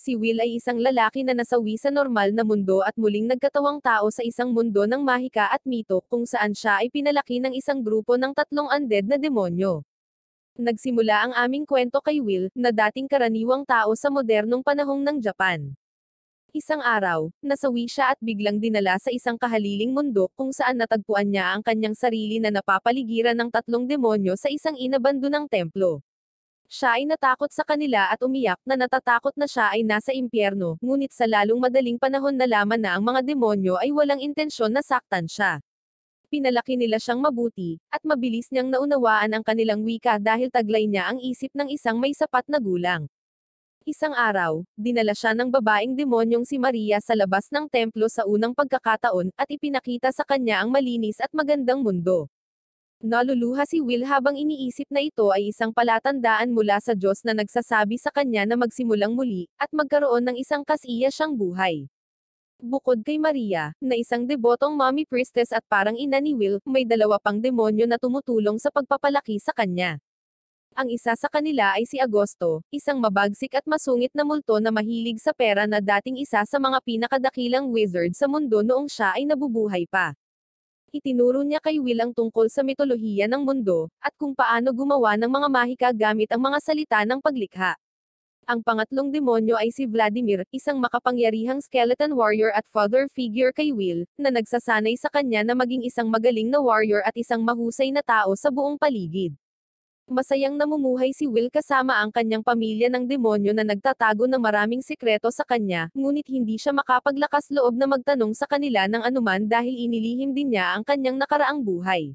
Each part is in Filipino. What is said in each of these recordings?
Si Will ay isang lalaki na nasawi sa normal na mundo at muling nagkatawang tao sa isang mundo ng mahika at mito kung saan siya ay pinalaki ng isang grupo ng tatlong undead na demonyo. Nagsimula ang aming kwento kay Will, na dating karaniwang tao sa modernong panahong ng Japan. Isang araw, nasawi siya at biglang dinala sa isang kahaliling mundo kung saan natagpuan niya ang kanyang sarili na napapaligiran ng tatlong demonyo sa isang inabandunang templo. Siya ay natakot sa kanila at umiyak na natatakot na siya ay nasa impyerno, ngunit sa lalong madaling panahon nalaman na ang mga demonyo ay walang intensyon na saktan siya. Pinalaki nila siyang mabuti, at mabilis niyang naunawaan ang kanilang wika dahil taglay niya ang isip ng isang may sapat na gulang. Isang araw, dinala siya ng babaeng demonyong si Maria sa labas ng templo sa unang pagkakataon at ipinakita sa kanya ang malinis at magandang mundo. Naluluha si Will habang iniisip na ito ay isang palatandaan mula sa Diyos na nagsasabi sa kanya na magsimulang muli, at magkaroon ng isang kasiya siyang buhay. Bukod kay Maria, na isang debotong mommy priestess at parang ina ni Will, may dalawa pang demonyo na tumutulong sa pagpapalaki sa kanya. Ang isa sa kanila ay si Agosto, isang mabagsik at masungit na multo na mahilig sa pera na dating isa sa mga pinakadakilang wizard sa mundo noong siya ay nabubuhay pa. Itinuro niya kay Will ang tungkol sa mitolohiya ng mundo, at kung paano gumawa ng mga mahika gamit ang mga salita ng paglikha. Ang pangatlong demonyo ay si Vladimir, isang makapangyarihang skeleton warrior at father figure kay Will, na nagsasanay sa kanya na maging isang magaling na warrior at isang mahusay na tao sa buong paligid. Masayang namumuhay si Will kasama ang kanyang pamilya ng demonyo na nagtatago ng maraming sekreto sa kanya, ngunit hindi siya makapaglakas loob na magtanong sa kanila ng anuman dahil inilihim din niya ang kanyang nakaraang buhay.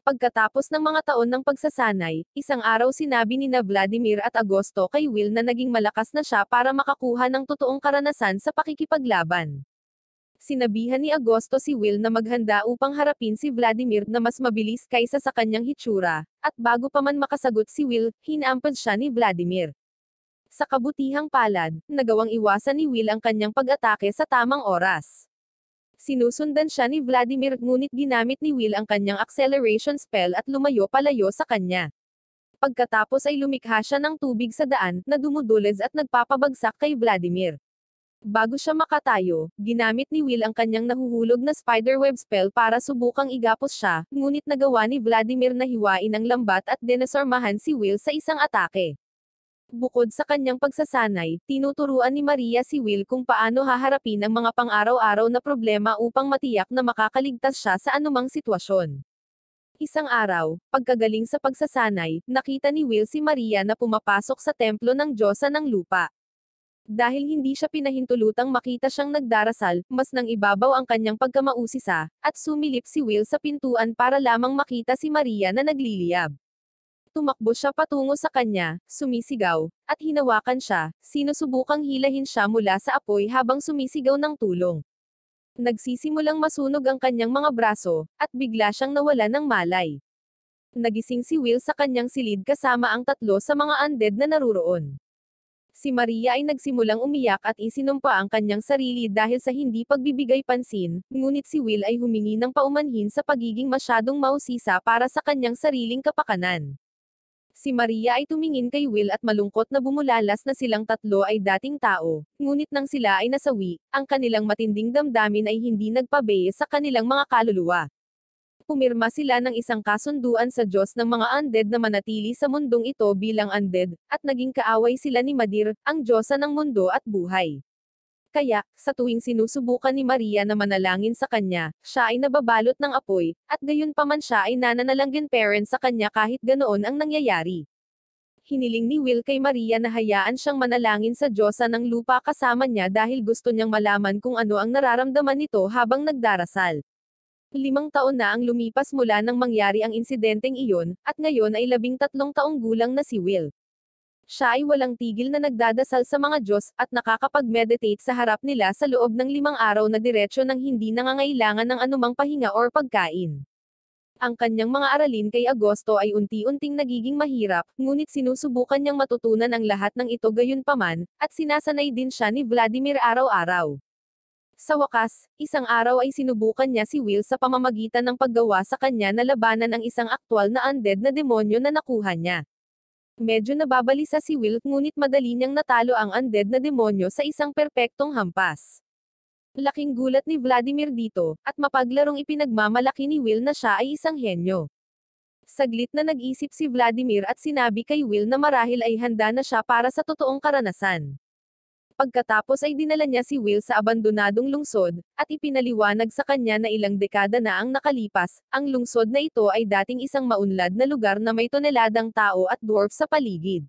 Pagkatapos ng mga taon ng pagsasanay, isang araw sinabi ni na Vladimir at Agosto kay Will na naging malakas na siya para makakuha ng totoong karanasan sa pakikipaglaban sinabihan ni Agosto si Will na maghanda upang harapin si Vladimir na mas mabilis kaysa sa kanyang hitsura, at bago pa man makasagot si Will, hinampad siya ni Vladimir. Sa kabutihang palad, nagawang iwasan ni Will ang kanyang pag-atake sa tamang oras. Sinusundan siya ni Vladimir ngunit ginamit ni Will ang kanyang acceleration spell at lumayo palayo sa kanya. Pagkatapos ay lumikha siya ng tubig sa daan na dumudulez at nagpapabagsak kay Vladimir. Bago siya makatayo, ginamit ni Will ang kanyang nahuhulog na spiderweb spell para subukang igapos siya, ngunit nagawa ni Vladimir na hiwain ang lambat at dinasarmahan si Will sa isang atake. Bukod sa kanyang pagsasanay, tinuturuan ni Maria si Will kung paano haharapin ang mga pang-araw-araw na problema upang matiyak na makakaligtas siya sa anumang sitwasyon. Isang araw, pagkagaling sa pagsasanay, nakita ni Will si Maria na pumapasok sa templo ng Diyosa ng Lupa. Dahil hindi siya pinahintulutang makita siyang nagdarasal, mas nang ibabaw ang kanyang pagkamausisa, at sumilip si Will sa pintuan para lamang makita si Maria na nagliliyab. Tumakbo siya patungo sa kanya, sumisigaw, at hinawakan siya, sinusubukang hilahin siya mula sa apoy habang sumisigaw ng tulong. Nagsisimulang masunog ang kanyang mga braso, at bigla siyang nawala ng malay. Nagising si Will sa kanyang silid kasama ang tatlo sa mga undead na naruroon si Maria ay nagsimulang umiyak at isinumpa ang kanyang sarili dahil sa hindi pagbibigay pansin, ngunit si Will ay humingi ng paumanhin sa pagiging masyadong mausisa para sa kanyang sariling kapakanan. Si Maria ay tumingin kay Will at malungkot na bumulalas na silang tatlo ay dating tao, ngunit nang sila ay nasawi, ang kanilang matinding damdamin ay hindi nagpabeye sa kanilang mga kaluluwa pumirma sila ng isang kasunduan sa Diyos ng mga undead na manatili sa mundong ito bilang undead, at naging kaaway sila ni Madir, ang Diyosa ng mundo at buhay. Kaya, sa tuwing sinusubukan ni Maria na manalangin sa kanya, siya ay nababalot ng apoy, at gayon pa man siya ay nananalangin parents sa kanya kahit ganoon ang nangyayari. Hiniling ni Will kay Maria na hayaan siyang manalangin sa Diyosa ng lupa kasama niya dahil gusto niyang malaman kung ano ang nararamdaman nito habang nagdarasal. Limang taon na ang lumipas mula nang mangyari ang insidenteng iyon, at ngayon ay labing tatlong taong gulang na si Will. Siya ay walang tigil na nagdadasal sa mga Diyos, at nakakapag-meditate sa harap nila sa loob ng limang araw na diretsyo ng hindi nangangailangan ng anumang pahinga or pagkain. Ang kanyang mga aralin kay Agosto ay unti-unting nagiging mahirap, ngunit sinusubukan niyang matutunan ang lahat ng ito gayon gayunpaman, at sinasanay din siya ni Vladimir araw-araw. Sa wakas, isang araw ay sinubukan niya si Will sa pamamagitan ng paggawa sa kanya na labanan ang isang aktwal na undead na demonyo na nakuha niya. Medyo nababalisa si Will ngunit madali niyang natalo ang undead na demonyo sa isang perpektong hampas. Laking gulat ni Vladimir dito, at mapaglarong ipinagmamalaki ni Will na siya ay isang henyo. Saglit na nag-isip si Vladimir at sinabi kay Will na marahil ay handa na siya para sa totoong karanasan. Pagkatapos ay dinala niya si Will sa abandonadong lungsod, at ipinaliwanag sa kanya na ilang dekada na ang nakalipas, ang lungsod na ito ay dating isang maunlad na lugar na may toneladang tao at dwarf sa paligid.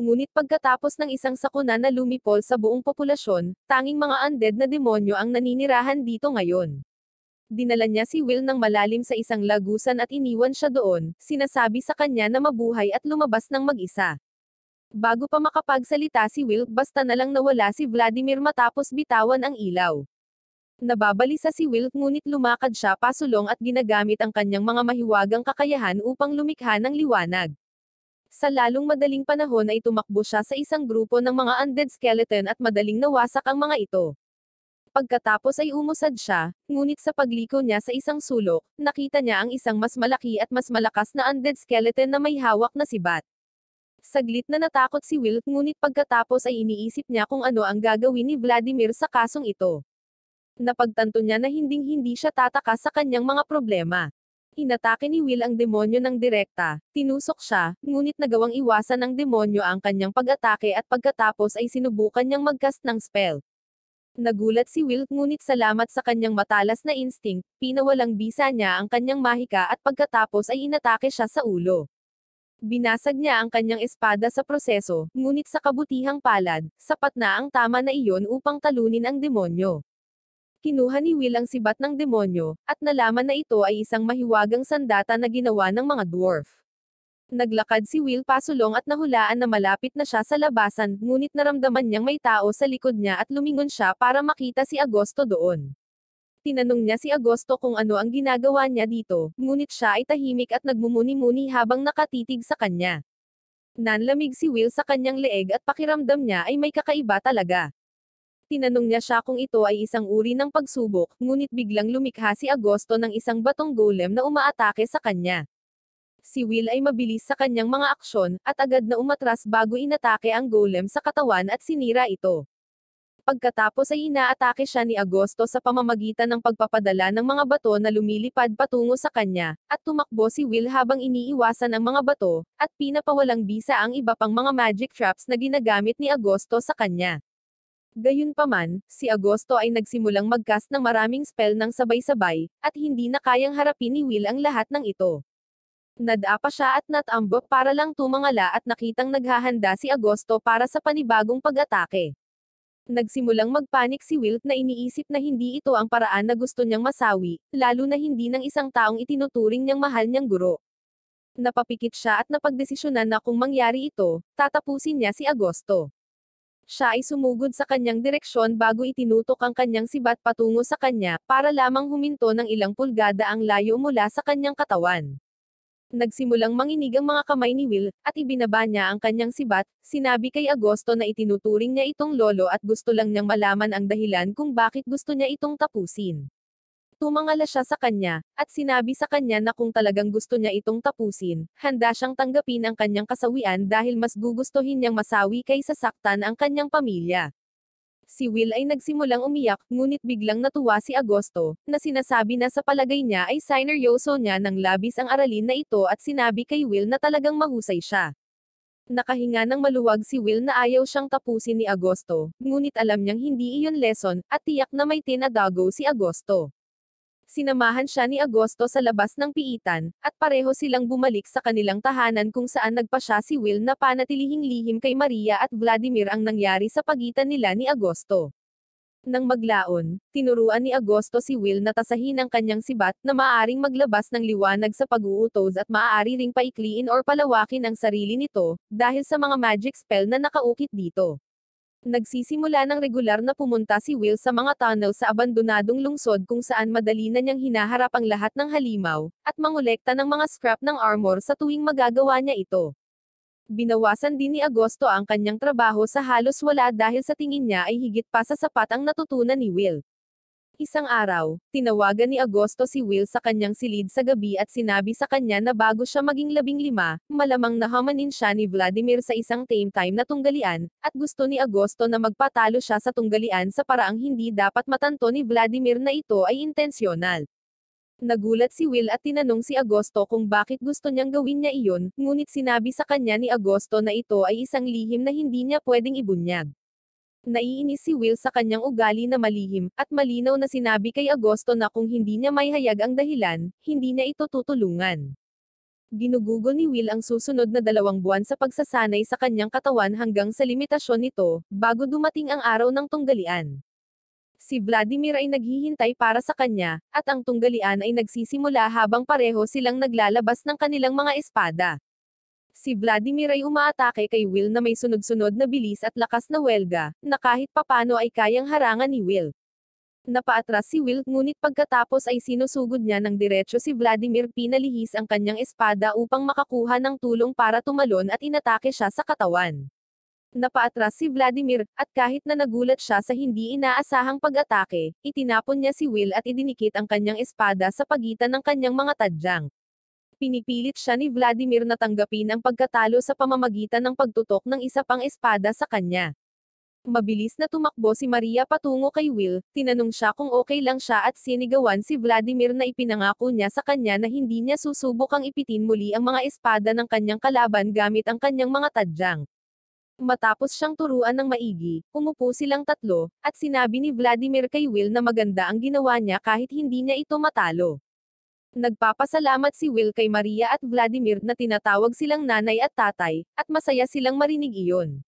Ngunit pagkatapos ng isang sakuna na lumipol sa buong populasyon, tanging mga undead na demonyo ang naninirahan dito ngayon. Dinala niya si Will ng malalim sa isang lagusan at iniwan siya doon, sinasabi sa kanya na mabuhay at lumabas ng mag-isa. Bago pa makapagsalita si Wilk basta na lang nawala si Vladimir matapos bitawan ang ilaw. Nababalisa si Wilk ngunit lumakad siya pasulong at ginagamit ang kanyang mga mahiwagang kakayahan upang lumikha ng liwanag. Sa lalong madaling panahon ay tumakbo siya sa isang grupo ng mga undead skeleton at madaling nawasak ang mga ito. Pagkatapos ay umusad siya, ngunit sa pagliko niya sa isang sulok, nakita niya ang isang mas malaki at mas malakas na undead skeleton na may hawak na sibat. Saglit na natakot si Will, ngunit pagkatapos ay iniisip niya kung ano ang gagawin ni Vladimir sa kasong ito. Napagtanto niya na hinding-hindi siya tataka sa kanyang mga problema. Inatake ni Will ang demonyo ng direkta, tinusok siya, ngunit nagawang iwasan ng demonyo ang kanyang pag-atake at pagkatapos ay sinubukan niyang mag-cast ng spell. Nagulat si Will, ngunit salamat sa kanyang matalas na instinct, pinawalang bisa niya ang kanyang mahika at pagkatapos ay inatake siya sa ulo. Binasag niya ang kanyang espada sa proseso, ngunit sa kabutihang palad, sapat na ang tama na iyon upang talunin ang demonyo. Kinuha ni Will ang sibat ng demonyo, at nalaman na ito ay isang mahiwagang sandata na ginawa ng mga dwarf. Naglakad si Will pasulong at nahulaan na malapit na siya sa labasan, ngunit naramdaman niyang may tao sa likod niya at lumingon siya para makita si Agosto doon. Tinanong niya si Agosto kung ano ang ginagawa niya dito, ngunit siya ay tahimik at nagmumuni-muni habang nakatitig sa kanya. Nanlamig si Will sa kanyang leeg at pakiramdam niya ay may kakaiba talaga. Tinanong niya siya kung ito ay isang uri ng pagsubok, ngunit biglang lumikha si Agosto ng isang batong golem na umaatake sa kanya. Si Will ay mabilis sa kanyang mga aksyon, at agad na umatras bago inatake ang golem sa katawan at sinira ito pagkatapos ay inaatake siya ni Agosto sa pamamagitan ng pagpapadala ng mga bato na lumilipad patungo sa kanya, at tumakbo si Will habang iniiwasan ang mga bato, at pinapawalang bisa ang iba pang mga magic traps na ginagamit ni Agosto sa kanya. Gayunpaman, si Agosto ay nagsimulang magcast ng maraming spell ng sabay-sabay, at hindi na kayang harapin ni Will ang lahat ng ito. Nadapa siya at natambok para lang tumangala at nakitang naghahanda si Agosto para sa panibagong pag-atake. Nagsimulang magpanik si Wilt na iniisip na hindi ito ang paraan na gusto niyang masawi, lalo na hindi ng isang taong itinuturing niyang mahal niyang guro. Napapikit siya at napagdesisyonan na kung mangyari ito, tatapusin niya si Agosto. Siya ay sumugod sa kanyang direksyon bago itinutok ang kanyang sibat patungo sa kanya, para lamang huminto ng ilang pulgada ang layo mula sa kanyang katawan. Nagsimulang manginig ang mga kamay ni Will, at ibinaba niya ang kanyang sibat, sinabi kay Agosto na itinuturing niya itong lolo at gusto lang niyang malaman ang dahilan kung bakit gusto niya itong tapusin. Tumangala siya sa kanya, at sinabi sa kanya na kung talagang gusto niya itong tapusin, handa siyang tanggapin ang kanyang kasawian dahil mas gugustuhin niyang masawi kaysa saktan ang kanyang pamilya. Si Will ay nagsimulang umiyak, ngunit biglang natuwa si Agosto, na sinasabi na sa palagay niya ay sineryoso niya ng labis ang aralin na ito at sinabi kay Will na talagang mahusay siya. Nakahinga ng maluwag si Will na ayaw siyang tapusin ni Agosto, ngunit alam niyang hindi iyon lesson, at tiyak na may tinadago si Agosto. Sinamahan siya ni Agosto sa labas ng piitan, at pareho silang bumalik sa kanilang tahanan kung saan nagpa siya si Will na panatilihing lihim kay Maria at Vladimir ang nangyari sa pagitan nila ni Agosto. Nang maglaon, tinuruan ni Agosto si Will na tasahin ang kanyang sibat na maaring maglabas ng liwanag sa pag-uutos at maaari ring paikliin or palawakin ang sarili nito, dahil sa mga magic spell na nakaukit dito. Nagsisimula ng regular na pumunta si Will sa mga tunnel sa abandonadong lungsod kung saan madali na niyang hinaharap ang lahat ng halimaw, at mangolekta ng mga scrap ng armor sa tuwing magagawa niya ito. Binawasan din ni Agosto ang kanyang trabaho sa halos wala dahil sa tingin niya ay higit pa sa sapat ang natutunan ni Will. Isang araw, tinawagan ni Agosto si Will sa kanyang silid sa gabi at sinabi sa kanya na bago siya maging labing lima, malamang nahamanin siya ni Vladimir sa isang tame time na tunggalian, at gusto ni Agosto na magpatalo siya sa tunggalian sa paraang hindi dapat matanto ni Vladimir na ito ay intensyonal. Nagulat si Will at tinanong si Agosto kung bakit gusto niyang gawin niya iyon, ngunit sinabi sa kanya ni Agosto na ito ay isang lihim na hindi niya pwedeng ibunyag. Naiinis si Will sa kanyang ugali na malihim, at malinaw na sinabi kay Agosto na kung hindi niya may hayag ang dahilan, hindi niya ito tutulungan. Ginugugol ni Will ang susunod na dalawang buwan sa pagsasanay sa kanyang katawan hanggang sa limitasyon nito, bago dumating ang araw ng tunggalian. Si Vladimir ay naghihintay para sa kanya, at ang tunggalian ay nagsisimula habang pareho silang naglalabas ng kanilang mga espada. Si Vladimir ay umaatake kay Will na may sunod-sunod na bilis at lakas na welga, na kahit papano ay kayang harangan ni Will. Napaatras si Will, ngunit pagkatapos ay sinusugod niya ng diretsyo si Vladimir pinalihis ang kanyang espada upang makakuha ng tulong para tumalon at inatake siya sa katawan. Napaatras si Vladimir, at kahit na nagulat siya sa hindi inaasahang pag-atake, itinapon niya si Will at idinikit ang kanyang espada sa pagitan ng kanyang mga tadyang. Pinipilit siya ni Vladimir na tanggapin ang pagkatalo sa pamamagitan ng pagtutok ng isa pang espada sa kanya. Mabilis na tumakbo si Maria patungo kay Will, tinanong siya kung okay lang siya at sinigawan si Vladimir na ipinangako niya sa kanya na hindi niya susubok ang ipitin muli ang mga espada ng kanyang kalaban gamit ang kanyang mga tadyang. Matapos siyang turuan ng maigi, umupo silang tatlo, at sinabi ni Vladimir kay Will na maganda ang ginawa niya kahit hindi niya ito matalo. Nagpapasalamat si Will kay Maria at Vladimir na tinatawag silang nanay at tatay, at masaya silang marinig iyon.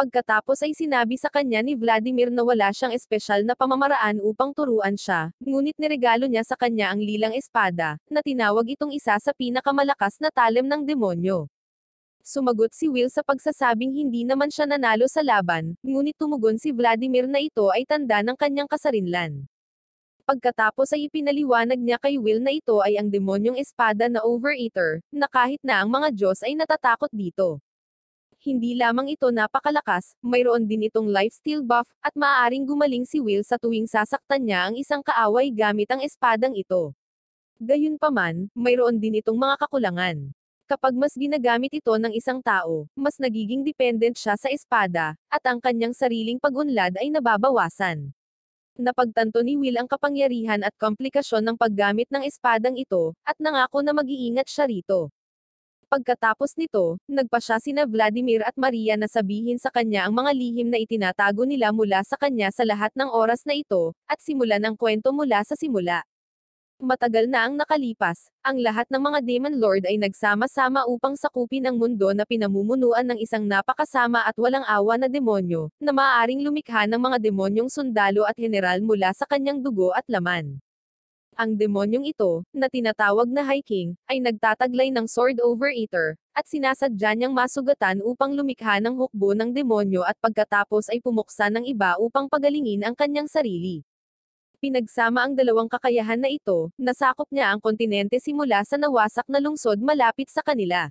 Pagkatapos ay sinabi sa kanya ni Vladimir na wala siyang espesyal na pamamaraan upang turuan siya, ngunit niregalo niya sa kanya ang lilang espada, na tinawag itong isa sa pinakamalakas na talem ng demonyo. Sumagot si Will sa pagsasabing hindi naman siya nanalo sa laban, ngunit tumugon si Vladimir na ito ay tanda ng kanyang kasarinlan. Pagkatapos ay ipinaliwanag niya kay Will na ito ay ang demonyong espada na overeater, na kahit na ang mga Diyos ay natatakot dito. Hindi lamang ito napakalakas, mayroon din itong lifesteal buff, at maaaring gumaling si Will sa tuwing sasaktan niya ang isang kaaway gamit ang espadang ito. Gayunpaman, mayroon din itong mga kakulangan. Kapag mas ginagamit ito ng isang tao, mas nagiging dependent siya sa espada, at ang kanyang sariling pagunlad ay nababawasan. Napagtanto ni Will ang kapangyarihan at komplikasyon ng paggamit ng espadang ito, at nangako na mag-iingat siya rito. Pagkatapos nito, nagpa siya sina Vladimir at Maria na sabihin sa kanya ang mga lihim na itinatago nila mula sa kanya sa lahat ng oras na ito, at simulan ang kwento mula sa simula. Matagal na ang nakalipas, ang lahat ng mga Demon Lord ay nagsama-sama upang sakupin ang mundo na pinamumunuan ng isang napakasama at walang awa na demonyo, na maaaring lumikha ng mga demonyong sundalo at general mula sa kanyang dugo at laman. Ang demonyong ito, na tinatawag na High King, ay nagtataglay ng Sword Over Eater, at sinasadya niyang masugatan upang lumikha ng hukbo ng demonyo at pagkatapos ay pumuksa ng iba upang pagalingin ang kanyang sarili. Pinagsama ang dalawang kakayahan na ito, nasakop niya ang kontinente simula sa nawasak na lungsod malapit sa kanila.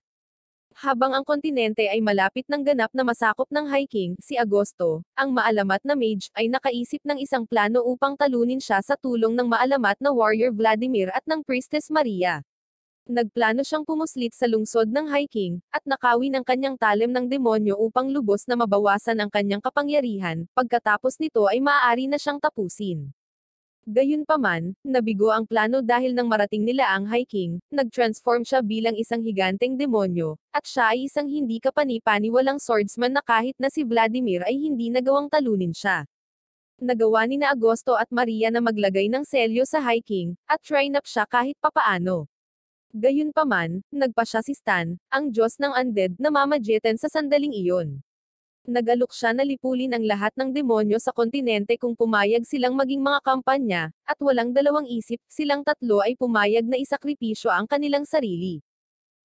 Habang ang kontinente ay malapit ng ganap na masakop ng High King, si Agosto, ang maalamat na mage, ay nakaisip ng isang plano upang talunin siya sa tulong ng maalamat na warrior Vladimir at ng priestess Maria. Nagplano siyang pumuslit sa lungsod ng High King, at nakawin ang kanyang talim ng demonyo upang lubos na mabawasan ang kanyang kapangyarihan, pagkatapos nito ay maaari na siyang tapusin. Gayunpaman, nabigo ang plano dahil nang marating nila ang High King, nag-transform siya bilang isang higanteng demonyo, at siya ay isang hindi kapani-paniwalang swordsman na kahit na si Vladimir ay hindi nagawang talunin siya. Nagawa ni na Agosto at Maria na maglagay ng selyo sa High King, at train up siya kahit papaano. Gayunpaman, nagpa siya si Stan, ang Diyos ng Undead na Mama sa sandaling iyon. Nagalok siya na lipulin ang lahat ng demonyo sa kontinente kung pumayag silang maging mga kampanya, at walang dalawang isip, silang tatlo ay pumayag na isakripisyo ang kanilang sarili.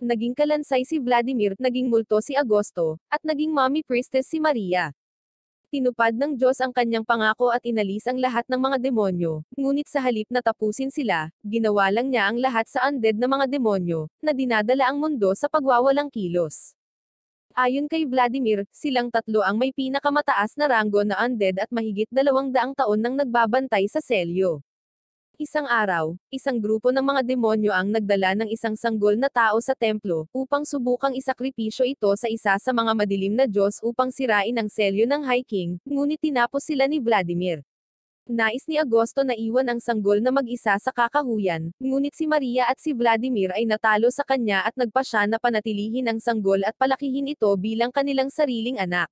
Naging kalansay si Vladimir, naging multo si Agosto, at naging mommy priestess si Maria. Tinupad ng Diyos ang kanyang pangako at inalis ang lahat ng mga demonyo, ngunit sa halip na tapusin sila, ginawa lang niya ang lahat sa undead na mga demonyo, na dinadala ang mundo sa pagwawalang kilos. Ayon kay Vladimir, silang tatlo ang may pinakamataas na ranggo na undead at mahigit dalawang daang taon nang nagbabantay sa selyo. Isang araw, isang grupo ng mga demonyo ang nagdala ng isang sanggol na tao sa templo, upang subukang isakripisyo ito sa isa sa mga madilim na Diyos upang sirain ang selyo ng High King, ngunit tinapos sila ni Vladimir. Nais ni Agosto na iwan ang sanggol na mag-isa sa kakahuyan, ngunit si Maria at si Vladimir ay natalo sa kanya at nagpa siya na panatilihin ang sanggol at palakihin ito bilang kanilang sariling anak.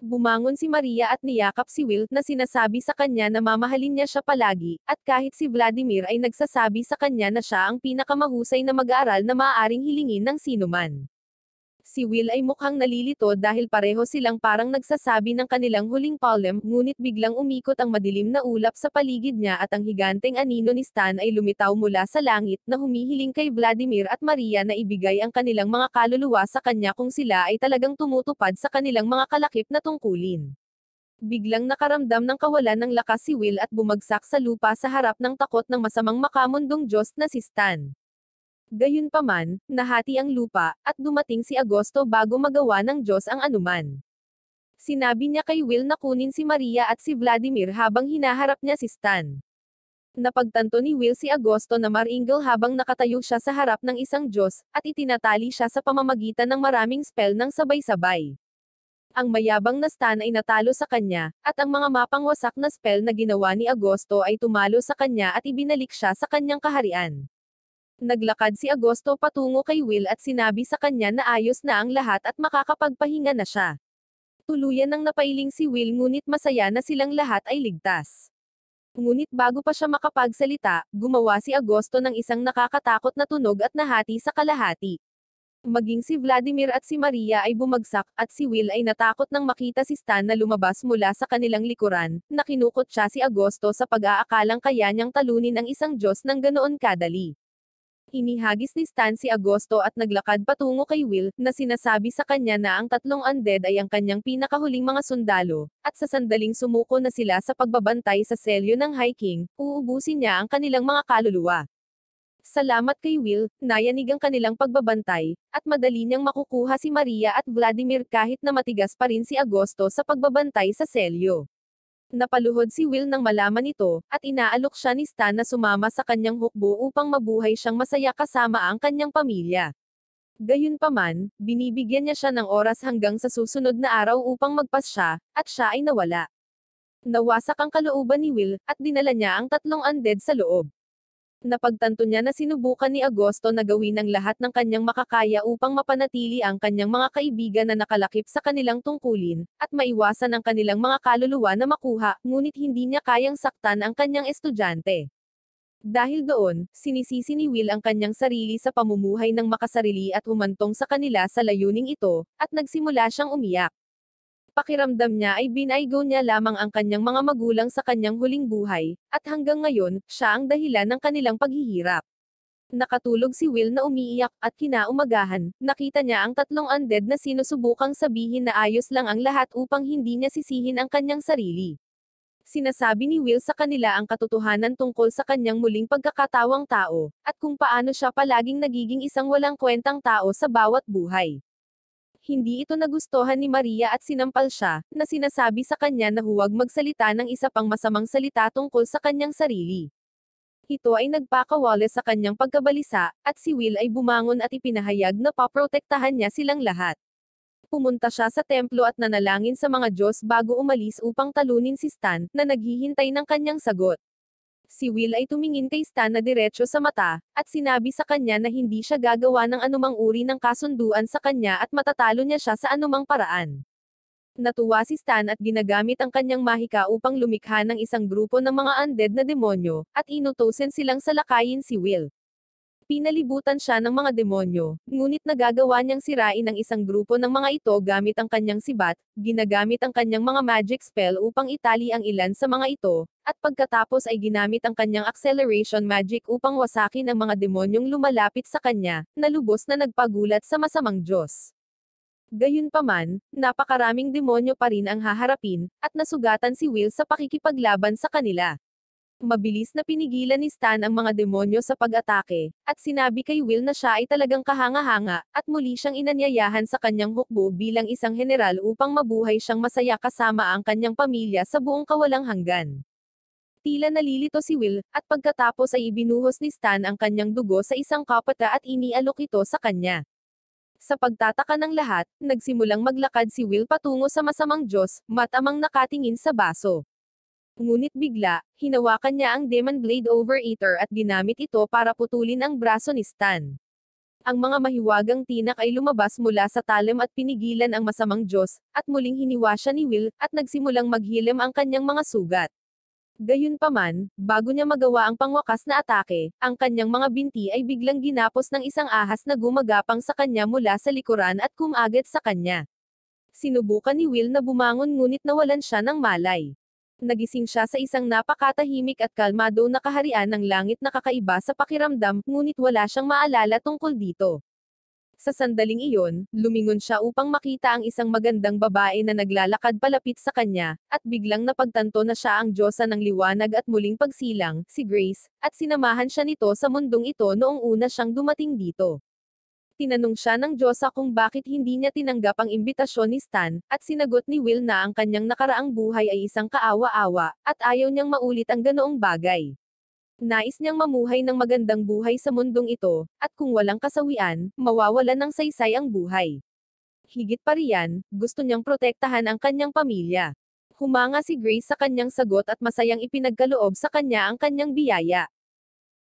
Bumangon si Maria at niyakap si Will na sinasabi sa kanya na mamahalin niya siya palagi, at kahit si Vladimir ay nagsasabi sa kanya na siya ang pinakamahusay na mag-aaral na maaaring hilingin ng sinuman. Si Will ay mukhang nalilito dahil pareho silang parang nagsasabi ng kanilang huling palem, ngunit biglang umikot ang madilim na ulap sa paligid niya at ang higanteng anino ni Stan ay lumitaw mula sa langit na humihiling kay Vladimir at Maria na ibigay ang kanilang mga kaluluwa sa kanya kung sila ay talagang tumutupad sa kanilang mga kalakip na tungkulin. Biglang nakaramdam ng kawalan ng lakas si Will at bumagsak sa lupa sa harap ng takot ng masamang makamundong Diyos na si Stan. Gayunpaman, nahati ang lupa, at dumating si Agosto bago magawa ng Diyos ang anuman. Sinabi niya kay Will na kunin si Maria at si Vladimir habang hinaharap niya si Stan. Napagtanto ni Will si Agosto na maringle habang nakatayo siya sa harap ng isang Diyos, at itinatali siya sa pamamagitan ng maraming spell ng sabay-sabay. Ang mayabang na Stan ay natalo sa kanya, at ang mga mapangwasak na spell na ginawa ni Agosto ay tumalo sa kanya at ibinalik siya sa kanyang kaharian. Naglakad si Agosto patungo kay Will at sinabi sa kanya na ayos na ang lahat at makakapagpahinga na siya. Tuluyan nang napailing si Will ngunit masaya na silang lahat ay ligtas. Ngunit bago pa siya makapagsalita, gumawa si Agosto ng isang nakakatakot na tunog at nahati sa kalahati. Maging si Vladimir at si Maria ay bumagsak, at si Will ay natakot nang makita si Stan na lumabas mula sa kanilang likuran, na kinukot siya si Agosto sa pag-aakalang kaya niyang talunin ang isang Diyos ng ganoon kadali inihagis ni Stan si Agosto at naglakad patungo kay Will, na sinasabi sa kanya na ang tatlong undead ay ang kanyang pinakahuling mga sundalo, at sa sandaling sumuko na sila sa pagbabantay sa selyo ng High King, uubusin niya ang kanilang mga kaluluwa. Salamat kay Will, nayanig ang kanilang pagbabantay, at madali niyang makukuha si Maria at Vladimir kahit na matigas pa rin si Agosto sa pagbabantay sa selyo. Napaluhod si Will nang malaman ito, at inaalok siya ni Stan na sumama sa kanyang hukbo upang mabuhay siyang masaya kasama ang kanyang pamilya. Gayunpaman, binibigyan niya siya ng oras hanggang sa susunod na araw upang magpas siya, at siya ay nawala. Nawasak ang kalooban ni Will, at dinala niya ang tatlong undead sa loob. Napagtanto niya na sinubukan ni Agosto na gawin ang lahat ng kanyang makakaya upang mapanatili ang kanyang mga kaibigan na nakalakip sa kanilang tungkulin, at maiwasan ang kanilang mga kaluluwa na makuha, ngunit hindi niya kayang saktan ang kanyang estudyante. Dahil doon, sinisisi ni Will ang kanyang sarili sa pamumuhay ng makasarili at humantong sa kanila sa layuning ito, at nagsimula siyang umiyak pakiramdam niya ay binaygo niya lamang ang kanyang mga magulang sa kanyang huling buhay, at hanggang ngayon, siya ang dahilan ng kanilang paghihirap. Nakatulog si Will na umiiyak, at kinaumagahan, nakita niya ang tatlong undead na sinusubukang sabihin na ayos lang ang lahat upang hindi niya sisihin ang kanyang sarili. Sinasabi ni Will sa kanila ang katotohanan tungkol sa kanyang muling pagkakatawang tao, at kung paano siya palaging nagiging isang walang kwentang tao sa bawat buhay hindi ito nagustuhan ni Maria at sinampal siya, na sinasabi sa kanya na huwag magsalita ng isa pang masamang salita tungkol sa kanyang sarili. Ito ay nagpakawala sa kanyang pagkabalisa, at si Will ay bumangon at ipinahayag na paprotektahan niya silang lahat. Pumunta siya sa templo at nanalangin sa mga Diyos bago umalis upang talunin si Stan, na naghihintay ng kanyang sagot si Will ay tumingin kay Stan na diretso sa mata, at sinabi sa kanya na hindi siya gagawa ng anumang uri ng kasunduan sa kanya at matatalo niya siya sa anumang paraan. Natuwa si Stan at ginagamit ang kanyang mahika upang lumikha ng isang grupo ng mga undead na demonyo, at inutosen silang salakayin si Will. Pinalibutan siya ng mga demonyo, ngunit nagagawa niyang sirain ang isang grupo ng mga ito gamit ang kanyang sibat, ginagamit ang kanyang mga magic spell upang itali ang ilan sa mga ito, at pagkatapos ay ginamit ang kanyang acceleration magic upang wasakin ang mga demonyong lumalapit sa kanya, na lubos na nagpagulat sa masamang Diyos. Gayunpaman, napakaraming demonyo pa rin ang haharapin, at nasugatan si Will sa pakikipaglaban sa kanila. Mabilis na pinigilan ni Stan ang mga demonyo sa pag-atake, at sinabi kay Will na siya ay talagang kahanga-hanga, at muli siyang inanyayahan sa kanyang hukbo bilang isang general upang mabuhay siyang masaya kasama ang kanyang pamilya sa buong kawalang hanggan. Tila nalilito si Will, at pagkatapos ay ibinuhos ni Stan ang kanyang dugo sa isang kapata at inialok ito sa kanya. Sa pagtataka ng lahat, nagsimulang maglakad si Will patungo sa masamang Diyos, matamang nakatingin sa baso. Ngunit bigla, hinawakan niya ang Demon Blade Overeater at ginamit ito para putulin ang braso ni Stan. Ang mga mahiwagang tinak ay lumabas mula sa talim at pinigilan ang masamang Diyos, at muling hiniwa siya ni Will, at nagsimulang maghilim ang kanyang mga sugat. Gayunpaman, bago niya magawa ang pangwakas na atake, ang kanyang mga binti ay biglang ginapos ng isang ahas na gumagapang sa kanya mula sa likuran at kumagat sa kanya. Sinubukan ni Will na bumangon ngunit nawalan siya ng malay nagising siya sa isang napakatahimik at kalmado na kaharian ng langit na kakaiba sa pakiramdam, ngunit wala siyang maalala tungkol dito. Sa sandaling iyon, lumingon siya upang makita ang isang magandang babae na naglalakad palapit sa kanya, at biglang napagtanto na siya ang Diyosa ng liwanag at muling pagsilang, si Grace, at sinamahan siya nito sa mundong ito noong una siyang dumating dito tinanong siya ng Diyosa kung bakit hindi niya tinanggap ang imbitasyon ni Stan, at sinagot ni Will na ang kanyang nakaraang buhay ay isang kaawa-awa, at ayaw niyang maulit ang ganoong bagay. Nais niyang mamuhay ng magandang buhay sa mundong ito, at kung walang kasawian, mawawala ng saysay ang buhay. Higit pa riyan, gusto niyang protektahan ang kanyang pamilya. Humanga si Grace sa kanyang sagot at masayang ipinagkaloob sa kanya ang kanyang biyaya.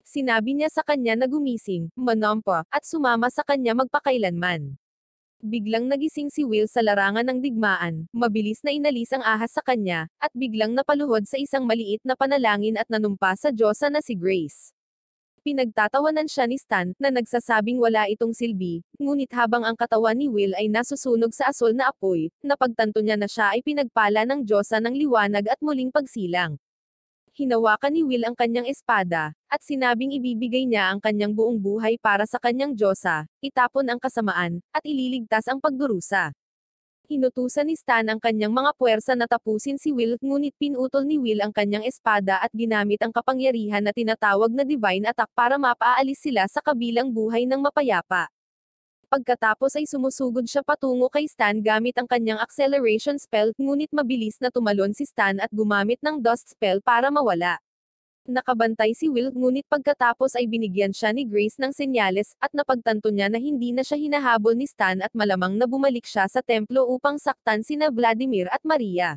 Sinabi niya sa kanya na gumising, manompo, at sumama sa kanya magpakailanman. Biglang nagising si Will sa larangan ng digmaan, mabilis na inalis ang ahas sa kanya, at biglang napaluhod sa isang maliit na panalangin at nanumpa sa Diyosa na si Grace. Pinagtatawanan siya ni Stan, na nagsasabing wala itong silbi, ngunit habang ang katawan ni Will ay nasusunog sa asol na apoy, napagtanto niya na siya ay pinagpala ng Diyosa ng liwanag at muling pagsilang hinawakan ni Will ang kanyang espada, at sinabing ibibigay niya ang kanyang buong buhay para sa kanyang Diyosa, itapon ang kasamaan, at ililigtas ang pagdurusa. Hinutusan ni Stan ang kanyang mga puwersa na tapusin si Will, ngunit pinutol ni Will ang kanyang espada at ginamit ang kapangyarihan na tinatawag na Divine Attack para mapaalis sila sa kabilang buhay ng mapayapa pagkatapos ay sumusugod siya patungo kay Stan gamit ang kanyang acceleration spell, ngunit mabilis na tumalon si Stan at gumamit ng dust spell para mawala. Nakabantay si Will ngunit pagkatapos ay binigyan siya ni Grace ng senyales at napagtanto niya na hindi na siya hinahabol ni Stan at malamang na bumalik siya sa templo upang saktan sina Vladimir at Maria.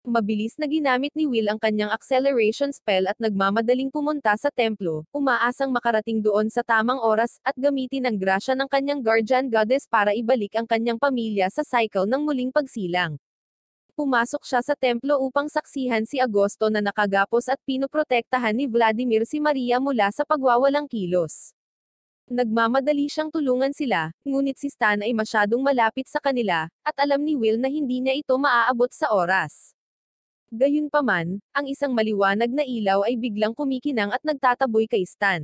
Mabilis na ginamit ni Will ang kanyang acceleration spell at nagmamadaling pumunta sa templo, umaasang makarating doon sa tamang oras, at gamitin ang grasya ng kanyang guardian goddess para ibalik ang kanyang pamilya sa cycle ng muling pagsilang. Pumasok siya sa templo upang saksihan si Agosto na nakagapos at pinoprotektahan ni Vladimir si Maria mula sa pagwawalang kilos. Nagmamadali siyang tulungan sila, ngunit si Stan ay masyadong malapit sa kanila, at alam ni Will na hindi niya ito maaabot sa oras. Gayunpaman, ang isang maliwanag na ilaw ay biglang kumikinang at nagtataboy kay Stan.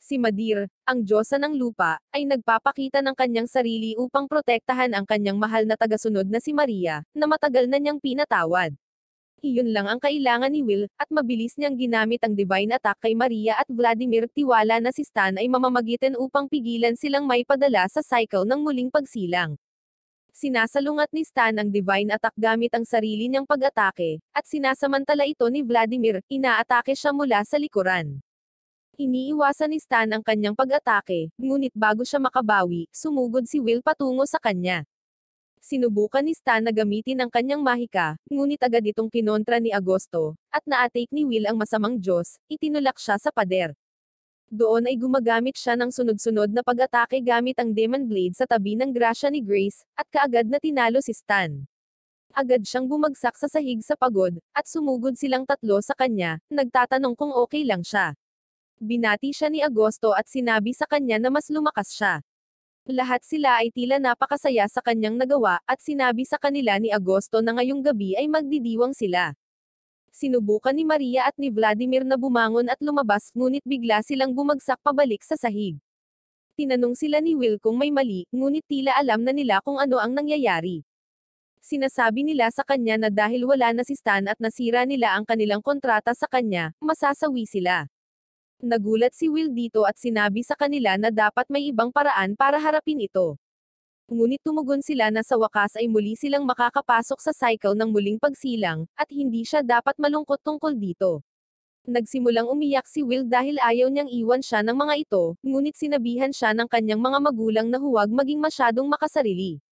Si Madir, ang Diyosa ng Lupa, ay nagpapakita ng kanyang sarili upang protektahan ang kanyang mahal na tagasunod na si Maria, na matagal na niyang pinatawad. Iyon lang ang kailangan ni Will, at mabilis niyang ginamit ang divine attack kay Maria at Vladimir tiwala na si Stan ay mamamagitan upang pigilan silang may padala sa cycle ng muling pagsilang. Sinasalungat ni Stan ang divine attack gamit ang sarili niyang pag-atake, at sinasamantala ito ni Vladimir, inaatake siya mula sa likuran. Iniiwasan ni Stan ang kanyang pag-atake, ngunit bago siya makabawi, sumugod si Will patungo sa kanya. Sinubukan ni Stan na gamitin ang kanyang mahika, ngunit agad itong kinontra ni Agosto, at na naatake ni Will ang masamang Diyos, itinulak siya sa pader. Doon ay gumagamit siya ng sunod-sunod na pag-atake gamit ang Demon Blade sa tabi ng grasya ni Grace, at kaagad na tinalo si Stan. Agad siyang bumagsak sa sahig sa pagod, at sumugod silang tatlo sa kanya, nagtatanong kung okay lang siya. Binati siya ni Agosto at sinabi sa kanya na mas lumakas siya. Lahat sila ay tila napakasaya sa kanyang nagawa at sinabi sa kanila ni Agosto na ngayong gabi ay magdidiwang sila sinubukan ni Maria at ni Vladimir na bumangon at lumabas, ngunit bigla silang bumagsak pabalik sa sahig. Tinanong sila ni Will kung may mali, ngunit tila alam na nila kung ano ang nangyayari. Sinasabi nila sa kanya na dahil wala na si Stan at nasira nila ang kanilang kontrata sa kanya, masasawi sila. Nagulat si Will dito at sinabi sa kanila na dapat may ibang paraan para harapin ito. Ngunit tumugon sila na sa wakas ay muli silang makakapasok sa cycle ng muling pagsilang, at hindi siya dapat malungkot tungkol dito. Nagsimulang umiyak si Will dahil ayaw niyang iwan siya ng mga ito, ngunit sinabihan siya ng kanyang mga magulang na huwag maging masyadong makasarili.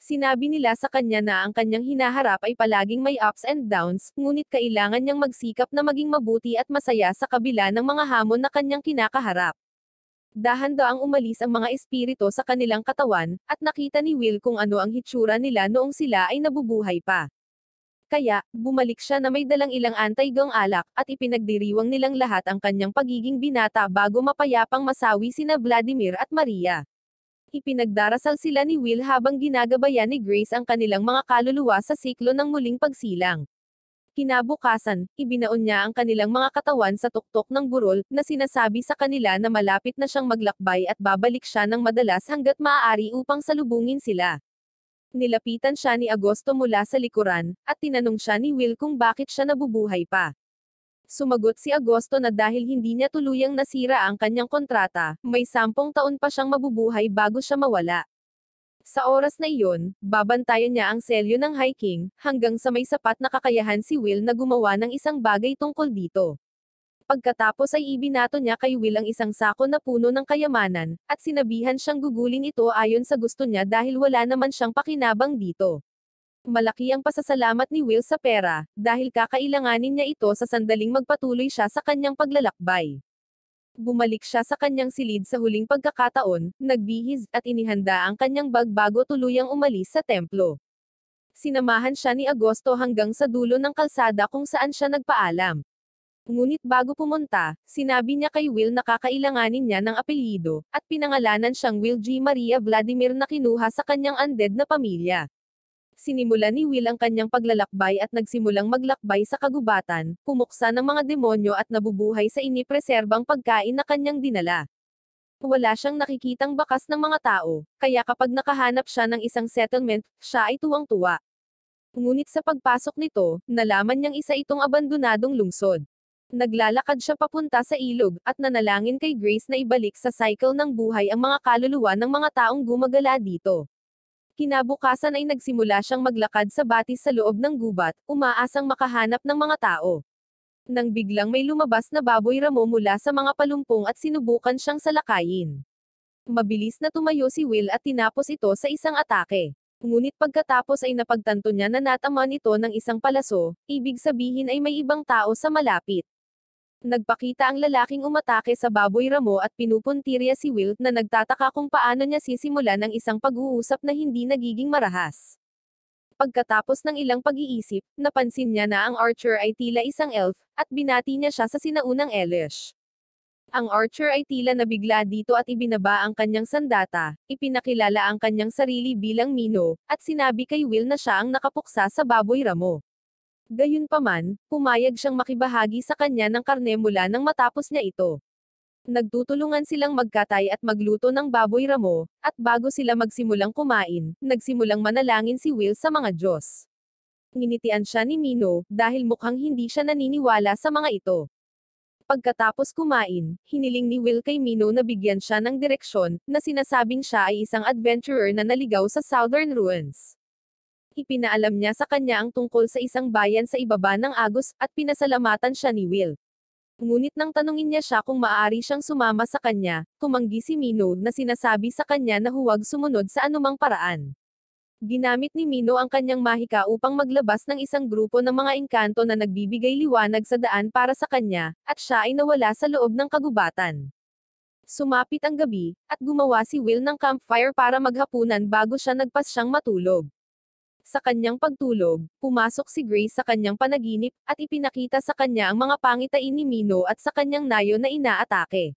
Sinabi nila sa kanya na ang kanyang hinaharap ay palaging may ups and downs, ngunit kailangan niyang magsikap na maging mabuti at masaya sa kabila ng mga hamon na kanyang kinakaharap. Dahan-daang umalis ang mga espirito sa kanilang katawan, at nakita ni Will kung ano ang hitsura nila noong sila ay nabubuhay pa. Kaya, bumalik siya na may dalang ilang antaygong alak, at ipinagdiriwang nilang lahat ang kanyang pagiging binata bago mapayapang masawi sina Vladimir at Maria. Ipinagdarasal sila ni Will habang ginagabayan ni Grace ang kanilang mga kaluluwa sa siklo ng muling pagsilang. Kinabukasan, ibinaon niya ang kanilang mga katawan sa tuktok ng burol, na sinasabi sa kanila na malapit na siyang maglakbay at babalik siya ng madalas hanggat maaari upang salubungin sila. Nilapitan siya ni Agosto mula sa likuran, at tinanong siya ni Will kung bakit siya nabubuhay pa. Sumagot si Agosto na dahil hindi niya tuluyang nasira ang kanyang kontrata, may sampung taon pa siyang mabubuhay bago siya mawala. Sa oras na iyon, babantayan niya ang selyo ng hiking, hanggang sa may sapat na kakayahan si Will na gumawa ng isang bagay tungkol dito. Pagkatapos ay ibinato niya kay Will ang isang sako na puno ng kayamanan, at sinabihan siyang gugulin ito ayon sa gusto niya dahil wala naman siyang pakinabang dito malaki ang pasasalamat ni Will sa pera, dahil kakailanganin niya ito sa sandaling magpatuloy siya sa kanyang paglalakbay. Bumalik siya sa kanyang silid sa huling pagkakataon, nagbihis, at inihanda ang kanyang bag bago tuluyang umalis sa templo. Sinamahan siya ni Agosto hanggang sa dulo ng kalsada kung saan siya nagpaalam. Ngunit bago pumunta, sinabi niya kay Will na kakailanganin niya ng apelyido, at pinangalanan siyang Will G. Maria Vladimir na kinuha sa kanyang undead na pamilya. Sinimula ni Will ang kanyang paglalakbay at nagsimulang maglakbay sa kagubatan, pumuksa ng mga demonyo at nabubuhay sa inipreserbang pagkain na kanyang dinala. Wala siyang nakikitang bakas ng mga tao, kaya kapag nakahanap siya ng isang settlement, siya ay tuwang-tuwa. Ngunit sa pagpasok nito, nalaman niyang isa itong abandonadong lungsod. Naglalakad siya papunta sa ilog, at nanalangin kay Grace na ibalik sa cycle ng buhay ang mga kaluluwa ng mga taong gumagala dito. Kinabukasan ay nagsimula siyang maglakad sa batis sa loob ng gubat, umaasang makahanap ng mga tao. Nang biglang may lumabas na baboy ramo mula sa mga palumpong at sinubukan siyang salakayin. Mabilis na tumayo si Will at tinapos ito sa isang atake. Ngunit pagkatapos ay napagtanto niya na nataman ito ng isang palaso, ibig sabihin ay may ibang tao sa malapit. Nagpakita ang lalaking umatake sa baboy ramo at pinupuntirya si Will na nagtataka kung paano niya sisimulan ang isang pag-uusap na hindi nagiging marahas. Pagkatapos ng ilang pag-iisip, napansin niya na ang archer ay tila isang elf, at binati niya siya sa sinaunang Elish. Ang archer ay tila nabigla dito at ibinaba ang kanyang sandata, ipinakilala ang kanyang sarili bilang Mino, at sinabi kay Will na siya ang nakapuksa sa baboy ramo. Gayunpaman, pumayag siyang makibahagi sa kanya ng karne mula nang matapos niya ito. Nagtutulungan silang magkatay at magluto ng baboy ramo, at bago sila magsimulang kumain, nagsimulang manalangin si Will sa mga Diyos. Nginitian siya ni Mino, dahil mukhang hindi siya naniniwala sa mga ito. Pagkatapos kumain, hiniling ni Will kay Mino na bigyan siya ng direksyon, na sinasabing siya ay isang adventurer na naligaw sa Southern Ruins ipinaalam niya sa kanya ang tungkol sa isang bayan sa ibaba ng Agos, at pinasalamatan siya ni Will. Ngunit nang tanungin niya siya kung maaari siyang sumama sa kanya, tumanggi si Mino na sinasabi sa kanya na huwag sumunod sa anumang paraan. Ginamit ni Mino ang kanyang mahika upang maglabas ng isang grupo ng mga engkanto na nagbibigay liwanag sa daan para sa kanya, at siya ay nawala sa loob ng kagubatan. Sumapit ang gabi, at gumawa si Will ng campfire para maghapunan bago siya nagpasyang matulog. Sa kanyang pagtulog, pumasok si Grace sa kanyang panaginip, at ipinakita sa kanya ang mga pangitain ni Mino at sa kanyang nayo na inaatake.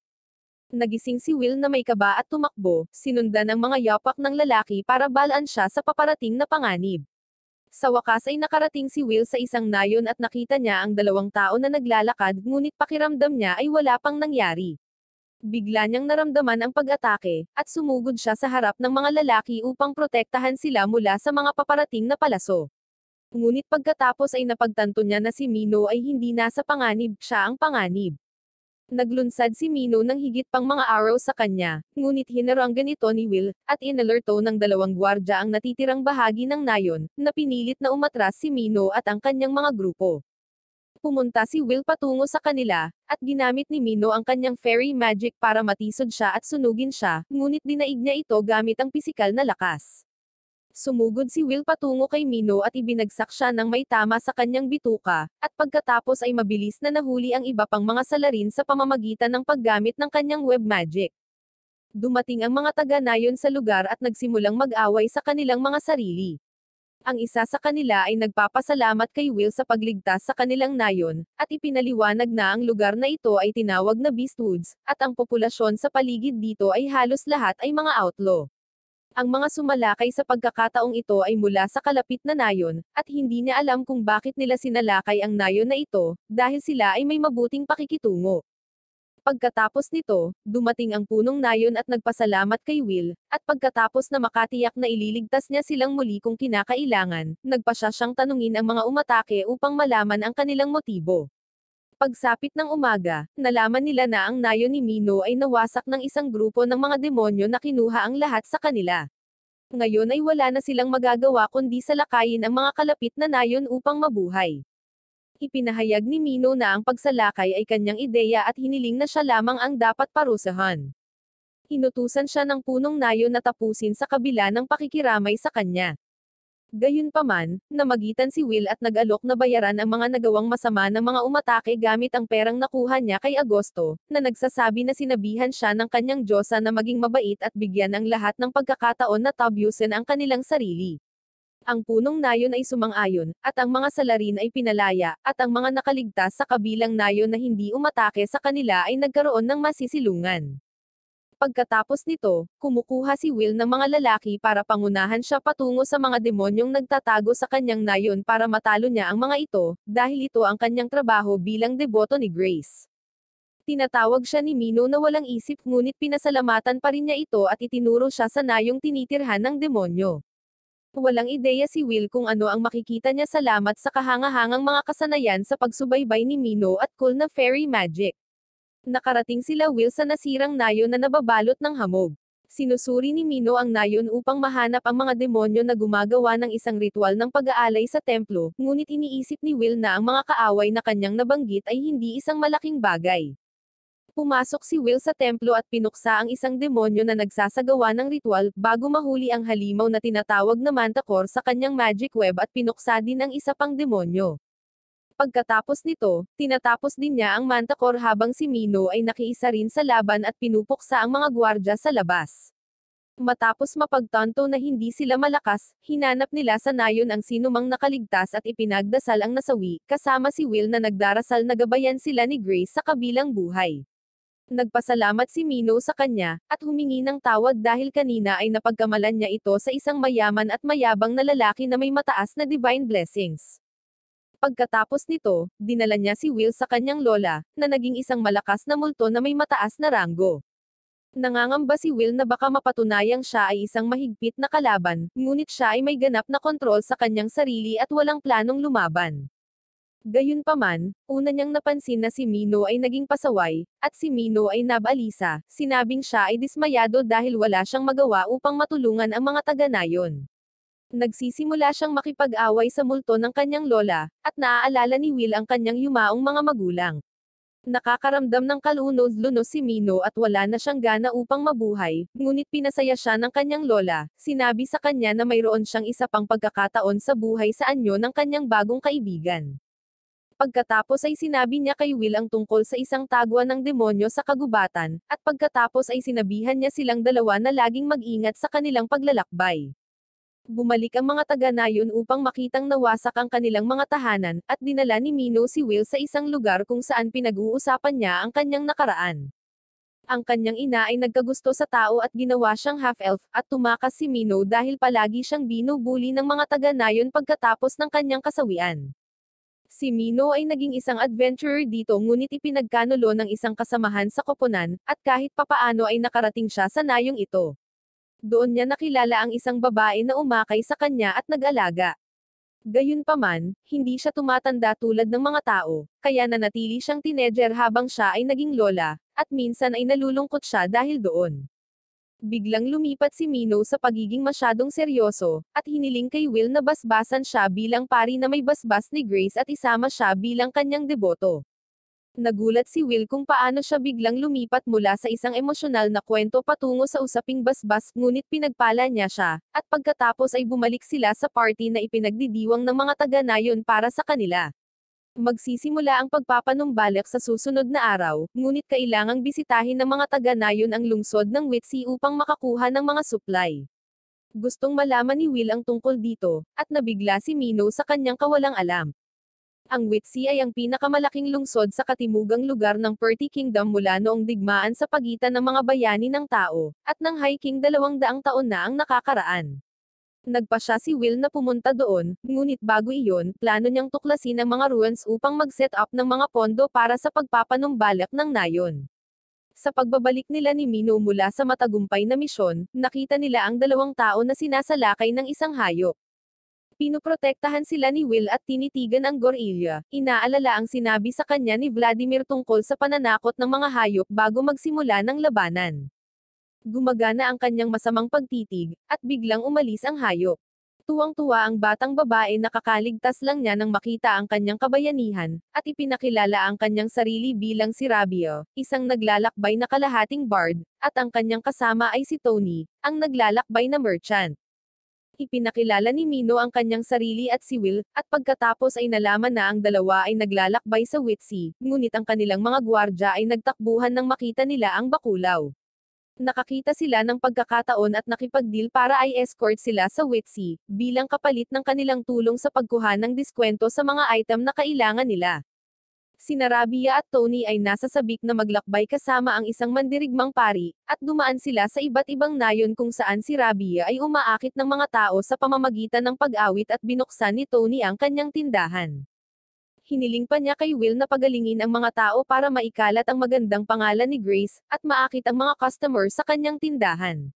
Nagising si Will na may kaba at tumakbo, sinundan ang mga yapak ng lalaki para balaan siya sa paparating na panganib. Sa wakas ay nakarating si Will sa isang nayon at nakita niya ang dalawang tao na naglalakad ngunit pakiramdam niya ay wala pang nangyari. Bigla niyang naramdaman ang pag-atake, at sumugod siya sa harap ng mga lalaki upang protektahan sila mula sa mga paparating na palaso. Ngunit pagkatapos ay napagtanto niya na si Mino ay hindi nasa panganib, siya ang panganib. Naglunsad si Mino ng higit pang mga araw sa kanya, ngunit hinaranggan ito ni Will, at inalerto ng dalawang gwardya ang natitirang bahagi ng nayon, na pinilit na umatras si Mino at ang kanyang mga grupo. Pumunta si Will patungo sa kanila, at ginamit ni Mino ang kanyang fairy magic para matisod siya at sunugin siya, ngunit dinaig niya ito gamit ang pisikal na lakas. Sumugod si Will patungo kay Mino at ibinagsak siya ng may tama sa kanyang bituka, at pagkatapos ay mabilis na nahuli ang iba pang mga salarin sa pamamagitan ng paggamit ng kanyang web magic. Dumating ang mga taga nayon sa lugar at nagsimulang mag-away sa kanilang mga sarili. Ang isa sa kanila ay nagpapasalamat kay Will sa pagligtas sa kanilang nayon, at ipinaliwanag na ang lugar na ito ay tinawag na Beastwoods, at ang populasyon sa paligid dito ay halos lahat ay mga outlaw. Ang mga sumalakay sa pagkakataong ito ay mula sa kalapit na nayon, at hindi niya alam kung bakit nila sinalakay ang nayon na ito, dahil sila ay may mabuting pakikitungo. Pagkatapos nito, dumating ang punong nayon at nagpasalamat kay Will, at pagkatapos na makatiyak na ililigtas niya silang muli kung kinakailangan, nagpa siya siyang tanungin ang mga umatake upang malaman ang kanilang motibo. Pagsapit ng umaga, nalaman nila na ang nayon ni Mino ay nawasak ng isang grupo ng mga demonyo na kinuha ang lahat sa kanila. Ngayon ay wala na silang magagawa kundi salakayin ang mga kalapit na nayon upang mabuhay. Ipinahayag ni Mino na ang pagsalakay ay kanyang ideya at hiniling na siya lamang ang dapat parusahan. Inutusan siya ng punong nayo na tapusin sa kabila ng pakikiramay sa kanya. Gayunpaman, namagitan si Will at nag-alok na bayaran ang mga nagawang masama ng mga umatake gamit ang perang nakuha niya kay Agosto, na nagsasabi na sinabihan siya ng kanyang Diyosa na maging mabait at bigyan ang lahat ng pagkakataon na tabyusin ang kanilang sarili. Ang punong nayon ay sumang-ayon, at ang mga salarin ay pinalaya, at ang mga nakaligtas sa kabilang nayon na hindi umatake sa kanila ay nagkaroon ng masisilungan. Pagkatapos nito, kumukuha si Will ng mga lalaki para pangunahan siya patungo sa mga demonyong nagtatago sa kanyang nayon para matalo niya ang mga ito, dahil ito ang kanyang trabaho bilang deboto ni Grace. Tinatawag siya ni Mino na walang isip ngunit pinasalamatan pa rin niya ito at itinuro siya sa nayong tinitirhan ng demonyo. Walang ideya si Will kung ano ang makikita niya salamat sa kahangahangang mga kasanayan sa pagsubaybay ni Mino at cool na fairy magic. Nakarating sila Will sa nasirang nayon na nababalot ng hamog. Sinusuri ni Mino ang nayon upang mahanap ang mga demonyo na gumagawa ng isang ritual ng pag-aalay sa templo, ngunit iniisip ni Will na ang mga kaaway na kanyang nabanggit ay hindi isang malaking bagay. Pumasok si Will sa templo at pinuksa ang isang demonyo na nagsasagawa ng ritual, bago mahuli ang halimaw na tinatawag na mantakor sa kanyang magic web at pinuksa din ang isa pang demonyo. Pagkatapos nito, tinatapos din niya ang mantakor habang si Mino ay nakiisa rin sa laban at pinupuksa ang mga gwardya sa labas. Matapos mapagtanto na hindi sila malakas, hinanap nila sa nayon ang sinumang nakaligtas at ipinagdasal ang nasawi, kasama si Will na nagdarasal na gabayan sila ni Grace sa kabilang buhay. Nagpasalamat si Mino sa kanya, at humingi ng tawad dahil kanina ay napagkamalan niya ito sa isang mayaman at mayabang na lalaki na may mataas na divine blessings. Pagkatapos nito, dinala niya si Will sa kanyang lola, na naging isang malakas na multo na may mataas na ranggo. Nangangamba si Will na baka mapatunayang siya ay isang mahigpit na kalaban, ngunit siya ay may ganap na kontrol sa kanyang sarili at walang planong lumaban. Gayunpaman, una niyang napansin na si Mino ay naging pasaway, at si Mino ay nabalisa, sinabing siya ay dismayado dahil wala siyang magawa upang matulungan ang mga taga-nayon. Nagsisimula siyang makipag-away sa multo ng kanyang lola, at naaalala ni Will ang kanyang yumaong mga magulang. Nakakaramdam ng kalunod-lunos si Mino at wala na siyang gana upang mabuhay, ngunit pinasaya siya ng kanyang lola, sinabi sa kanya na mayroon siyang isa pang pagkakataon sa buhay sa anyo ng kanyang bagong kaibigan. Pagkatapos ay sinabi niya kay Will ang tungkol sa isang tagwa ng demonyo sa kagubatan, at pagkatapos ay sinabihan niya silang dalawa na laging mag-ingat sa kanilang paglalakbay. Bumalik ang mga taga nayon upang makitang nawasak ang kanilang mga tahanan, at dinala ni Mino si Will sa isang lugar kung saan pinag-uusapan niya ang kanyang nakaraan. Ang kanyang ina ay nagkagusto sa tao at ginawa siyang half-elf, at tumakas si Mino dahil palagi siyang binubuli ng mga taga nayon pagkatapos ng kanyang kasawian. Si Mino ay naging isang adventurer dito ngunit ipinagkanulo ng isang kasamahan sa koponan, at kahit papaano ay nakarating siya sa nayong ito. Doon niya nakilala ang isang babae na umakay sa kanya at nag-alaga. Gayunpaman, hindi siya tumatanda tulad ng mga tao, kaya nanatili siyang teenager habang siya ay naging lola, at minsan ay nalulungkot siya dahil doon. Biglang lumipat si Mino sa pagiging masyadong seryoso, at hiniling kay Will na basbasan siya bilang pari na may basbas ni Grace at isama siya bilang kanyang deboto. Nagulat si Will kung paano siya biglang lumipat mula sa isang emosyonal na kwento patungo sa usaping basbas, ngunit pinagpala niya siya, at pagkatapos ay bumalik sila sa party na ipinagdidiwang ng mga taga-nayon para sa kanila. Magsisimula ang pagpapanumbalik sa susunod na araw, ngunit kailangang bisitahin ng mga taga nayon ang lungsod ng Witsi upang makakuha ng mga supply. Gustong malaman ni Will ang tungkol dito, at nabigla si Mino sa kanyang kawalang alam. Ang Witsi ay ang pinakamalaking lungsod sa katimugang lugar ng Perty Kingdom mula noong digmaan sa pagitan ng mga bayani ng tao, at ng hiking dalawang daang taon na ang nakakaraan. Nagpa siya si Will na pumunta doon, ngunit bago iyon, plano niyang tuklasin ang mga ruins upang mag-set up ng mga pondo para sa pagpapanumbalik ng nayon. Sa pagbabalik nila ni Mino mula sa matagumpay na misyon, nakita nila ang dalawang tao na sinasalakay ng isang hayop. Pinoprotektahan sila ni Will at tinitigan ang gorilla. Inaalala ang sinabi sa kanya ni Vladimir tungkol sa pananakot ng mga hayop bago magsimula ng labanan. Gumagana ang kanyang masamang pagtitig, at biglang umalis ang hayop. Tuwang-tuwa ang batang babae na kakaligtas lang niya nang makita ang kanyang kabayanihan, at ipinakilala ang kanyang sarili bilang si Rabio, isang naglalakbay na kalahating bard, at ang kanyang kasama ay si Tony, ang naglalakbay na merchant. Ipinakilala ni Mino ang kanyang sarili at si Will, at pagkatapos ay nalaman na ang dalawa ay naglalakbay sa Whitsea, ngunit ang kanilang mga gwardya ay nagtakbuhan nang makita nila ang bakulaw nakakita sila ng pagkakataon at nakipagdeal para ay escort sila sa Witsy, bilang kapalit ng kanilang tulong sa pagkuha ng diskwento sa mga item na kailangan nila. Sina Rabia at Tony ay nasa sabik na maglakbay kasama ang isang mandirigmang pari, at dumaan sila sa iba't ibang nayon kung saan si Rabia ay umaakit ng mga tao sa pamamagitan ng pag-awit at binuksan ni Tony ang kanyang tindahan hiniling pa niya kay Will na pagalingin ang mga tao para maikalat ang magandang pangalan ni Grace, at maakit ang mga customer sa kanyang tindahan.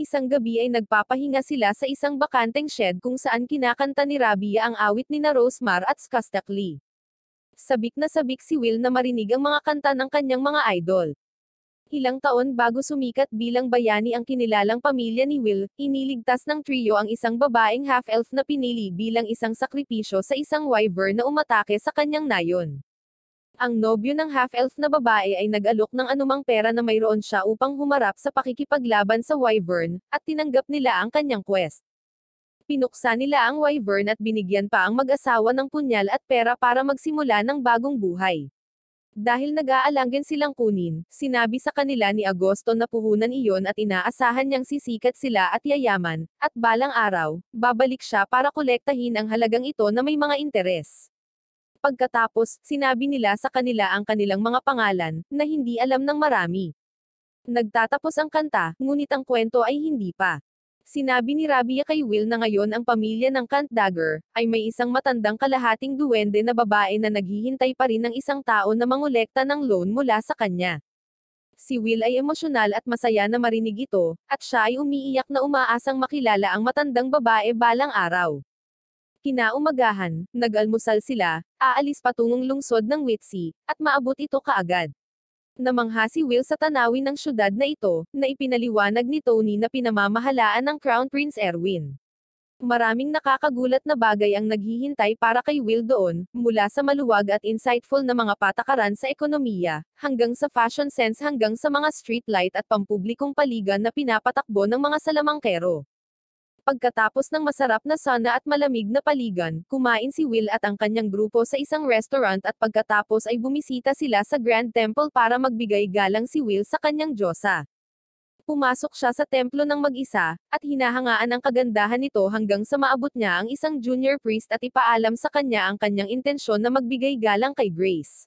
Isang gabi ay nagpapahinga sila sa isang bakanteng shed kung saan kinakanta ni Rabia ang awit ni na Rosemar at Skastak Lee. Sabik na sabik si Will na marinig ang mga kanta ng kanyang mga idol. Ilang taon bago sumikat bilang bayani ang kinilalang pamilya ni Will, iniligtas ng trio ang isang babaeng half-elf na pinili bilang isang sakripisyo sa isang wyvern na umatake sa kanyang nayon. Ang nobyo ng half-elf na babae ay nag-alok ng anumang pera na mayroon siya upang humarap sa pakikipaglaban sa wyvern, at tinanggap nila ang kanyang quest. Pinuksa nila ang wyvern at binigyan pa ang mag-asawa ng punyal at pera para magsimula ng bagong buhay. Dahil nag-aalanggan silang kunin, sinabi sa kanila ni Agosto na puhunan iyon at inaasahan niyang sisikat sila at yayaman, at balang araw, babalik siya para kolektahin ang halagang ito na may mga interes. Pagkatapos, sinabi nila sa kanila ang kanilang mga pangalan, na hindi alam ng marami. Nagtatapos ang kanta, ngunit ang kwento ay hindi pa. Sinabi ni Rabia kay Will na ngayon ang pamilya ng Kant Dagger, ay may isang matandang kalahating duwende na babae na naghihintay pa rin ng isang tao na mangolekta ng loan mula sa kanya. Si Will ay emosyonal at masaya na marinig ito, at siya ay umiiyak na umaasang makilala ang matandang babae balang araw. Kinaumagahan, nag-almusal sila, aalis patungong lungsod ng Witsi, at maabot ito kaagad. Namangha si Will sa tanawin ng syudad na ito, na ipinaliwanag ni Tony na pinamamahalaan ng Crown Prince Erwin. Maraming nakakagulat na bagay ang naghihintay para kay Will doon, mula sa maluwag at insightful na mga patakaran sa ekonomiya, hanggang sa fashion sense hanggang sa mga streetlight at pampublikong paligan na pinapatakbo ng mga salamangkero. Pagkatapos ng masarap na sana at malamig na paligan, kumain si Will at ang kanyang grupo sa isang restaurant at pagkatapos ay bumisita sila sa Grand Temple para magbigay galang si Will sa kanyang Diyosa. Pumasok siya sa templo ng mag-isa, at hinahangaan ang kagandahan nito hanggang sa maabot niya ang isang junior priest at ipaalam sa kanya ang kanyang intensyon na magbigay galang kay Grace.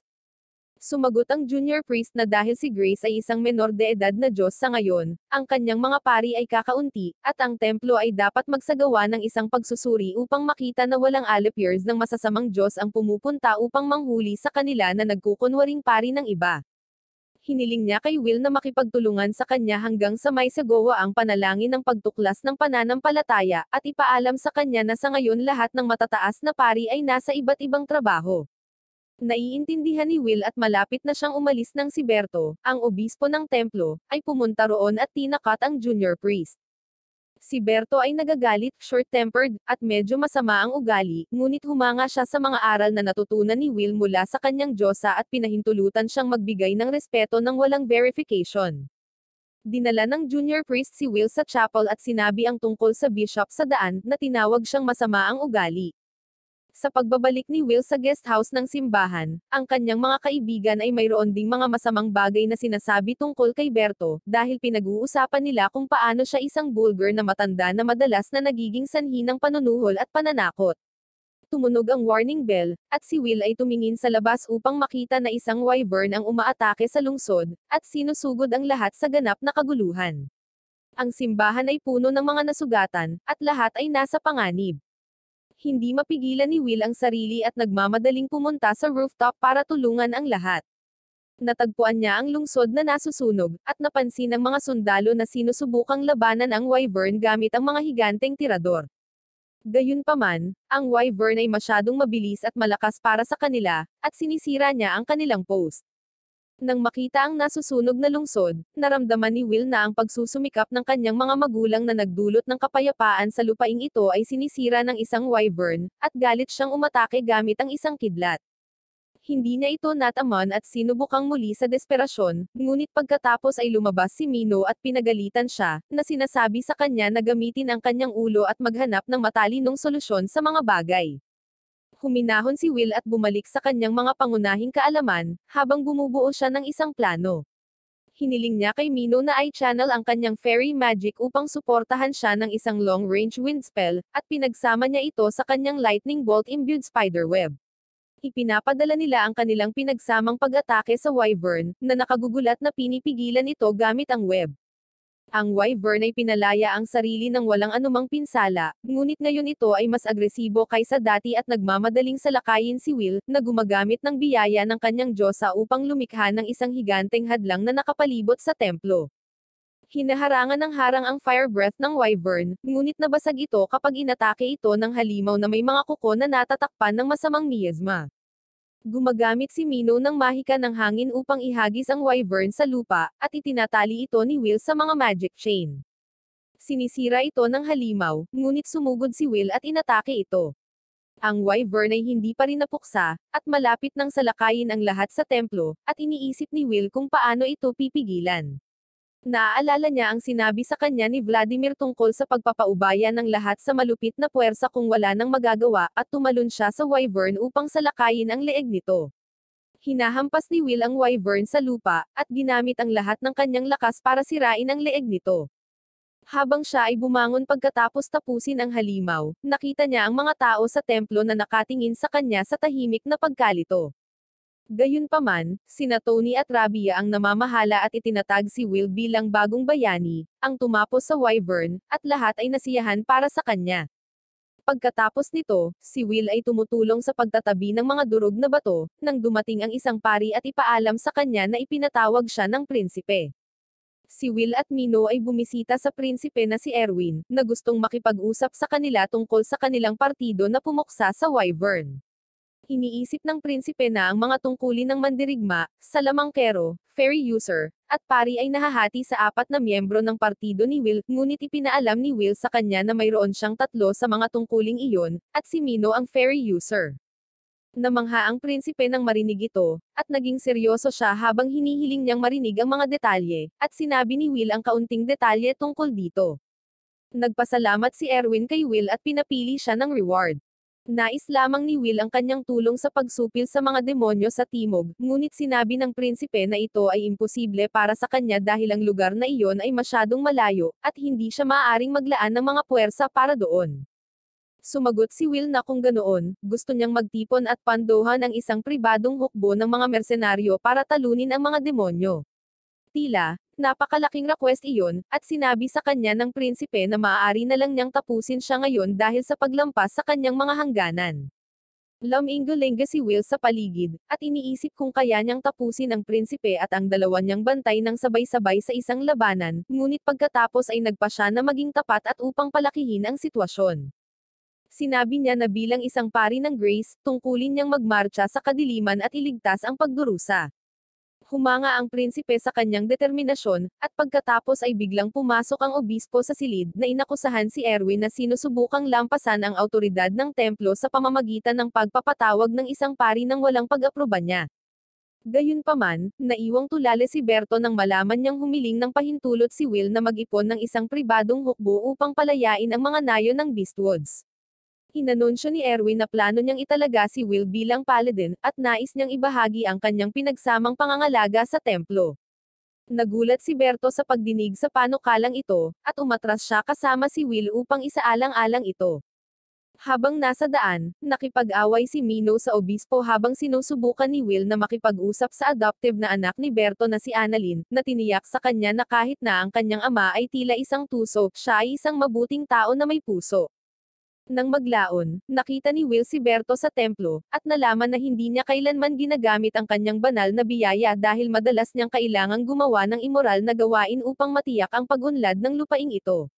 Sumagot ang junior priest na dahil si Grace ay isang menor de edad na Diyos sa ngayon, ang kanyang mga pari ay kakaunti, at ang templo ay dapat magsagawa ng isang pagsusuri upang makita na walang alipyears ng masasamang Diyos ang pumupunta upang manghuli sa kanila na nagkukunwaring pari ng iba. Hiniling niya kay Will na makipagtulungan sa kanya hanggang sa may sagawa ang panalangin ng pagtuklas ng pananampalataya, at ipaalam sa kanya na sa ngayon lahat ng matataas na pari ay nasa iba't ibang trabaho. Naiintindihan ni Will at malapit na siyang umalis ng si Berto, ang obispo ng templo, ay pumunta roon at tinakat ang junior priest. Si Berto ay nagagalit, short-tempered, at medyo masama ang ugali, ngunit humanga siya sa mga aral na natutunan ni Will mula sa kanyang Diyosa at pinahintulutan siyang magbigay ng respeto ng walang verification. Dinala ng junior priest si Will sa chapel at sinabi ang tungkol sa bishop sa daan na tinawag siyang masama ang ugali. Sa pagbabalik ni Will sa guest house ng simbahan, ang kanyang mga kaibigan ay mayroon ding mga masamang bagay na sinasabi tungkol kay Berto, dahil pinag-uusapan nila kung paano siya isang bulger na matanda na madalas na nagiging sanhi ng panunuhol at pananakot. Tumunog ang warning bell, at si Will ay tumingin sa labas upang makita na isang wyvern ang umaatake sa lungsod, at sinusugod ang lahat sa ganap na kaguluhan. Ang simbahan ay puno ng mga nasugatan, at lahat ay nasa panganib hindi mapigilan ni Will ang sarili at nagmamadaling pumunta sa rooftop para tulungan ang lahat. Natagpuan niya ang lungsod na nasusunog, at napansin ng mga sundalo na sinusubukang labanan ang wyvern gamit ang mga higanteng tirador. Gayunpaman, ang wyvern ay masyadong mabilis at malakas para sa kanila, at sinisira niya ang kanilang post. Nang makita ang nasusunog na lungsod, naramdaman ni Will na ang pagsusumikap ng kanyang mga magulang na nagdulot ng kapayapaan sa lupaing ito ay sinisira ng isang wyvern, at galit siyang umatake gamit ang isang kidlat. Hindi na ito nataman at sinubukang muli sa desperasyon, ngunit pagkatapos ay lumabas si Mino at pinagalitan siya, na sinasabi sa kanya na gamitin ang kanyang ulo at maghanap ng matalinong solusyon sa mga bagay huminahon si Will at bumalik sa kanyang mga pangunahing kaalaman, habang bumubuo siya ng isang plano. Hiniling niya kay Mino na i-channel ang kanyang fairy magic upang suportahan siya ng isang long-range wind spell, at pinagsama niya ito sa kanyang lightning bolt-imbued spider web. Ipinapadala nila ang kanilang pinagsamang pag-atake sa wyvern, na nakagugulat na pinipigilan ito gamit ang web. Ang Wyvern ay pinalaya ang sarili ng walang anumang pinsala, ngunit ngayon ito ay mas agresibo kaysa dati at nagmamadaling salakayin si Will, na gumagamit ng biyaya ng kanyang Diyosa upang lumikha ng isang higanteng hadlang na nakapalibot sa templo. Hinaharangan ng harang ang fire breath ng Wyvern, ngunit nabasag ito kapag inatake ito ng halimaw na may mga kuko na natatakpan ng masamang miasma. Gumagamit si Mino ng mahika ng hangin upang ihagis ang wyvern sa lupa, at itinatali ito ni Will sa mga magic chain. Sinisira ito ng halimaw, ngunit sumugod si Will at inatake ito. Ang wyvern ay hindi pa rin napuksa, at malapit nang salakayin ang lahat sa templo, at iniisip ni Will kung paano ito pipigilan. Naaalala niya ang sinabi sa kanya ni Vladimir tungkol sa pagpapaubaya ng lahat sa malupit na puwersa kung wala nang magagawa, at tumalon siya sa wyvern upang salakayin ang leeg nito. Hinahampas ni Will ang wyvern sa lupa, at ginamit ang lahat ng kanyang lakas para sirain ang leeg nito. Habang siya ay bumangon pagkatapos tapusin ang halimaw, nakita niya ang mga tao sa templo na nakatingin sa kanya sa tahimik na pagkalito. Gayunpaman, sina Tony at Rabia ang namamahala at itinatag si Will bilang bagong bayani, ang tumapo sa Wyvern, at lahat ay nasiyahan para sa kanya. Pagkatapos nito, si Will ay tumutulong sa pagtatabi ng mga durog na bato, nang dumating ang isang pari at ipaalam sa kanya na ipinatawag siya ng prinsipe. Si Will at Mino ay bumisita sa prinsipe na si Erwin, na gustong makipag-usap sa kanila tungkol sa kanilang partido na pumuksa sa Wyvern iniisip ng prinsipe na ang mga tungkulin ng mandirigma, salamangkero, ferry user, at pari ay nahahati sa apat na miyembro ng partido ni Will, ngunit ipinaalam ni Will sa kanya na mayroon siyang tatlo sa mga tungkuling iyon, at si Mino ang ferry user. Namangha ang prinsipe nang marinig ito, at naging seryoso siya habang hinihiling niyang marinig ang mga detalye, at sinabi ni Will ang kaunting detalye tungkol dito. Nagpasalamat si Erwin kay Will at pinapili siya ng reward. Nais lamang ni Will ang kanyang tulong sa pagsupil sa mga demonyo sa timog, ngunit sinabi ng prinsipe na ito ay imposible para sa kanya dahil ang lugar na iyon ay masyadong malayo, at hindi siya maaaring maglaan ng mga puwersa para doon. Sumagot si Will na kung ganoon, gusto niyang magtipon at pandohan ang isang pribadong hukbo ng mga mersenaryo para talunin ang mga demonyo. Tila, napakalaking request iyon, at sinabi sa kanya ng prinsipe na maaari na lang niyang tapusin siya ngayon dahil sa paglampas sa kanyang mga hangganan. laminggo si Will sa paligid, at iniisip kung kaya niyang tapusin ang prinsipe at ang dalawa niyang bantay ng sabay-sabay sa isang labanan, ngunit pagkatapos ay nagpa siya na maging tapat at upang palakihin ang sitwasyon. Sinabi niya na bilang isang pari ng Grace, tungkulin niyang magmarcha sa kadiliman at iligtas ang pagdurusa. Humanga ang prinsipe sa kanyang determinasyon, at pagkatapos ay biglang pumasok ang obispo sa silid na inakusahan si Erwin na sinusubukang lampasan ang autoridad ng templo sa pamamagitan ng pagpapatawag ng isang pari ng walang pag-aproba niya. Gayunpaman, naiwang tulale si Berto nang malaman niyang humiling ng pahintulot si Will na mag-ipon ng isang pribadong hukbo upang palayain ang mga nayo ng Beastwoods. Inanunsyo ni Erwin na plano niyang italaga si Will bilang paladin, at nais niyang ibahagi ang kanyang pinagsamang pangangalaga sa templo. Nagulat si Berto sa pagdinig sa panukalang ito, at umatras siya kasama si Will upang isaalang-alang ito. Habang nasa daan, nakipag-away si Mino sa obispo habang sinusubukan ni Will na makipag-usap sa adoptive na anak ni Berto na si Annalyn, na tiniyak sa kanya na kahit na ang kanyang ama ay tila isang tuso, siya ay isang mabuting tao na may puso. Nang maglaon, nakita ni Will si Berto sa templo, at nalaman na hindi niya kailanman ginagamit ang kanyang banal na biyaya dahil madalas niyang kailangang gumawa ng imoral na gawain upang matiyak ang pagunlad ng lupaing ito.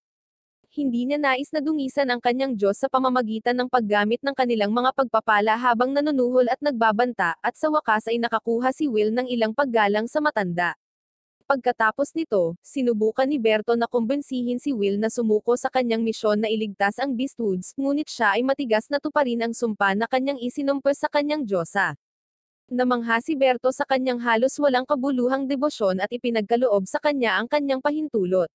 Hindi niya nais na dungisan ang kanyang Diyos sa pamamagitan ng paggamit ng kanilang mga pagpapala habang nanunuhol at nagbabanta, at sa wakas ay nakakuha si Will ng ilang paggalang sa matanda. Pagkatapos nito, sinubukan ni Berto na kumbensihin si Will na sumuko sa kanyang misyon na iligtas ang Beastwoods, ngunit siya ay matigas na tuparin ang sumpa na kanyang isinumpas sa kanyang Diyosa. Namangha si Berto sa kanyang halos walang kabuluhang debosyon at ipinagkaloob sa kanya ang kanyang pahintulot.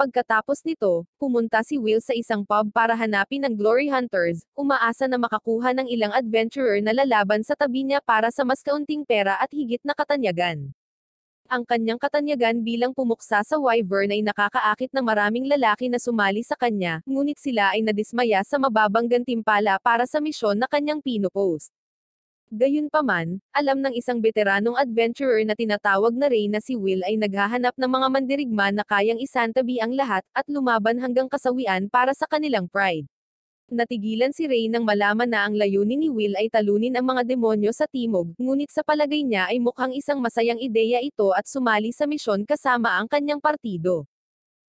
Pagkatapos nito, pumunta si Will sa isang pub para hanapin ang Glory Hunters, umaasa na makakuha ng ilang adventurer na lalaban sa tabi niya para sa mas kaunting pera at higit na katanyagan. Ang kanyang katanyagan bilang pumuksa sa wyvern ay nakakaakit ng maraming lalaki na sumali sa kanya, ngunit sila ay nadismaya sa mababang gantimpala para sa misyon na kanyang pinopost. Gayunpaman, alam ng isang veteranong adventurer na tinatawag na Rey na si Will ay naghahanap ng mga mandirigma na kayang isantabi ang lahat at lumaban hanggang kasawian para sa kanilang pride. Natigilan si Ray nang malaman na ang layunin ni Will ay talunin ang mga demonyo sa timog, ngunit sa palagay niya ay mukhang isang masayang ideya ito at sumali sa misyon kasama ang kanyang partido.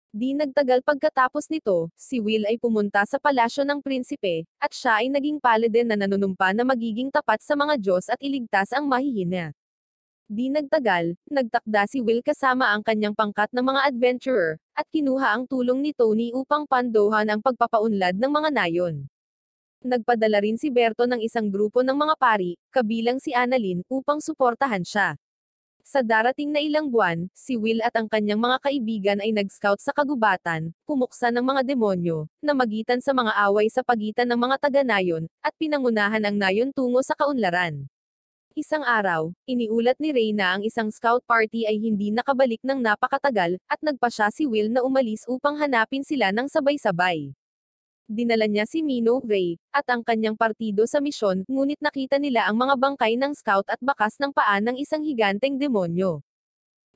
Di nagtagal pagkatapos nito, si Will ay pumunta sa palasyo ng prinsipe, at siya ay naging paladin na nanunumpa na magiging tapat sa mga Diyos at iligtas ang mahihina. Di nagtagal, nagtakda si Will kasama ang kanyang pangkat ng mga adventurer, at kinuha ang tulong ni Tony upang pandohan ang pagpapaunlad ng mga nayon. Nagpadala rin si Berto ng isang grupo ng mga pari, kabilang si Annalyn, upang suportahan siya. Sa darating na ilang buwan, si Will at ang kanyang mga kaibigan ay nag-scout sa kagubatan, pumuksa ng mga demonyo, na magitan sa mga away sa pagitan ng mga taga-nayon, at pinangunahan ang nayon tungo sa kaunlaran. Isang araw, iniulat ni Reyna ang isang scout party ay hindi nakabalik ng napakatagal, at nagpa siya si Will na umalis upang hanapin sila ng sabay-sabay. Dinala niya si Mino, Ray, at ang kanyang partido sa misyon, ngunit nakita nila ang mga bangkay ng scout at bakas ng paa ng isang higanteng demonyo.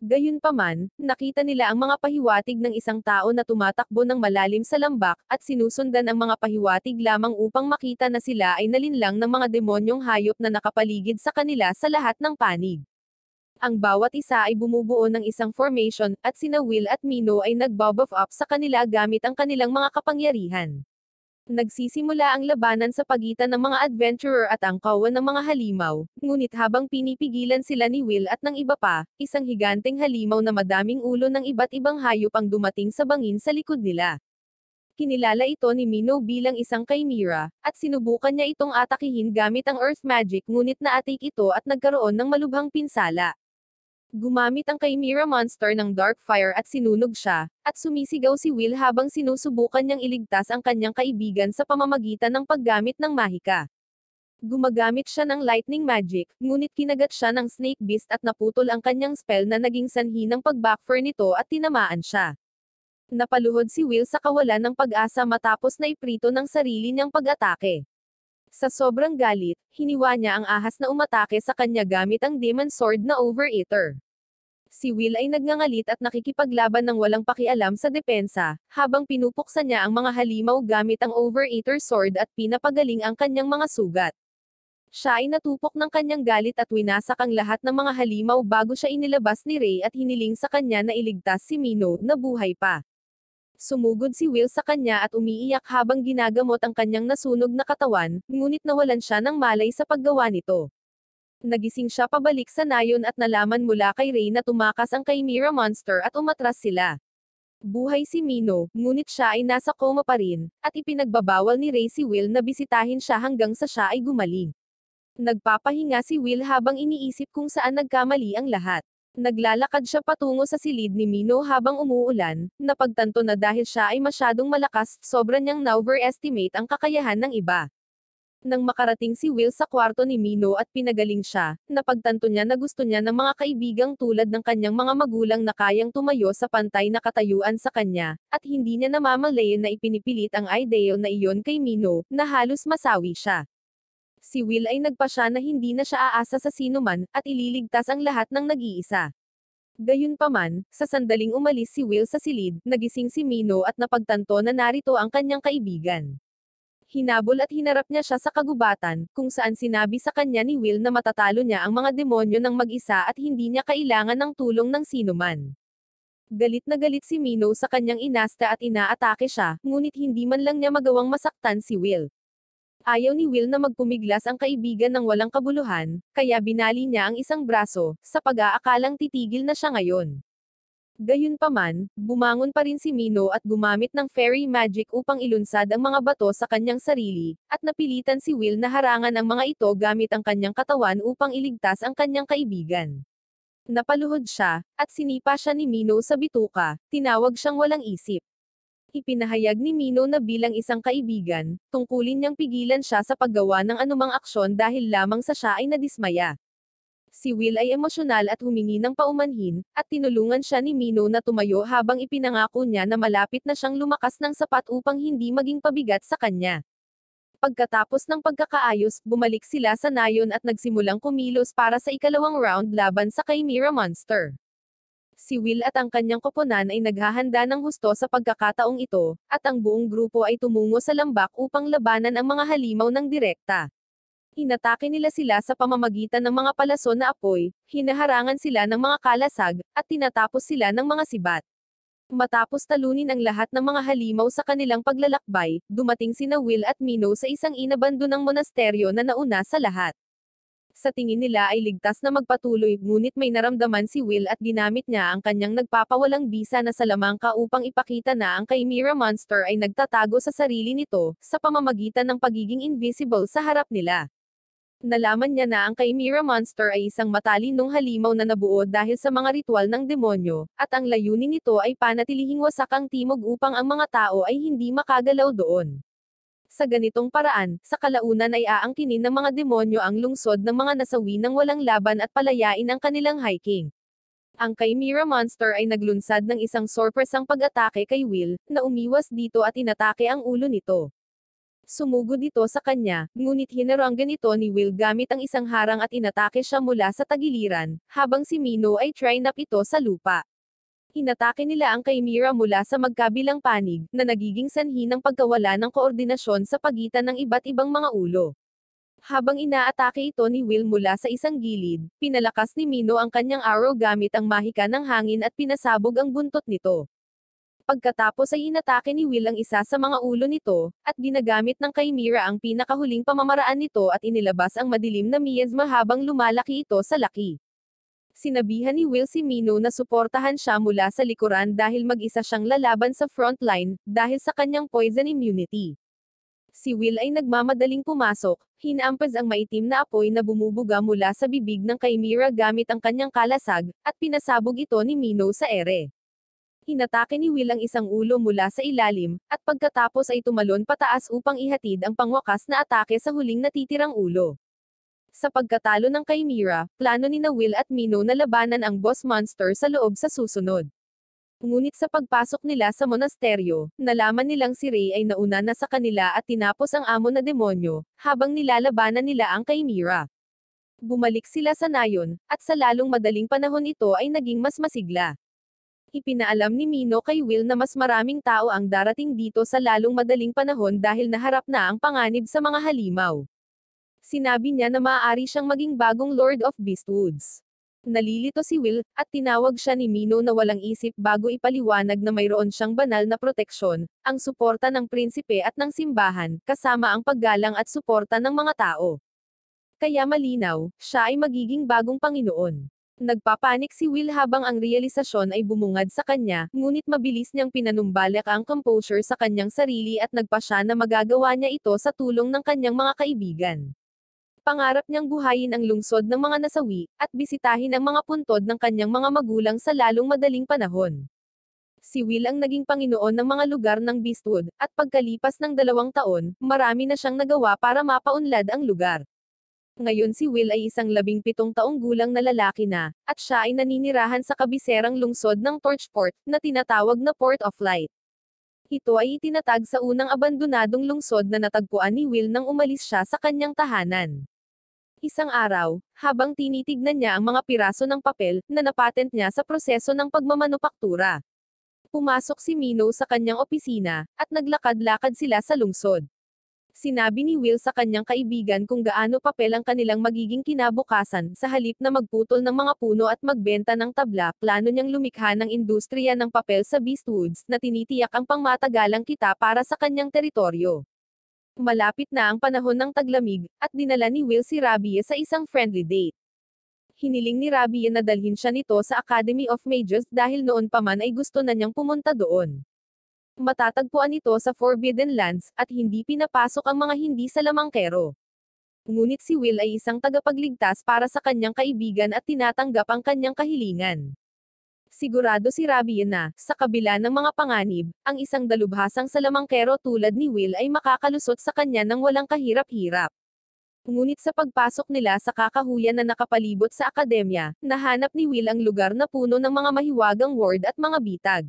Gayunpaman, nakita nila ang mga pahiwatig ng isang tao na tumatakbo ng malalim sa lambak, at sinusundan ang mga pahiwatig lamang upang makita na sila ay nalinlang ng mga demonyong hayop na nakapaligid sa kanila sa lahat ng panig. Ang bawat isa ay bumubuo ng isang formation, at sina Will at Mino ay nagbob up sa kanila gamit ang kanilang mga kapangyarihan nagsisimula ang labanan sa pagitan ng mga adventurer at ang kawan ng mga halimaw, ngunit habang pinipigilan sila ni Will at ng iba pa, isang higanteng halimaw na madaming ulo ng iba't ibang hayop ang dumating sa bangin sa likod nila. Kinilala ito ni Mino bilang isang Chimera, at sinubukan niya itong atakihin gamit ang Earth Magic ngunit naatik ito at nagkaroon ng malubhang pinsala. Gumamit ang Chimera Monster ng Dark Fire at sinunog siya, at sumisigaw si Will habang sinusubukan niyang iligtas ang kanyang kaibigan sa pamamagitan ng paggamit ng mahika. Gumagamit siya ng lightning magic, ngunit kinagat siya ng snake beast at naputol ang kanyang spell na naging sanhi ng pag nito at tinamaan siya. Napaluhod si Will sa kawalan ng pag-asa matapos na iprito ng sarili niyang pag-atake. Sa sobrang galit, hiniwa niya ang ahas na umatake sa kanya gamit ang demon sword na overeater. Si Will ay nagngangalit at nakikipaglaban ng walang pakialam sa depensa, habang pinupuksa niya ang mga halimaw gamit ang overeater sword at pinapagaling ang kanyang mga sugat. Siya ay natupok ng kanyang galit at winasak ang lahat ng mga halimaw bago siya inilabas ni Ray at hiniling sa kanya na iligtas si Mino na buhay pa. Sumugod si Will sa kanya at umiiyak habang ginagamot ang kanyang nasunog na katawan, ngunit nawalan siya ng malay sa paggawa nito. Nagising siya pabalik sa nayon at nalaman mula kay Ray na tumakas ang Chimera Monster at umatras sila. Buhay si Mino, ngunit siya ay nasa koma pa rin, at ipinagbabawal ni Ray si Will na bisitahin siya hanggang sa siya ay gumaling. Nagpapahinga si Will habang iniisip kung saan nagkamali ang lahat. Naglalakad siya patungo sa silid ni Mino habang umuulan, napagtanto na dahil siya ay masyadong malakas, sobra niyang na-overestimate ang kakayahan ng iba. Nang makarating si Will sa kwarto ni Mino at pinagaling siya, napagtanto niya na gusto niya ng mga kaibigang tulad ng kanyang mga magulang na kayang tumayo sa pantay na katayuan sa kanya, at hindi niya namamalayan na ipinipilit ang ideyo na iyon kay Mino, na halos masawi siya si Will ay nagpasya na hindi na siya aasa sa sinuman, at ililigtas ang lahat ng nag-iisa. Gayunpaman, sa sandaling umalis si Will sa silid, nagising si Mino at napagtanto na narito ang kanyang kaibigan. Hinabol at hinarap niya siya sa kagubatan, kung saan sinabi sa kanya ni Will na matatalo niya ang mga demonyo ng mag-isa at hindi niya kailangan ng tulong ng sinuman. Galit na galit si Mino sa kanyang inasta at inaatake siya, ngunit hindi man lang niya magawang masaktan si Will. Ayaw ni Will na magpumiglas ang kaibigan ng walang kabuluhan, kaya binali niya ang isang braso, sa pag-aakalang titigil na siya ngayon. Gayunpaman, bumangon pa rin si Mino at gumamit ng fairy magic upang ilunsad ang mga bato sa kanyang sarili, at napilitan si Will na harangan ang mga ito gamit ang kanyang katawan upang iligtas ang kanyang kaibigan. Napaluhod siya, at sinipa siya ni Mino sa bituka, tinawag siyang walang isip. Ipinahayag ni Mino na bilang isang kaibigan, tungkulin niyang pigilan siya sa paggawa ng anumang aksyon dahil lamang sa siya ay nadismaya. Si Will ay emosyonal at humingi ng paumanhin, at tinulungan siya ni Mino na tumayo habang ipinangako niya na malapit na siyang lumakas ng sapat upang hindi maging pabigat sa kanya. Pagkatapos ng pagkakaayos, bumalik sila sa nayon at nagsimulang kumilos para sa ikalawang round laban sa Chimera Monster si Will at ang kanyang koponan ay naghahanda ng husto sa pagkakataong ito, at ang buong grupo ay tumungo sa lambak upang labanan ang mga halimaw ng direkta. Inatake nila sila sa pamamagitan ng mga palaso na apoy, hinaharangan sila ng mga kalasag, at tinatapos sila ng mga sibat. Matapos talunin ang lahat ng mga halimaw sa kanilang paglalakbay, dumating sina Will at Mino sa isang inabandunang monasteryo na nauna sa lahat. Sa tingin nila ay ligtas na magpatuloy ngunit may naramdaman si Will at ginamit niya ang kanyang nagpapawalang bisa na salamangka upang ipakita na ang Chimera Monster ay nagtatago sa sarili nito sa pamamagitan ng pagiging invisible sa harap nila. Nalaman niya na ang Chimera Monster ay isang matalinong halimaw na nabuo dahil sa mga ritual ng demonyo, at ang layunin nito ay panatilihing wasak ang timog upang ang mga tao ay hindi makagalaw doon. Sa ganitong paraan, sa kalaunan ay aangkinin ng mga demonyo ang lungsod ng mga nasawi nang walang laban at palayain ang kanilang hiking. Ang Chimera Monster ay naglunsad ng isang sorpresang pag-atake kay Will, na umiwas dito at inatake ang ulo nito. Sumugod ito sa kanya, ngunit hinarang ito ni Will gamit ang isang harang at inatake siya mula sa tagiliran, habang si Mino ay trinap ito sa lupa. Hinatake nila ang Kaimira mula sa magkabilang panig, na nagiging sanhi ng pagkawala ng koordinasyon sa pagitan ng iba't ibang mga ulo. Habang inaatake ito ni Will mula sa isang gilid, pinalakas ni Mino ang kanyang arrow gamit ang mahika ng hangin at pinasabog ang buntot nito. Pagkatapos ay inatake ni Will ang isa sa mga ulo nito, at ginagamit ng Kaimira ang pinakahuling pamamaraan nito at inilabas ang madilim na miasma habang lumalaki ito sa laki. Sinabihan ni Will Simino na suportahan siya mula sa likuran dahil mag-isa siyang lalaban sa frontline, dahil sa kanyang poison immunity. Si Will ay nagmamadaling pumasok, hinaampas ang maitim na apoy na bumubuga mula sa bibig ng Chimera gamit ang kanyang kalasag, at pinasabog ito ni Mino sa ere. Hinatake ni Will ang isang ulo mula sa ilalim, at pagkatapos ay tumalon pataas upang ihatid ang pangwakas na atake sa huling natitirang ulo. Sa pagkatalo ng kay Mira, plano ni na Will at Mino na labanan ang boss monster sa loob sa susunod. Ngunit sa pagpasok nila sa monasteryo, nalaman nilang si Ray ay nauna na sa kanila at tinapos ang amo na demonyo, habang nilalabanan nila ang kay Mira. Bumalik sila sa nayon, at sa lalong madaling panahon ito ay naging mas masigla. Ipinaalam ni Mino kay Will na mas maraming tao ang darating dito sa lalong madaling panahon dahil naharap na ang panganib sa mga halimaw. Sinabi niya na maaari siyang maging bagong Lord of Beastwoods. Nalilito si Will, at tinawag siya ni Mino na walang isip bago ipaliwanag na mayroon siyang banal na proteksyon, ang suporta ng prinsipe at ng simbahan, kasama ang paggalang at suporta ng mga tao. Kaya malinaw, siya ay magiging bagong Panginoon. Nagpapanik si Will habang ang realisasyon ay bumungad sa kanya, ngunit mabilis niyang pinanumbalik ang composure sa kanyang sarili at nagpa siya na magagawa niya ito sa tulong ng kanyang mga kaibigan. Pangarap niyang buhayin ang lungsod ng mga nasawi, at bisitahin ang mga puntod ng kanyang mga magulang sa lalong madaling panahon. Si Will ang naging Panginoon ng mga lugar ng Beastwood, at pagkalipas ng dalawang taon, marami na siyang nagawa para mapaunlad ang lugar. Ngayon si Will ay isang labing pitong taong gulang na lalaki na, at siya ay naninirahan sa kabiserang lungsod ng Torchport, na tinatawag na Port of Light. Ito ay itinatag sa unang abandonadong lungsod na natagpuan ni Will nang umalis siya sa kanyang tahanan. Isang araw, habang tinitignan niya ang mga piraso ng papel na napatent niya sa proseso ng pagmamanupaktura, pumasok si Mino sa kanyang opisina at naglakad-lakad sila sa lungsod. Sinabi ni Will sa kanyang kaibigan kung gaano papel ang kanilang magiging kinabukasan sa halip na magputol ng mga puno at magbenta ng tabla, plano niyang lumikha ng industriya ng papel sa Beastwoods na tinitiyak ang pangmatagalang kita para sa kanyang teritoryo. Malapit na ang panahon ng taglamig, at dinala ni Will si Rabie sa isang friendly date. Hiniling ni Rabie na dalhin siya nito sa Academy of Majors dahil noon pa man ay gusto na niyang pumunta doon. Matatagpuan ito sa Forbidden Lands, at hindi pinapasok ang mga hindi sa lamangkero. Ngunit si Will ay isang tagapagligtas para sa kanyang kaibigan at tinatanggap ang kanyang kahilingan. Sigurado si Rabie na, sa kabila ng mga panganib, ang isang dalubhasang salamangkero tulad ni Will ay makakalusot sa kanya ng walang kahirap-hirap. Ngunit sa pagpasok nila sa kakahuyan na nakapalibot sa akademya, nahanap ni Will ang lugar na puno ng mga mahiwagang ward at mga bitag.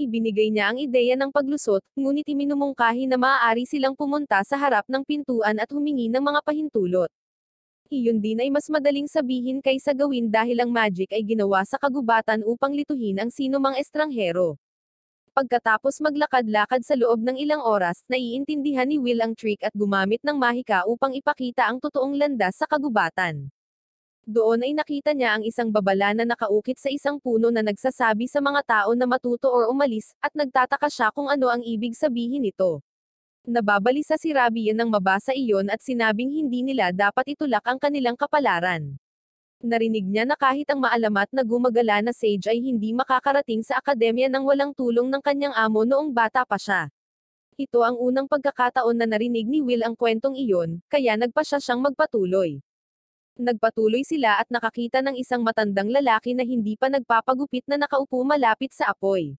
Ibinigay niya ang ideya ng paglusot, ngunit iminumungkahi na maaari silang pumunta sa harap ng pintuan at humingi ng mga pahintulot. Iyon din ay mas madaling sabihin kaysa gawin dahil ang magic ay ginawa sa kagubatan upang lituhin ang sino mang estranghero. Pagkatapos maglakad-lakad sa loob ng ilang oras, naiintindihan ni Will ang trick at gumamit ng mahika upang ipakita ang totoong landas sa kagubatan. Doon ay nakita niya ang isang babala na nakaukit sa isang puno na nagsasabi sa mga tao na matuto or umalis, at nagtataka siya kung ano ang ibig sabihin nito. Nababalisa si Rabian ng mabasa iyon at sinabing hindi nila dapat itulak ang kanilang kapalaran. Narinig niya na kahit ang maalamat na gumagala na Sage ay hindi makakarating sa akademya nang walang tulong ng kanyang amo noong bata pa siya. Ito ang unang pagkakataon na narinig ni Will ang kwentong iyon, kaya nagpa siya siyang magpatuloy. Nagpatuloy sila at nakakita ng isang matandang lalaki na hindi pa nagpapagupit na nakaupo malapit sa apoy.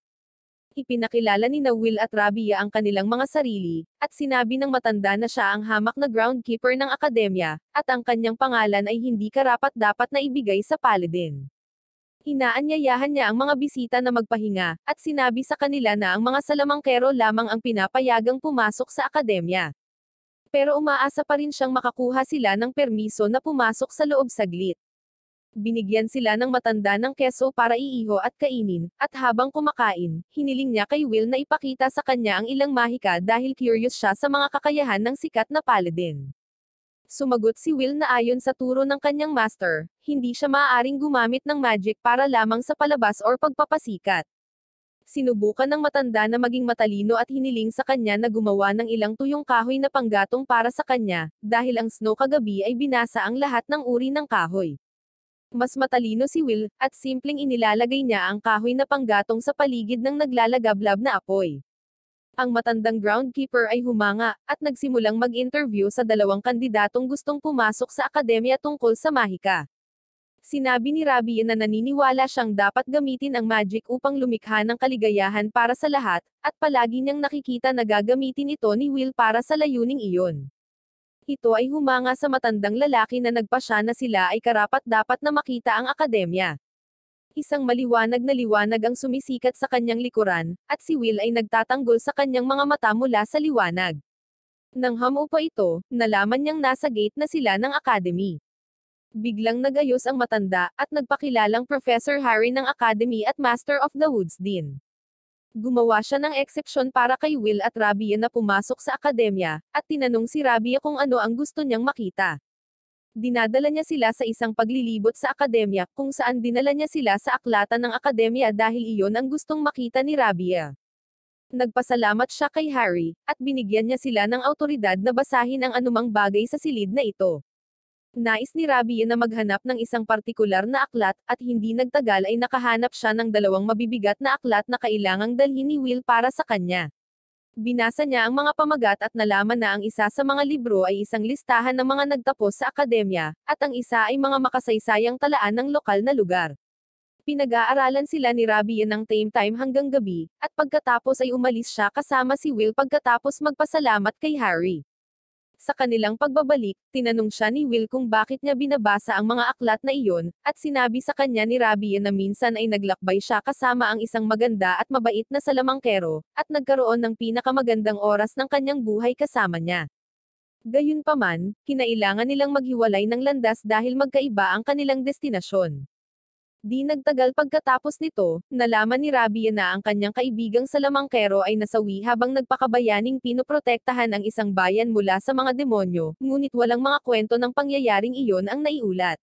Ipinakilala ni na Will at Rabia ang kanilang mga sarili, at sinabi ng matanda na siya ang hamak na groundkeeper ng akademya, at ang kanyang pangalan ay hindi karapat-dapat na ibigay sa paladin inaanyayahan niya ang mga bisita na magpahinga, at sinabi sa kanila na ang mga salamangkero lamang ang pinapayagang pumasok sa akademya. Pero umaasa pa rin siyang makakuha sila ng permiso na pumasok sa loob saglit binigyan sila ng matanda ng keso para iiho at kainin, at habang kumakain, hiniling niya kay Will na ipakita sa kanya ang ilang mahika dahil curious siya sa mga kakayahan ng sikat na paladin. Sumagot si Will na ayon sa turo ng kanyang master, hindi siya maaaring gumamit ng magic para lamang sa palabas or pagpapasikat. Sinubukan ng matanda na maging matalino at hiniling sa kanya na gumawa ng ilang tuyong kahoy na panggatong para sa kanya, dahil ang snow kagabi ay binasa ang lahat ng uri ng kahoy mas matalino si Will, at simpleng inilalagay niya ang kahoy na panggatong sa paligid ng naglalagablab na apoy. Ang matandang groundkeeper ay humanga, at nagsimulang mag-interview sa dalawang kandidatong gustong pumasok sa akademya tungkol sa mahika. Sinabi ni Rabi na naniniwala siyang dapat gamitin ang magic upang lumikha ng kaligayahan para sa lahat, at palagi niyang nakikita na gagamitin ito ni Will para sa layuning iyon. Ito ay humanga sa matandang lalaki na nagpasya na sila ay karapat dapat na makita ang akademya. Isang maliwanag na liwanag ang sumisikat sa kanyang likuran, at si Will ay nagtatanggol sa kanyang mga mata mula sa liwanag. Nang hamo pa ito, nalaman niyang nasa gate na sila ng academy. Biglang nagayos ang matanda, at nagpakilalang Professor Harry ng Academy at Master of the Woods din gumawa siya ng eksepsyon para kay Will at Rabia na pumasok sa akademya, at tinanong si Rabia kung ano ang gusto niyang makita. Dinadala niya sila sa isang paglilibot sa akademya, kung saan dinala niya sila sa aklatan ng akademya dahil iyon ang gustong makita ni Rabia. Nagpasalamat siya kay Harry, at binigyan niya sila ng autoridad na basahin ang anumang bagay sa silid na ito. Nais ni Rabie na maghanap ng isang partikular na aklat, at hindi nagtagal ay nakahanap siya ng dalawang mabibigat na aklat na kailangang dalhin ni Will para sa kanya. Binasa niya ang mga pamagat at nalaman na ang isa sa mga libro ay isang listahan ng mga nagtapos sa akademya, at ang isa ay mga makasaysayang talaan ng lokal na lugar. Pinag-aaralan sila ni Rabia ng time time hanggang gabi, at pagkatapos ay umalis siya kasama si Will pagkatapos magpasalamat kay Harry. Sa kanilang pagbabalik, tinanong siya ni Will kung bakit niya binabasa ang mga aklat na iyon, at sinabi sa kanya ni Rabie na minsan ay naglakbay siya kasama ang isang maganda at mabait na salamangkero, at nagkaroon ng pinakamagandang oras ng kanyang buhay kasama niya. Gayunpaman, kinailangan nilang maghiwalay ng landas dahil magkaiba ang kanilang destinasyon. Di nagtagal pagkatapos nito, nalaman ni Rabia na ang kanyang kaibigang salamangkero ay nasawi habang nagpakabayaning pinoprotektahan ang isang bayan mula sa mga demonyo, ngunit walang mga kwento ng pangyayaring iyon ang naiulat.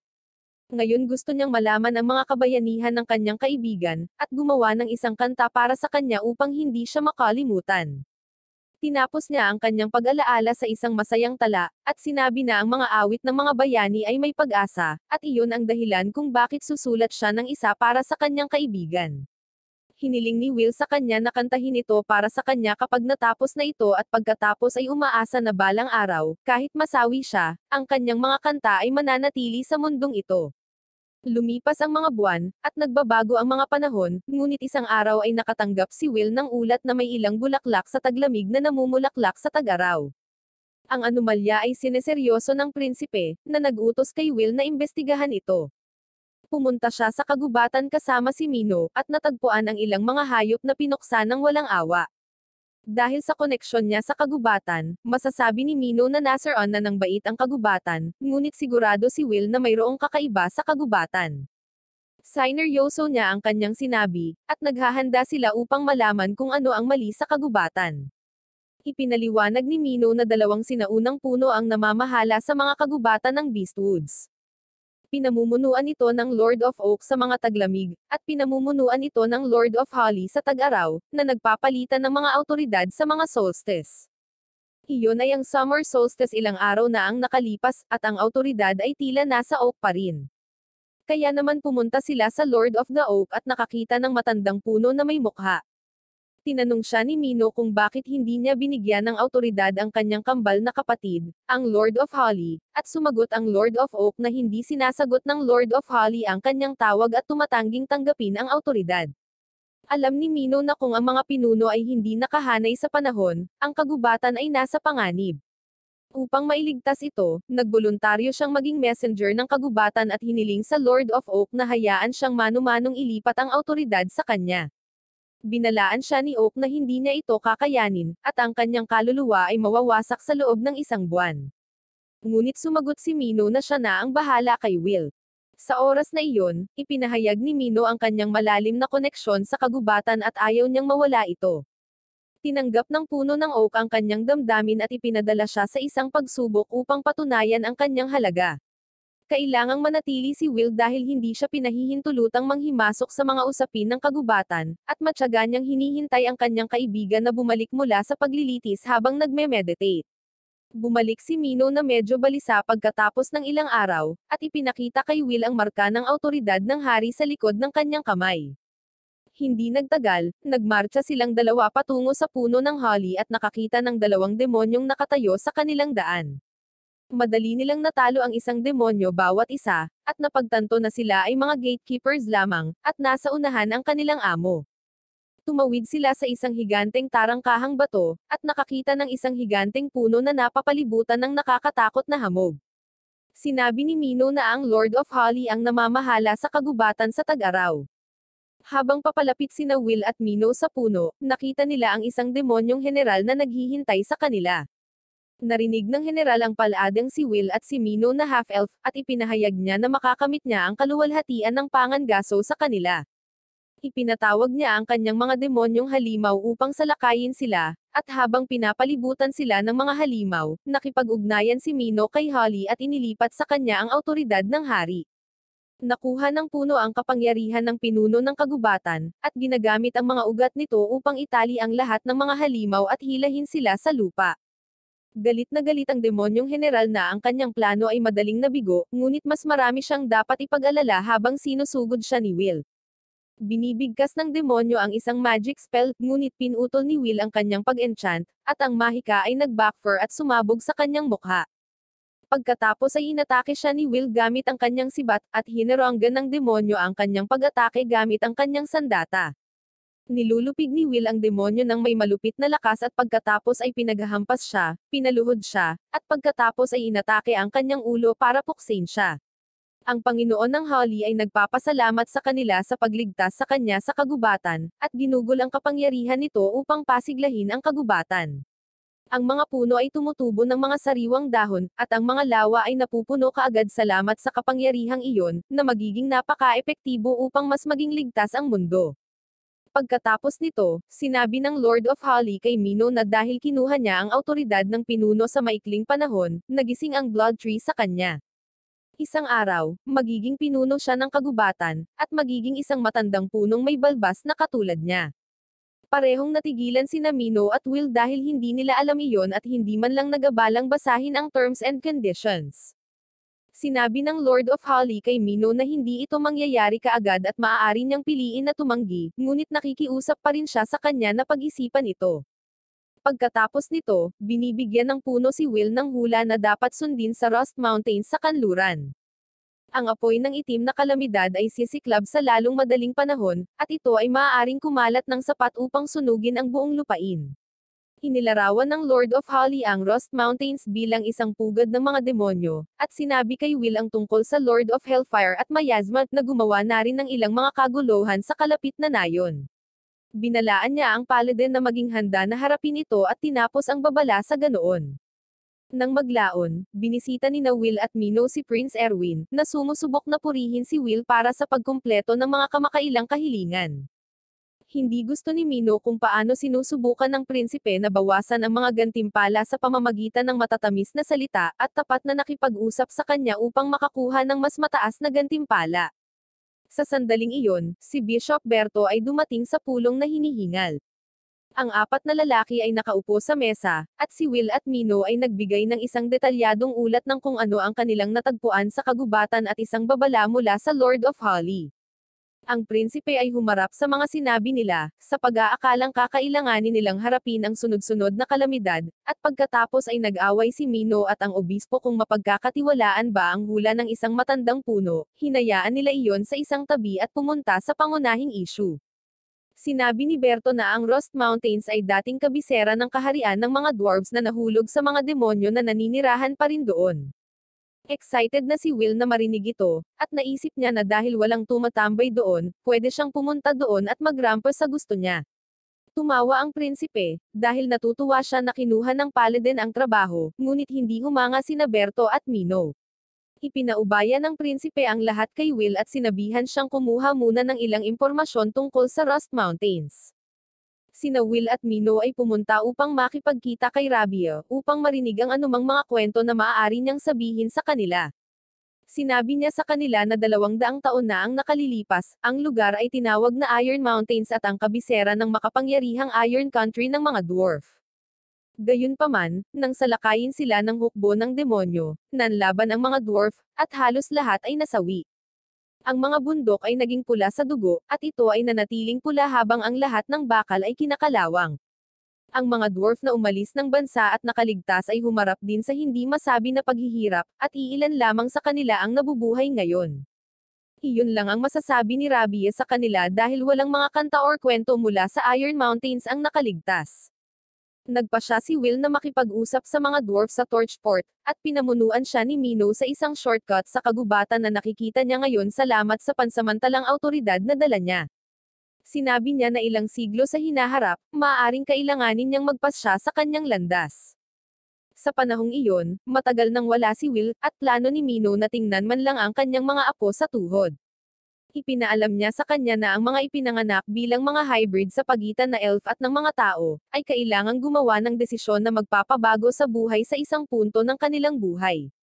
Ngayon gusto niyang malaman ang mga kabayanihan ng kanyang kaibigan, at gumawa ng isang kanta para sa kanya upang hindi siya makalimutan. Tinapos niya ang kanyang pag-alaala sa isang masayang tala, at sinabi na ang mga awit ng mga bayani ay may pag-asa, at iyon ang dahilan kung bakit susulat siya ng isa para sa kanyang kaibigan. Hiniling ni Will sa kanya na kantahin ito para sa kanya kapag natapos na ito at pagkatapos ay umaasa na balang araw, kahit masawi siya, ang kanyang mga kanta ay mananatili sa mundong ito. Lumipas ang mga buwan, at nagbabago ang mga panahon, ngunit isang araw ay nakatanggap si Will ng ulat na may ilang bulaklak sa taglamig na namumulaklak sa tag-araw. Ang anomalya ay sineseryoso ng prinsipe, na nag-utos kay Will na imbestigahan ito. Pumunta siya sa kagubatan kasama si Mino, at natagpuan ang ilang mga hayop na pinuksa ng walang awa. Dahil sa koneksyon niya sa kagubatan, masasabi ni Mino na nasaron na nang bait ang kagubatan, ngunit sigurado si Will na mayroong kakaiba sa kagubatan. Signer Yoso niya ang kanyang sinabi, at naghahanda sila upang malaman kung ano ang mali sa kagubatan. Ipinaliwanag ni Mino na dalawang sinaunang puno ang namamahala sa mga kagubatan ng Beastwoods pinamumunuan ito ng Lord of Oak sa mga taglamig, at pinamumunuan ito ng Lord of Holly sa tag-araw, na nagpapalitan ng mga autoridad sa mga solstice. Iyon ay ang summer solstice ilang araw na ang nakalipas, at ang autoridad ay tila nasa Oak pa rin. Kaya naman pumunta sila sa Lord of the Oak at nakakita ng matandang puno na may mukha. Tinanong siya ni Mino kung bakit hindi niya binigyan ng autoridad ang kanyang kambal na kapatid, ang Lord of Holly, at sumagot ang Lord of Oak na hindi sinasagot ng Lord of Holly ang kanyang tawag at tumatangging tanggapin ang autoridad. Alam ni Mino na kung ang mga pinuno ay hindi nakahanay sa panahon, ang kagubatan ay nasa panganib. Upang mailigtas ito, nagboluntaryo siyang maging messenger ng kagubatan at hiniling sa Lord of Oak na hayaan siyang manumanong ilipat ang autoridad sa kanya. Binalaan siya ni Oak na hindi niya ito kakayanin, at ang kanyang kaluluwa ay mawawasak sa loob ng isang buwan. Ngunit sumagot si Mino na siya na ang bahala kay Will. Sa oras na iyon, ipinahayag ni Mino ang kanyang malalim na koneksyon sa kagubatan at ayaw niyang mawala ito. Tinanggap ng puno ng Oak ang kanyang damdamin at ipinadala siya sa isang pagsubok upang patunayan ang kanyang halaga kailangang manatili si Will dahil hindi siya pinahihintulutang manghimasok sa mga usapin ng kagubatan, at matyaga niyang hinihintay ang kanyang kaibigan na bumalik mula sa paglilitis habang nagme-meditate. Bumalik si Mino na medyo balisa pagkatapos ng ilang araw, at ipinakita kay Will ang marka ng autoridad ng hari sa likod ng kanyang kamay. Hindi nagtagal, nagmarcha silang dalawa patungo sa puno ng holly at nakakita ng dalawang demonyong nakatayo sa kanilang daan madali nilang natalo ang isang demonyo bawat isa, at napagtanto na sila ay mga gatekeepers lamang, at nasa unahan ang kanilang amo. Tumawid sila sa isang higanteng tarangkahang bato, at nakakita ng isang higanteng puno na napapalibutan ng nakakatakot na hamog. Sinabi ni Mino na ang Lord of Holly ang namamahala sa kagubatan sa tag-araw. Habang papalapit sina Will at Mino sa puno, nakita nila ang isang demonyong general na naghihintay sa kanila narinig ng general ang paladang si Will at si Mino na half-elf, at ipinahayag niya na makakamit niya ang kaluwalhatian ng pangangaso sa kanila. Ipinatawag niya ang kanyang mga demonyong halimaw upang salakayin sila, at habang pinapalibutan sila ng mga halimaw, nakipag-ugnayan si Mino kay Holly at inilipat sa kanya ang autoridad ng hari nakuha ng puno ang kapangyarihan ng pinuno ng kagubatan, at ginagamit ang mga ugat nito upang itali ang lahat ng mga halimaw at hilahin sila sa lupa. Galit na galit ang demonyong general na ang kanyang plano ay madaling nabigo, ngunit mas marami siyang dapat ipag-alala habang sinusugod siya ni Will. Binibigkas ng demonyo ang isang magic spell, ngunit pinutol ni Will ang kanyang pag-enchant, at ang mahika ay nag-backfire at sumabog sa kanyang mukha. Pagkatapos ay inatake siya ni Will gamit ang kanyang sibat, at hineronggan ng demonyo ang kanyang pag-atake gamit ang kanyang sandata. Nilulupig ni Will ang demonyo ng may malupit na lakas at pagkatapos ay pinaghahampas siya, pinaluhod siya, at pagkatapos ay inatake ang kanyang ulo para puksin siya. Ang Panginoon ng Holly ay nagpapasalamat sa kanila sa pagligtas sa kanya sa kagubatan, at ginugol ang kapangyarihan nito upang pasiglahin ang kagubatan. Ang mga puno ay tumutubo ng mga sariwang dahon, at ang mga lawa ay napupuno kaagad salamat sa kapangyarihang iyon, na magiging napaka-epektibo upang mas maging ligtas ang mundo. Pagkatapos nito, sinabi ng Lord of Holly kay Mino na dahil kinuha niya ang autoridad ng pinuno sa maikling panahon, nagising ang Blood Tree sa kanya. Isang araw, magiging pinuno siya ng kagubatan, at magiging isang matandang punong may balbas na katulad niya. Parehong natigilan si Namino at Will dahil hindi nila alam iyon at hindi man lang nagabalang basahin ang terms and conditions. Sinabi ng Lord of Holly kay Mino na hindi ito mangyayari kaagad at maaari niyang piliin na tumanggi, ngunit nakikiusap pa rin siya sa kanya na pag-isipan ito. Pagkatapos nito, binibigyan ng puno si Will ng hula na dapat sundin sa Rust Mountain sa kanluran. Ang apoy ng itim na kalamidad ay sisiklab sa lalong madaling panahon, at ito ay maaaring kumalat ng sapat upang sunugin ang buong lupain. Inilarawan ng Lord of Holly ang Rost Mountains bilang isang pugad ng mga demonyo, at sinabi kay Will ang tungkol sa Lord of Hellfire at Miasma, na gumawa na rin ng ilang mga kaguluhan sa kalapit na nayon. Binalaan niya ang paladin na maging handa na harapin ito at tinapos ang babala sa ganoon. Nang maglaon, binisita ni na Will at Mino si Prince Erwin, na sumusubok na purihin si Will para sa pagkumpleto ng mga kamakailang kahilingan hindi gusto ni Mino kung paano sinusubukan ng prinsipe na bawasan ang mga gantimpala sa pamamagitan ng matatamis na salita at tapat na nakipag-usap sa kanya upang makakuha ng mas mataas na gantimpala. Sa sandaling iyon, si Bishop Berto ay dumating sa pulong na hinihingal. Ang apat na lalaki ay nakaupo sa mesa, at si Will at Mino ay nagbigay ng isang detalyadong ulat ng kung ano ang kanilang natagpuan sa kagubatan at isang babala mula sa Lord of Holly. Ang prinsipe ay humarap sa mga sinabi nila, sa pag-aakalang kakailanganin nilang harapin ang sunod-sunod na kalamidad, at pagkatapos ay nag-away si Mino at ang obispo kung mapagkakatiwalaan ba ang hula ng isang matandang puno, hinayaan nila iyon sa isang tabi at pumunta sa pangunahing isyu. Sinabi ni Berto na ang Rost Mountains ay dating kabisera ng kaharian ng mga dwarves na nahulog sa mga demonyo na naninirahan pa rin doon. Excited na si Will na marinig ito, at naisip niya na dahil walang tumatambay doon, pwede siyang pumunta doon at magrampa sa gusto niya. Tumawa ang prinsipe, dahil natutuwa siya na kinuha ng paladin ang trabaho, ngunit hindi humanga sina Berto at Mino. Ipinaubaya ng prinsipe ang lahat kay Will at sinabihan siyang kumuha muna ng ilang impormasyon tungkol sa Rust Mountains sina Will at Mino ay pumunta upang makipagkita kay Rabia, upang marinig ang anumang mga kwento na maaari niyang sabihin sa kanila. Sinabi niya sa kanila na dalawang daang taon na ang nakalilipas, ang lugar ay tinawag na Iron Mountains at ang kabisera ng makapangyarihang Iron Country ng mga dwarf. Gayunpaman, nang salakayin sila ng hukbo ng demonyo, nanlaban ang mga dwarf, at halos lahat ay nasawi. Ang mga bundok ay naging pula sa dugo, at ito ay nanatiling pula habang ang lahat ng bakal ay kinakalawang. Ang mga dwarf na umalis ng bansa at nakaligtas ay humarap din sa hindi masabi na paghihirap, at iilan lamang sa kanila ang nabubuhay ngayon. Iyon lang ang masasabi ni Rabia sa kanila dahil walang mga kanta or kwento mula sa Iron Mountains ang nakaligtas. Nagpa siya si Will na makipag-usap sa mga dwarf sa Torchport, at pinamunuan siya ni Mino sa isang shortcut sa kagubatan na nakikita niya ngayon salamat sa pansamantalang autoridad na dala niya. Sinabi niya na ilang siglo sa hinaharap, maaaring kailanganin niyang magpasya sa kanyang landas. Sa panahong iyon, matagal nang wala si Will, at plano ni Mino na tingnan man lang ang kanyang mga apo sa tuhod. Ipinaalam niya sa kanya na ang mga ipinanganak bilang mga hybrid sa pagitan na elf at ng mga tao, ay kailangang gumawa ng desisyon na magpapabago sa buhay sa isang punto ng kanilang buhay.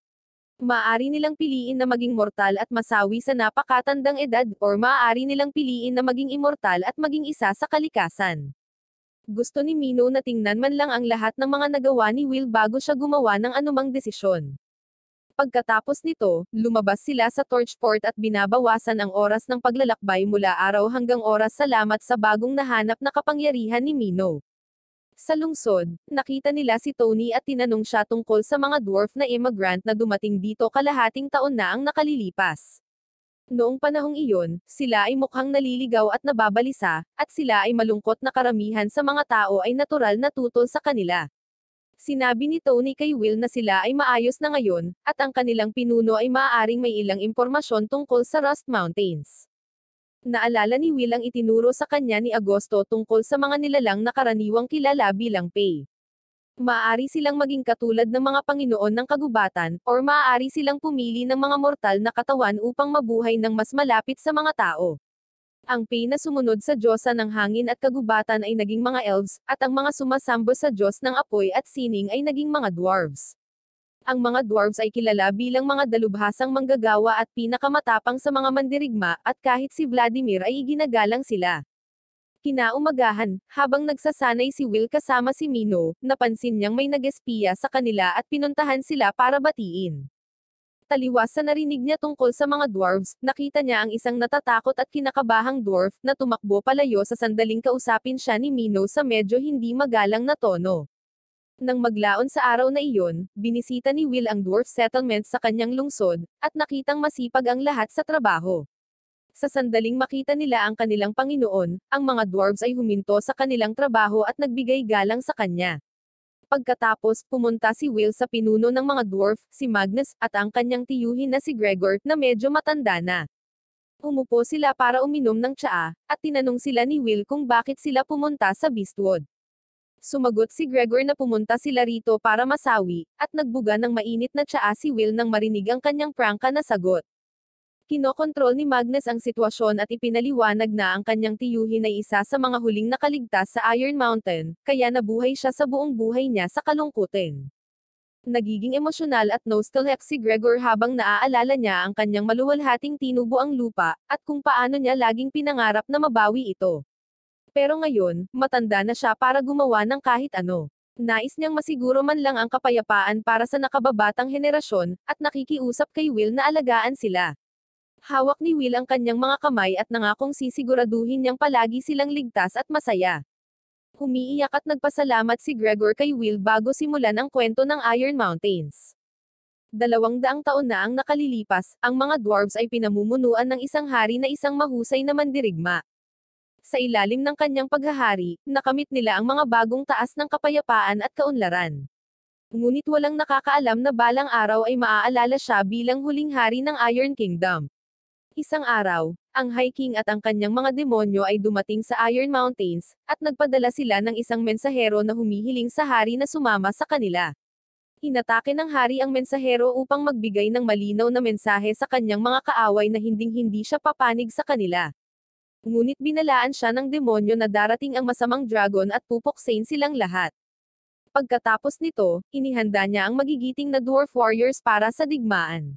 Maaari nilang piliin na maging mortal at masawi sa napakatandang edad, or maaari nilang piliin na maging immortal at maging isa sa kalikasan. Gusto ni Mino na tingnan man lang ang lahat ng mga nagawa ni Will bago siya gumawa ng anumang desisyon. Pagkatapos nito, lumabas sila sa Torchport at binabawasan ang oras ng paglalakbay mula araw hanggang oras salamat sa bagong nahanap na kapangyarihan ni Mino. Sa lungsod, nakita nila si Tony at tinanong siya tungkol sa mga dwarf na immigrant na dumating dito kalahating taon na ang nakalilipas. Noong panahong iyon, sila ay mukhang naliligaw at nababalisa, at sila ay malungkot na karamihan sa mga tao ay natural na tutol sa kanila. Sinabi ni Tony kay Will na sila ay maayos na ngayon, at ang kanilang pinuno ay maaaring may ilang impormasyon tungkol sa Rust Mountains. Naalala ni Will ang itinuro sa kanya ni Agosto tungkol sa mga nilalang na karaniwang kilala bilang pay. Maaari silang maging katulad ng mga Panginoon ng Kagubatan, or maaari silang pumili ng mga mortal na katawan upang mabuhay ng mas malapit sa mga tao. Ang sumunod sa Diyosa ng hangin at kagubatan ay naging mga elves, at ang mga sumasambo sa Diyos ng apoy at sining ay naging mga dwarves. Ang mga dwarves ay kilala bilang mga dalubhasang manggagawa at pinakamatapang sa mga mandirigma, at kahit si Vladimir ay iginagalang sila. Kinaumagahan, habang nagsasanay si Will kasama si Mino, napansin niyang may nagespiya sa kanila at pinuntahan sila para batiin taliwas sa narinig niya tungkol sa mga dwarves, nakita niya ang isang natatakot at kinakabahang dwarf na tumakbo palayo sa sandaling kausapin siya ni Mino sa medyo hindi magalang na tono. Nang maglaon sa araw na iyon, binisita ni Will ang dwarf settlement sa kanyang lungsod, at nakitang masipag ang lahat sa trabaho. Sa sandaling makita nila ang kanilang Panginoon, ang mga dwarves ay huminto sa kanilang trabaho at nagbigay galang sa kanya. Pagkatapos, pumunta si Will sa pinuno ng mga dwarf, si Magnus, at ang kanyang tiyuhin na si Gregor, na medyo matanda na. Umupo sila para uminom ng tsaa, at tinanong sila ni Will kung bakit sila pumunta sa Beastwood. Sumagot si Gregor na pumunta sila rito para masawi, at nagbuga ng mainit na tsaa si Will nang marinig ang kanyang prangka na sagot. Kinokontrol ni Magnus ang sitwasyon at ipinaliwanag na ang kanyang tiyuhin ay isa sa mga huling nakaligtas sa Iron Mountain, kaya nabuhay siya sa buong buhay niya sa kalungkutin. Nagiging emosyonal at nostalgic si Gregor habang naaalala niya ang kanyang maluwalhating tinubo ang lupa, at kung paano niya laging pinangarap na mabawi ito. Pero ngayon, matanda na siya para gumawa ng kahit ano. Nais niyang masiguro man lang ang kapayapaan para sa nakababatang henerasyon, at nakikiusap kay Will na alagaan sila. Hawak ni Will ang kanyang mga kamay at nangakong sisiguraduhin niyang palagi silang ligtas at masaya. Humiiyak at nagpasalamat si Gregor kay Will bago simulan ang kwento ng Iron Mountains. Dalawang daang taon na ang nakalilipas, ang mga dwarves ay pinamumunuan ng isang hari na isang mahusay na mandirigma. Sa ilalim ng kanyang paghahari, nakamit nila ang mga bagong taas ng kapayapaan at kaunlaran. Ngunit walang nakakaalam na balang araw ay maaalala siya bilang huling hari ng Iron Kingdom. Isang araw, ang hiking at ang kanyang mga demonyo ay dumating sa Iron Mountains, at nagpadala sila ng isang mensahero na humihiling sa hari na sumama sa kanila. Inatake ng hari ang mensahero upang magbigay ng malinaw na mensahe sa kanyang mga kaaway na hinding-hindi siya papanig sa kanila. Ngunit binalaan siya ng demonyo na darating ang masamang dragon at pupuksain silang lahat. Pagkatapos nito, inihanda niya ang magigiting na dwarf warriors para sa digmaan.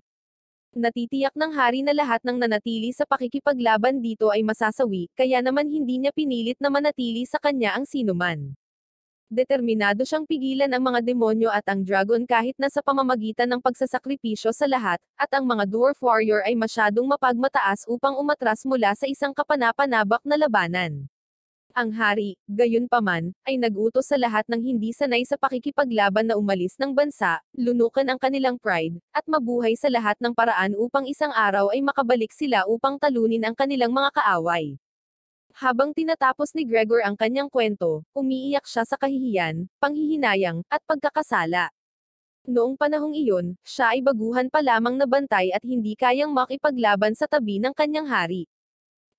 Natitiyak ng hari na lahat ng nanatili sa pakikipaglaban dito ay masasawi, kaya naman hindi niya pinilit na manatili sa kanya ang sinuman. Determinado siyang pigilan ang mga demonyo at ang dragon kahit na sa pamamagitan ng pagsasakripisyo sa lahat, at ang mga dwarf warrior ay masyadong mapagmataas upang umatras mula sa isang kapanapanabak na labanan. Ang hari, gayunpaman, ay nag-utos sa lahat ng hindi sanay sa pakikipaglaban na umalis ng bansa, lunukan ang kanilang pride, at mabuhay sa lahat ng paraan upang isang araw ay makabalik sila upang talunin ang kanilang mga kaaway. Habang tinatapos ni Gregor ang kanyang kwento, umiiyak siya sa kahihiyan, panghihinayang, at pagkakasala. Noong panahong iyon, siya ay baguhan pa lamang na bantay at hindi kayang makipaglaban sa tabi ng kanyang hari.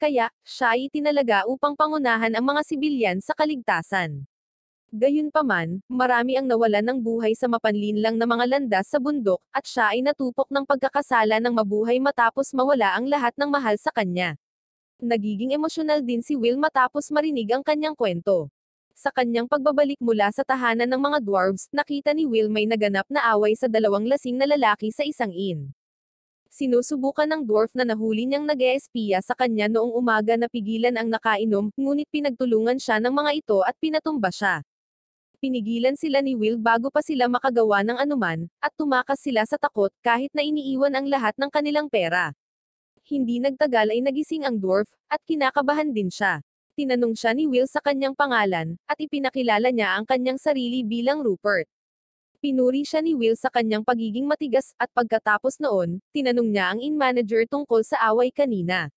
Kaya, siya ay tinalaga upang pangunahan ang mga sibilyan sa kaligtasan. Gayunpaman, marami ang nawalan ng buhay sa mapanlinlang na mga landas sa bundok, at siya ay natupok ng pagkakasala ng mabuhay matapos mawala ang lahat ng mahal sa kanya. Nagiging emosyonal din si Will matapos marinig ang kanyang kwento. Sa kanyang pagbabalik mula sa tahanan ng mga dwarves, nakita ni Will may naganap na away sa dalawang lasing na lalaki sa isang inn. Sinusubukan ng dwarf na nahuli niyang nag-eespiya sa kanya noong umaga na pigilan ang nakainom, ngunit pinagtulungan siya ng mga ito at pinatumba siya. Pinigilan sila ni Will bago pa sila makagawa ng anuman, at tumakas sila sa takot kahit na iniiwan ang lahat ng kanilang pera. Hindi nagtagal ay nagising ang dwarf, at kinakabahan din siya. Tinanong siya ni Will sa kanyang pangalan, at ipinakilala niya ang kanyang sarili bilang Rupert. Pinuri siya ni Will sa kanyang pagiging matigas, at pagkatapos noon, tinanong niya ang in-manager tungkol sa away kanina.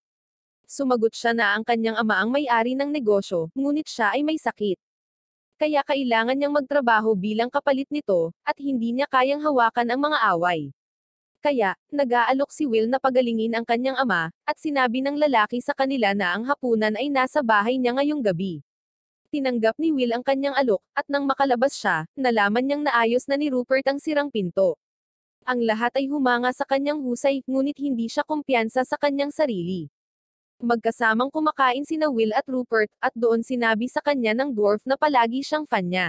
Sumagot siya na ang kanyang ama ang may-ari ng negosyo, ngunit siya ay may sakit. Kaya kailangan niyang magtrabaho bilang kapalit nito, at hindi niya kayang hawakan ang mga away. Kaya, nag-aalok si Will na pagalingin ang kanyang ama, at sinabi ng lalaki sa kanila na ang hapunan ay nasa bahay niya ngayong gabi. Tinanggap ni Will ang kanyang alok, at nang makalabas siya, nalaman niyang naayos na ni Rupert ang sirang pinto. Ang lahat ay humanga sa kanyang husay, ngunit hindi siya kumpiyansa sa kanyang sarili. Magkasamang kumakain sina Will at Rupert, at doon sinabi sa kanya ng dwarf na palagi siyang fan niya.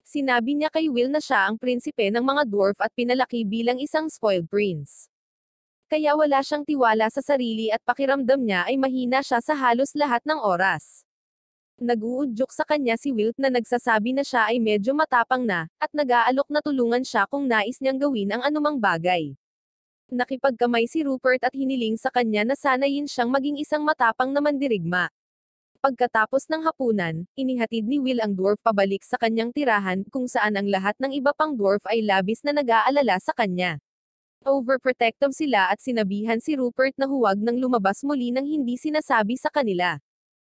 Sinabi niya kay Will na siya ang prinsipe ng mga dwarf at pinalaki bilang isang spoiled prince. Kaya wala siyang tiwala sa sarili at pakiramdam niya ay mahina siya sa halos lahat ng oras. Naguudyok sa kanya si Wilt na nagsasabi na siya ay medyo matapang na, at nag-aalok na tulungan siya kung nais niyang gawin ang anumang bagay. Nakipagkamay si Rupert at hiniling sa kanya na sanayin siyang maging isang matapang na mandirigma. Pagkatapos ng hapunan, inihatid ni Will ang dwarf pabalik sa kanyang tirahan kung saan ang lahat ng iba pang dwarf ay labis na nag-aalala sa kanya. Overprotective sila at sinabihan si Rupert na huwag nang lumabas muli nang hindi sinasabi sa kanila.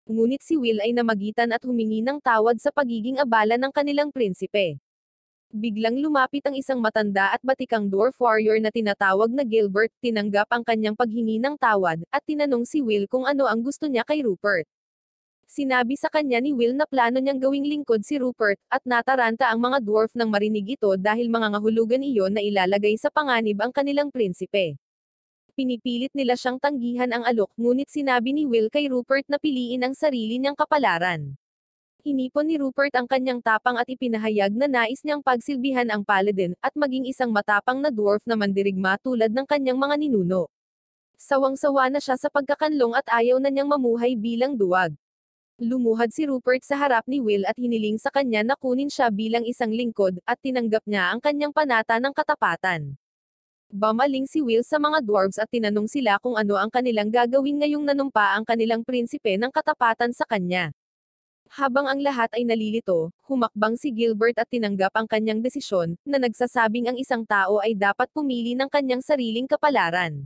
Ngunit si Will ay namagitan at humingi ng tawad sa pagiging abala ng kanilang prinsipe. Biglang lumapit ang isang matanda at batikang dwarf warrior na tinatawag na Gilbert, tinanggap ang kanyang paghingi ng tawad, at tinanong si Will kung ano ang gusto niya kay Rupert. Sinabi sa kanya ni Will na plano niyang gawing lingkod si Rupert, at nataranta ang mga dwarf nang marinig ito dahil mga ngahulugan iyon na ilalagay sa panganib ang kanilang prinsipe. Pinipilit nila siyang tanggihan ang alok ngunit sinabi ni Will kay Rupert na piliin ang sarili niyang kapalaran. Hinipon ni Rupert ang kanyang tapang at ipinahayag na nais niyang pagsilbihan ang paladin at maging isang matapang na dwarf na mandirigma tulad ng kanyang mga ninuno. Sawang-sawa na siya sa pagkakanlong at ayaw na niyang mamuhay bilang duwag. Lumuhad si Rupert sa harap ni Will at hiniling sa kanya na kunin siya bilang isang lingkod, at tinanggap niya ang kanyang panata ng katapatan. Bamaling si Will sa mga dwarves at tinanong sila kung ano ang kanilang gagawin ngayong nanumpa ang kanilang prinsipe ng katapatan sa kanya. Habang ang lahat ay nalilito, humakbang si Gilbert at tinanggap ang kanyang desisyon, na nagsasabing ang isang tao ay dapat pumili ng kanyang sariling kapalaran.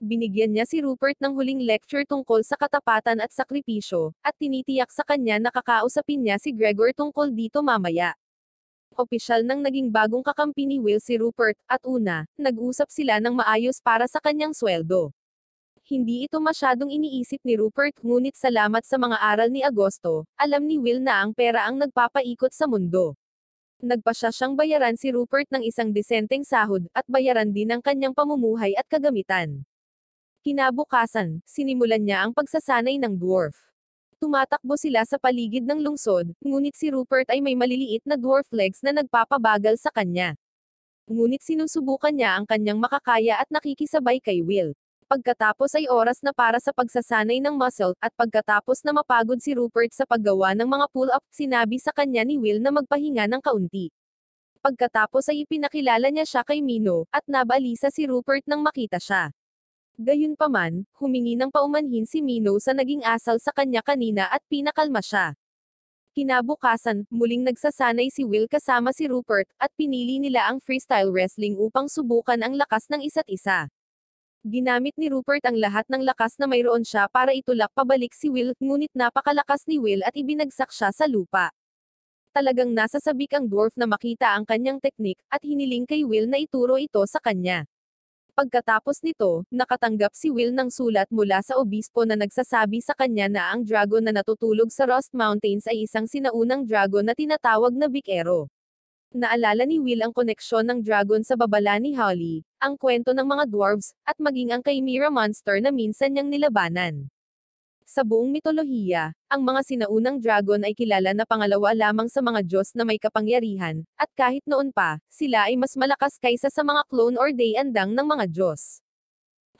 Binigyan niya si Rupert ng huling lecture tungkol sa katapatan at sakripisyo, at tinitiyak sa kanya na kakausapin niya si Gregor tungkol dito mamaya opisyal ng naging bagong kakampi ni Will si Rupert, at una, nag-usap sila ng maayos para sa kanyang sweldo. Hindi ito masyadong iniisip ni Rupert ngunit salamat sa mga aral ni Agosto, alam ni Will na ang pera ang nagpapaikot sa mundo. Nagpasya siyang bayaran si Rupert ng isang disenteng sahod, at bayaran din ang kanyang pamumuhay at kagamitan. Kinabukasan, sinimulan niya ang pagsasanay ng dwarf. Tumatakbo sila sa paligid ng lungsod, ngunit si Rupert ay may maliliit na dwarf legs na nagpapabagal sa kanya. Ngunit sinusubukan niya ang kanyang makakaya at nakikisabay kay Will. Pagkatapos ay oras na para sa pagsasanay ng muscle, at pagkatapos na mapagod si Rupert sa paggawa ng mga pull-up, sinabi sa kanya ni Will na magpahinga ng kaunti. Pagkatapos ay ipinakilala niya siya kay Mino, at nabalisa si Rupert nang makita siya. Gayunpaman, humingi ng paumanhin si Mino sa naging asal sa kanya kanina at pinakalma siya. Kinabukasan, muling nagsasanay si Will kasama si Rupert, at pinili nila ang freestyle wrestling upang subukan ang lakas ng isa't isa. Ginamit ni Rupert ang lahat ng lakas na mayroon siya para itulak pabalik si Will, ngunit napakalakas ni Will at ibinagsak siya sa lupa. Talagang nasasabik ang dwarf na makita ang kanyang teknik, at hiniling kay Will na ituro ito sa kanya. Pagkatapos nito, nakatanggap si Will ng sulat mula sa obispo na nagsasabi sa kanya na ang dragon na natutulog sa Rust Mountains ay isang sinaunang dragon na tinatawag na Bikero. Naalala ni Will ang koneksyon ng dragon sa babala ni Holly, ang kwento ng mga dwarves, at maging ang Chimera Monster na minsan niyang nilabanan. Sa buong mitolohiya, ang mga sinaunang dragon ay kilala na pangalawa lamang sa mga Diyos na may kapangyarihan, at kahit noon pa, sila ay mas malakas kaysa sa mga clone or day-andang ng mga Diyos.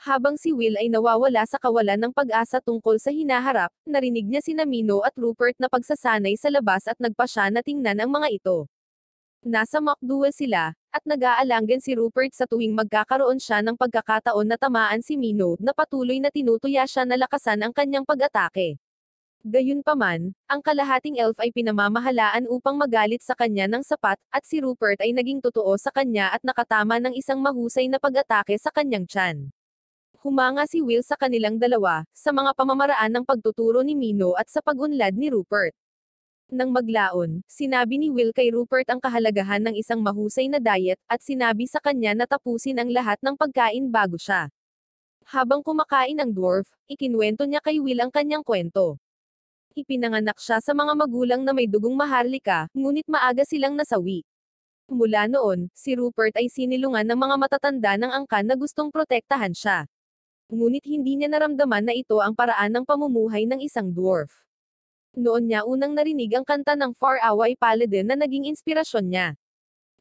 Habang si Will ay nawawala sa kawalan ng pag-asa tungkol sa hinaharap, narinig niya si Namino at Rupert na pagsasanay sa labas at nagpa siya na tingnan ang mga ito. Nasa McDowell sila, at nag-aalanggan si Rupert sa tuwing magkakaroon siya ng pagkakataon na tamaan si Mino, na patuloy na tinutuya siya na lakasan ang kanyang pag-atake. Gayunpaman, ang kalahating elf ay pinamamahalaan upang magalit sa kanya ng sapat, at si Rupert ay naging totoo sa kanya at nakatama ng isang mahusay na pag-atake sa kanyang tiyan. Humanga si Will sa kanilang dalawa, sa mga pamamaraan ng pagtuturo ni Mino at sa pagunlad ni Rupert. Nang maglaon, sinabi ni Will kay Rupert ang kahalagahan ng isang mahusay na diet, at sinabi sa kanya na tapusin ang lahat ng pagkain bago siya. Habang kumakain ang dwarf, ikinwento niya kay Will ang kanyang kwento. Ipinanganak siya sa mga magulang na may dugong maharlika, ngunit maaga silang nasawi. Mula noon, si Rupert ay sinilungan ng mga matatanda ng angkan na gustong protektahan siya. Ngunit hindi niya naramdaman na ito ang paraan ng pamumuhay ng isang dwarf. Noon niya unang narinig ang kanta ng Far Away Paladin na naging inspirasyon niya.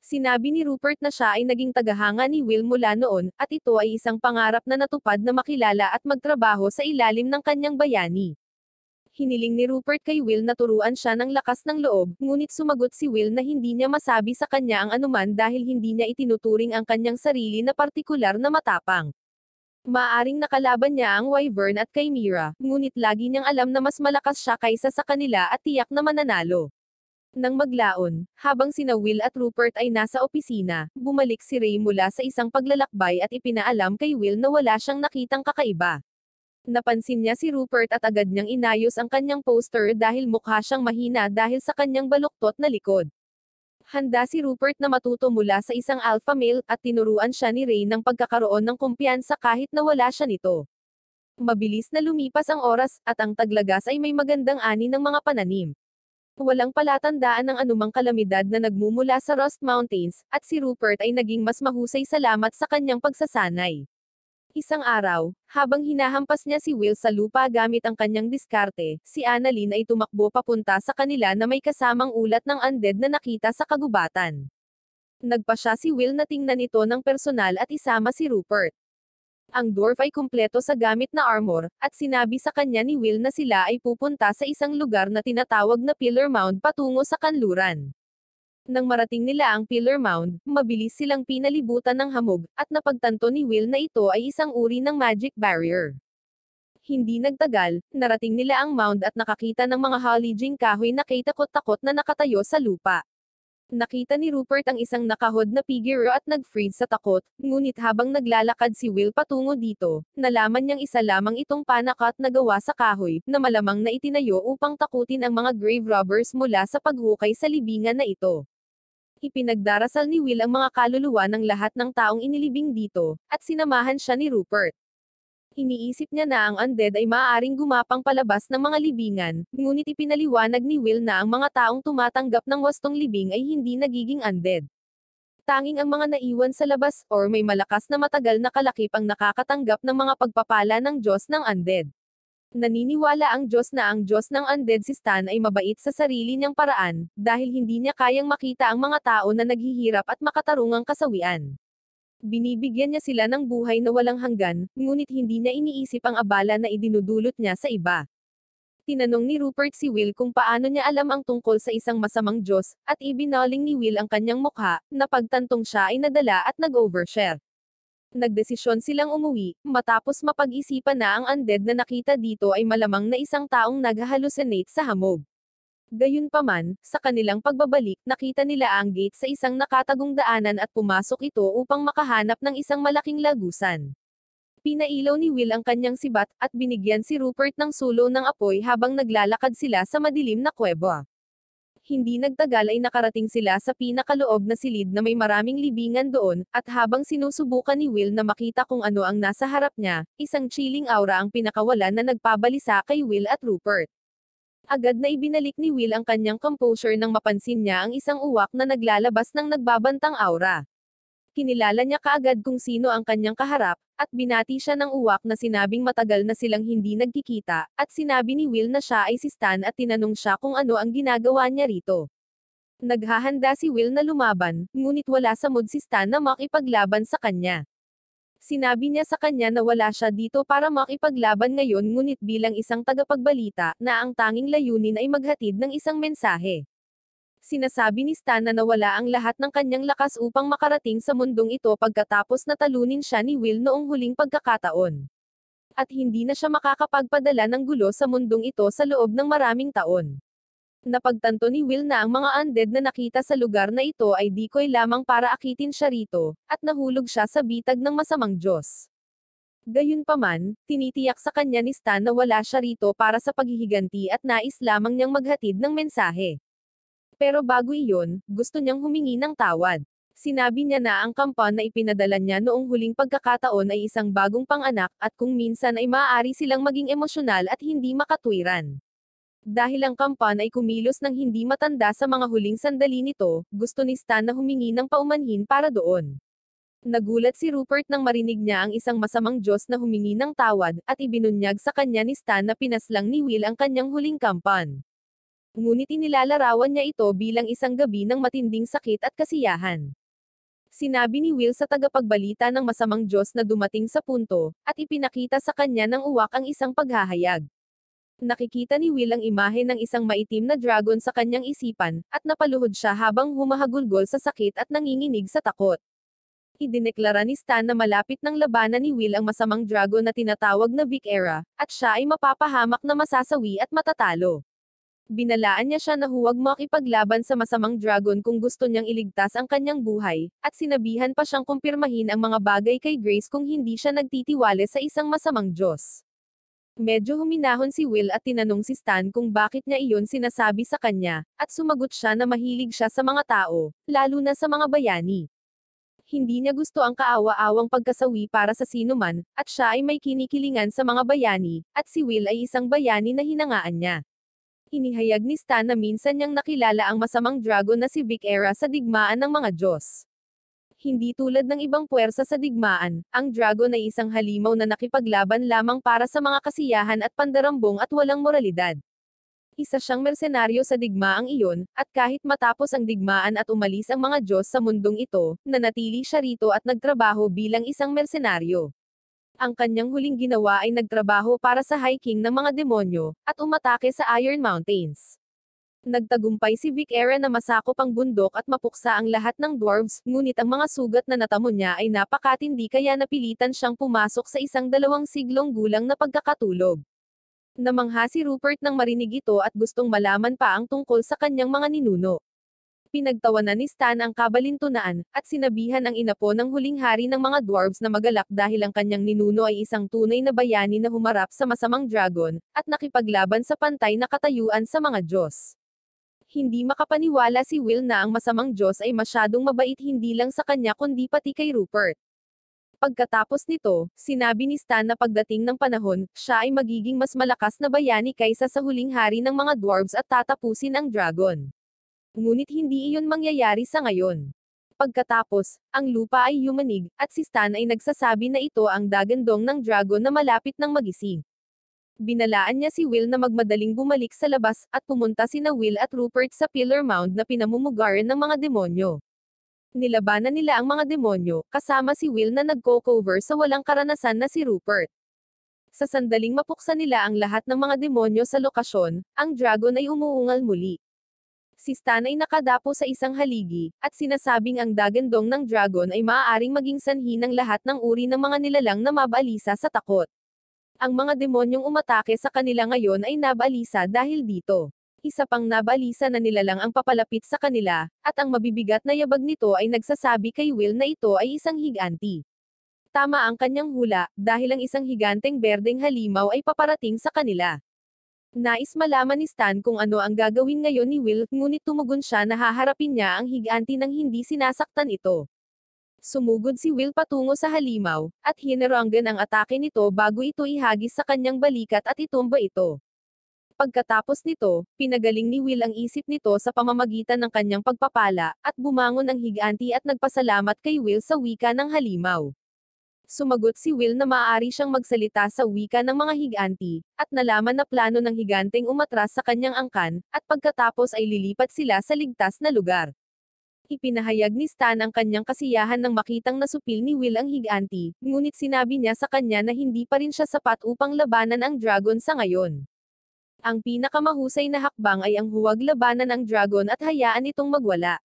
Sinabi ni Rupert na siya ay naging tagahanga ni Will mula noon, at ito ay isang pangarap na natupad na makilala at magtrabaho sa ilalim ng kanyang bayani. Hiniling ni Rupert kay Will na turuan siya ng lakas ng loob, ngunit sumagot si Will na hindi niya masabi sa kanya ang anuman dahil hindi niya itinuturing ang kanyang sarili na partikular na matapang. Maaring nakalaban niya ang Wyvern at kay Mira, ngunit lagi niyang alam na mas malakas siya kaysa sa kanila at tiyak na mananalo. Nang maglaon, habang sina Will at Rupert ay nasa opisina, bumalik si Ray mula sa isang paglalakbay at ipinaalam kay Will na wala siyang nakitang kakaiba. Napansin niya si Rupert at agad niyang inayos ang kanyang poster dahil mukha siyang mahina dahil sa kanyang baluktot na likod. Handa si Rupert na matuto mula sa isang alpha male at tinuruan siya ni Ray ng pagkakaroon ng kumpiyansa kahit na wala siya nito. Mabilis na lumipas ang oras at ang taglagas ay may magandang ani ng mga pananim. Walang palatandaan ng anumang kalamidad na nagmumula sa Rust Mountains, at si Rupert ay naging mas mahusay salamat sa kanyang pagsasanay. Isang araw, habang hinahampas niya si Will sa lupa gamit ang kanyang diskarte, si Annalyn ay tumakbo papunta sa kanila na may kasamang ulat ng undead na nakita sa kagubatan. Nagpa siya si Will na tingnan ito ng personal at isama si Rupert. Ang dwarf ay kumpleto sa gamit na armor, at sinabi sa kanya ni Will na sila ay pupunta sa isang lugar na tinatawag na Pillar Mound patungo sa kanluran. Nang marating nila ang Pillar Mound, mabilis silang pinalibutan ng hamog, at napagtanto ni Will na ito ay isang uri ng magic barrier. Hindi nagtagal, narating nila ang mound at nakakita ng mga Jing kahoy na kay takot-takot na nakatayo sa lupa. Nakita ni Rupert ang isang nakahod na figure at nag-freeze sa takot, ngunit habang naglalakad si Will patungo dito, nalaman niyang isa lamang itong panakat na gawa sa kahoy, na malamang na itinayo upang takutin ang mga grave robbers mula sa paghukay sa libingan na ito. Ipinagdarasal ni Will ang mga kaluluwa ng lahat ng taong inilibing dito, at sinamahan siya ni Rupert. Iniisip niya na ang undead ay maaaring gumapang palabas ng mga libingan, ngunit ipinaliwanag ni Will na ang mga taong tumatanggap ng wastong libing ay hindi nagiging undead. Tanging ang mga naiwan sa labas, or may malakas na matagal na kalakip ang nakakatanggap ng mga pagpapala ng Diyos ng undead. Naniniwala ang Diyos na ang Diyos ng undead si Stan ay mabait sa sarili niyang paraan, dahil hindi niya kayang makita ang mga tao na naghihirap at makatarungang kasawian. Binibigyan niya sila ng buhay na walang hanggan, ngunit hindi niya iniisip ang abala na idinudulot niya sa iba. Tinanong ni Rupert si Will kung paano niya alam ang tungkol sa isang masamang Diyos, at ibinaling ni Will ang kanyang mukha, pagtantong siya ay nadala at nag-overshare. Nagdesisyon silang umuwi, matapos mapag-isipan na ang undead na nakita dito ay malamang na isang taong naghahalusinate sa hamog. Gayunpaman, sa kanilang pagbabalik, nakita nila ang gate sa isang nakatagong daanan at pumasok ito upang makahanap ng isang malaking lagusan. Pinailaw ni Will ang kanyang sibat, at binigyan si Rupert ng sulo ng apoy habang naglalakad sila sa madilim na kuweba hindi nagtagal ay nakarating sila sa pinakaloob na silid na may maraming libingan doon, at habang sinusubukan ni Will na makita kung ano ang nasa harap niya, isang chilling aura ang pinakawalan na nagpabalisa kay Will at Rupert. Agad na ibinalik ni Will ang kanyang composure nang mapansin niya ang isang uwak na naglalabas ng nagbabantang aura. Kinilala niya kaagad kung sino ang kanyang kaharap, at binati siya ng uwak na sinabing matagal na silang hindi nagkikita, at sinabi ni Will na siya ay si Stan at tinanong siya kung ano ang ginagawa niya rito. Naghahanda si Will na lumaban, ngunit wala sa mood si Stan na makipaglaban sa kanya. Sinabi niya sa kanya na wala siya dito para makipaglaban ngayon ngunit bilang isang tagapagbalita na ang tanging layunin ay maghatid ng isang mensahe. Sinasabi ni Stan na nawala ang lahat ng kanyang lakas upang makarating sa mundong ito pagkatapos natalunin siya ni Will noong huling pagkakataon. At hindi na siya makakapagpadala ng gulo sa mundong ito sa loob ng maraming taon. Napagtanto ni Will na ang mga undead na nakita sa lugar na ito ay decoy lamang para akitin siya rito, at nahulog siya sa bitag ng masamang Diyos. Gayunpaman, tinitiyak sa kanya ni Stan na wala siya rito para sa paghihiganti at nais lamang niyang maghatid ng mensahe. Pero bago iyon, gusto niyang humingi ng tawad. Sinabi niya na ang kampan na ipinadala niya noong huling pagkakataon ay isang bagong panganak at kung minsan ay maaari silang maging emosyonal at hindi makatwiran. Dahil ang kampan ay kumilos ng hindi matanda sa mga huling sandali nito, gusto ni Stan na humingi ng paumanhin para doon. Nagulat si Rupert nang marinig niya ang isang masamang Diyos na humingi ng tawad, at ibinunyag sa kanya ni Stan na pinaslang ni Will ang kanyang huling kampan. Ngunit inilalarawan niya ito bilang isang gabi ng matinding sakit at kasiyahan. Sinabi ni Will sa tagapagbalita ng masamang Diyos na dumating sa punto, at ipinakita sa kanya ng uwak ang isang paghahayag. Nakikita ni Will ang imahe ng isang maitim na dragon sa kanyang isipan, at napaluhod siya habang humahagulgol sa sakit at nanginginig sa takot. Idineklara ni Stan na malapit ng labanan ni Will ang masamang dragon na tinatawag na Vic Era, at siya ay mapapahamak na masasawi at matatalo. Binalaan niya siya na huwag makipaglaban sa masamang dragon kung gusto niyang iligtas ang kanyang buhay, at sinabihan pa siyang kumpirmahin ang mga bagay kay Grace kung hindi siya nagtitiwale sa isang masamang Diyos. Medyo huminahon si Will at tinanong si Stan kung bakit niya iyon sinasabi sa kanya, at sumagot siya na mahilig siya sa mga tao, lalo na sa mga bayani. Hindi niya gusto ang kaawa-awang pagkasawi para sa sino man, at siya ay may kinikilingan sa mga bayani, at si Will ay isang bayani na hinangaan niya. Hinihayag ni Stan na minsan niyang nakilala ang masamang dragon na si Vic Era sa digmaan ng mga Diyos. Hindi tulad ng ibang puwersa sa digmaan, ang dragon ay isang halimaw na nakipaglaban lamang para sa mga kasiyahan at pandarambong at walang moralidad. Isa siyang mersenaryo sa digmaang iyon, at kahit matapos ang digmaan at umalis ang mga Diyos sa mundong ito, nanatili siya rito at nagtrabaho bilang isang mersenaryo. Ang kanyang huling ginawa ay nagtrabaho para sa hiking ng mga demonyo, at umatake sa Iron Mountains. Nagtagumpay si Vic Era na masakop ang bundok at mapuksa ang lahat ng dwarves, ngunit ang mga sugat na natamo niya ay napakatindi kaya napilitan siyang pumasok sa isang dalawang siglong gulang na pagkakatulog. Namangha si Rupert nang marinig ito at gustong malaman pa ang tungkol sa kanyang mga ninuno pinagtawanan ni Stan ang kabalintunaan, at sinabihan ang inapo ng huling hari ng mga dwarves na magalak dahil ang kanyang ninuno ay isang tunay na bayani na humarap sa masamang dragon, at nakipaglaban sa pantay na katayuan sa mga Diyos. Hindi makapaniwala si Will na ang masamang Diyos ay masyadong mabait hindi lang sa kanya kundi pati kay Rupert. Pagkatapos nito, sinabi ni Stan na pagdating ng panahon, siya ay magiging mas malakas na bayani kaysa sa huling hari ng mga dwarves at tatapusin ang dragon. Ngunit hindi iyon mangyayari sa ngayon. Pagkatapos, ang lupa ay yumanig, at si Stan ay nagsasabi na ito ang dagandong ng dragon na malapit ng magising. Binalaan niya si Will na magmadaling bumalik sa labas, at pumunta sina Will at Rupert sa Pillar Mound na pinamumugaran ng mga demonyo. Nilabanan nila ang mga demonyo, kasama si Will na nagko-cover sa walang karanasan na si Rupert. Sa sandaling mapuksa nila ang lahat ng mga demonyo sa lokasyon, ang dragon ay umuungal muli. Si Stan ay nakadapo sa isang haligi, at sinasabing ang dagandong ng dragon ay maaaring maging sanhi ng lahat ng uri ng mga nilalang na mabalisa sa takot. Ang mga demonyong umatake sa kanila ngayon ay nabalisa dahil dito. Isa pang nabalisa na nilalang ang papalapit sa kanila, at ang mabibigat na yabag nito ay nagsasabi kay Will na ito ay isang higanti. Tama ang kanyang hula, dahil ang isang higanteng berdeng halimaw ay paparating sa kanila. Nais malaman ni Stan kung ano ang gagawin ngayon ni Will, ngunit tumugon siya na haharapin niya ang higanti nang hindi sinasaktan ito. Sumugod si Will patungo sa halimaw, at hinaranggan ang atake nito bago ito ihagis sa kanyang balikat at itumba ito. Pagkatapos nito, pinagaling ni Will ang isip nito sa pamamagitan ng kanyang pagpapala, at bumangon ang higanti at nagpasalamat kay Will sa wika ng halimaw. Sumagot si Will na maaari siyang magsalita sa wika ng mga higanti, at nalaman na plano ng higanteng umatras sa kanyang angkan, at pagkatapos ay lilipat sila sa ligtas na lugar. Ipinahayag ni Stan ang kanyang kasiyahan nang makitang nasupil ni Will ang higanti, ngunit sinabi niya sa kanya na hindi pa rin siya sapat upang labanan ang dragon sa ngayon. Ang pinakamahusay na hakbang ay ang huwag labanan ang dragon at hayaan itong magwala.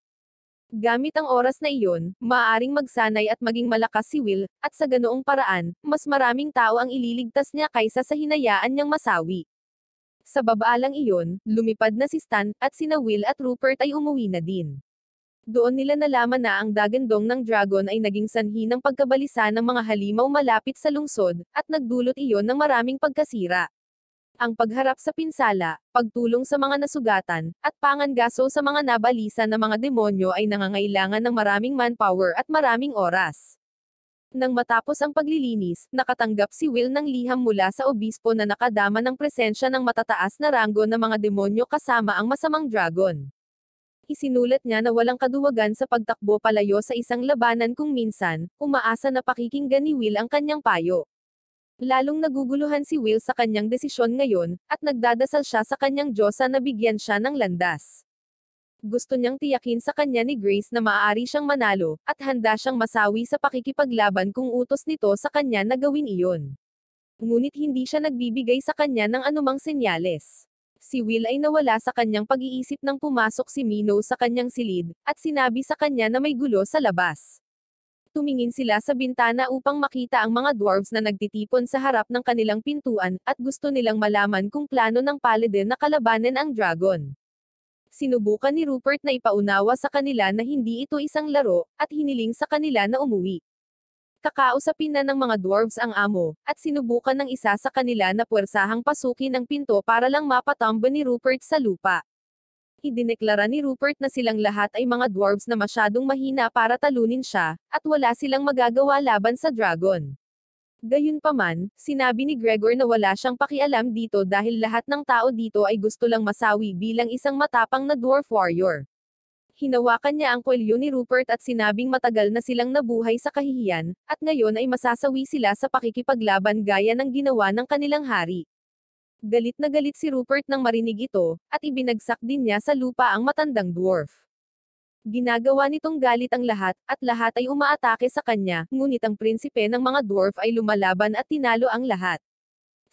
Gamit ang oras na iyon, maaaring magsanay at maging malakas si Will, at sa ganoong paraan, mas maraming tao ang ililigtas niya kaysa sa hinayaan niyang masawi. Sa babaalang iyon, lumipad na si Stan, at sina Will at Rupert ay umuwi na din. Doon nila nalaman na ang dagendong ng dragon ay naging sanhi ng pagkabalisa ng mga halimaw malapit sa lungsod, at nagdulot iyon ng maraming pagkasira ang pagharap sa pinsala, pagtulong sa mga nasugatan, at pangangaso sa mga nabalisa na mga demonyo ay nangangailangan ng maraming manpower at maraming oras. Nang matapos ang paglilinis, nakatanggap si Will ng liham mula sa obispo na nakadama ng presensya ng matataas na ranggo ng mga demonyo kasama ang masamang dragon. Isinulat niya na walang kaduwagan sa pagtakbo palayo sa isang labanan kung minsan, umaasa na pakikinggan ni Will ang kanyang payo. Lalong naguguluhan si Will sa kanyang desisyon ngayon, at nagdadasal siya sa kanyang Diyosa na bigyan siya ng landas. Gusto niyang tiyakin sa kanya ni Grace na maaari siyang manalo, at handa siyang masawi sa pakikipaglaban kung utos nito sa kanya na gawin iyon. Ngunit hindi siya nagbibigay sa kanya ng anumang senyales. Si Will ay nawala sa kanyang pag-iisip nang pumasok si Mino sa kanyang silid, at sinabi sa kanya na may gulo sa labas. Tumingin sila sa bintana upang makita ang mga dwarves na nagtitipon sa harap ng kanilang pintuan, at gusto nilang malaman kung plano ng paladin na kalabanin ang dragon. Sinubukan ni Rupert na ipaunawa sa kanila na hindi ito isang laro, at hiniling sa kanila na umuwi. Kakausapin na ng mga dwarves ang amo, at sinubukan ng isa sa kanila na puwersahang pasukin ang pinto para lang mapatambo ni Rupert sa lupa. Idineklara ni Rupert na silang lahat ay mga dwarves na masyadong mahina para talunin siya, at wala silang magagawa laban sa dragon. Gayunpaman, sinabi ni Gregor na wala siyang pakialam dito dahil lahat ng tao dito ay gusto lang masawi bilang isang matapang na dwarf warrior. Hinawakan niya ang kwelyo ni Rupert at sinabing matagal na silang nabuhay sa kahihiyan, at ngayon ay masasawi sila sa pakikipaglaban gaya ng ginawa ng kanilang hari. Galit na galit si Rupert nang marinig ito, at ibinagsak din niya sa lupa ang matandang dwarf. Ginagawa nitong galit ang lahat, at lahat ay umaatake sa kanya, ngunit ang prinsipe ng mga dwarf ay lumalaban at tinalo ang lahat.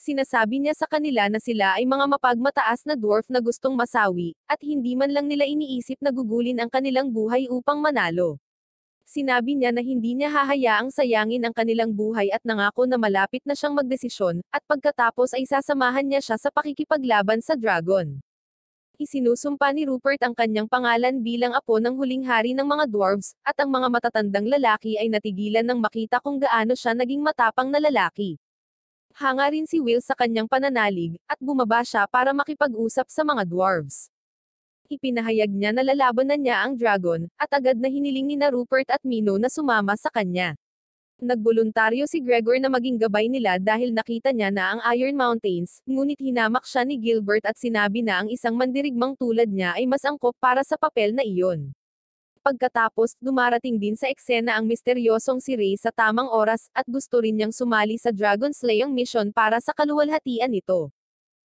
Sinasabi niya sa kanila na sila ay mga mapagmataas na dwarf na gustong masawi, at hindi man lang nila iniisip na gugulin ang kanilang buhay upang manalo. Sinabi niya na hindi niya hahayaang sayangin ang kanilang buhay at nangako na malapit na siyang magdesisyon, at pagkatapos ay sasamahan niya siya sa pakikipaglaban sa dragon. Isinusumpa ni Rupert ang kanyang pangalan bilang apo ng huling hari ng mga dwarves, at ang mga matatandang lalaki ay natigilan nang makita kung gaano siya naging matapang na lalaki. Hanga rin si Will sa kanyang pananalig, at bumaba siya para makipag-usap sa mga dwarves. Ipinahayag niya na lalabanan niya ang dragon, at agad na hiniling ni na Rupert at Mino na sumama sa kanya. Nagboluntaryo si Gregor na maging gabay nila dahil nakita niya na ang Iron Mountains, ngunit hinamak siya ni Gilbert at sinabi na ang isang mandirigmang tulad niya ay mas angkop para sa papel na iyon. Pagkatapos, dumarating din sa eksena ang misteryosong si Rey sa tamang oras, at gusto rin niyang sumali sa Dragon Slaying mission para sa kaluwalhatian nito.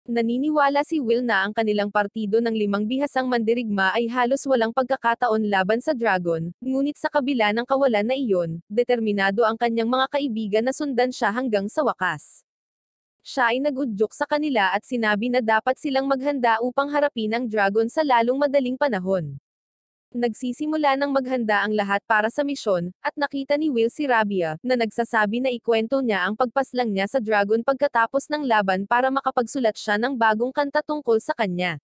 Naniniwala si Will na ang kanilang partido ng limang bihasang mandirigma ay halos walang pagkakataon laban sa Dragon, ngunit sa kabila ng kawalan na iyon, determinado ang kanyang mga kaibigan na sundan siya hanggang sa wakas. Siya ay nagudyok sa kanila at sinabi na dapat silang maghanda upang harapin ang Dragon sa lalong madaling panahon. Nagsisimula ng maghanda ang lahat para sa misyon, at nakita ni Will si Rabia, na nagsasabi na ikwento niya ang pagpaslang niya sa Dragon pagkatapos ng laban para makapagsulat siya ng bagong kanta tungkol sa kanya.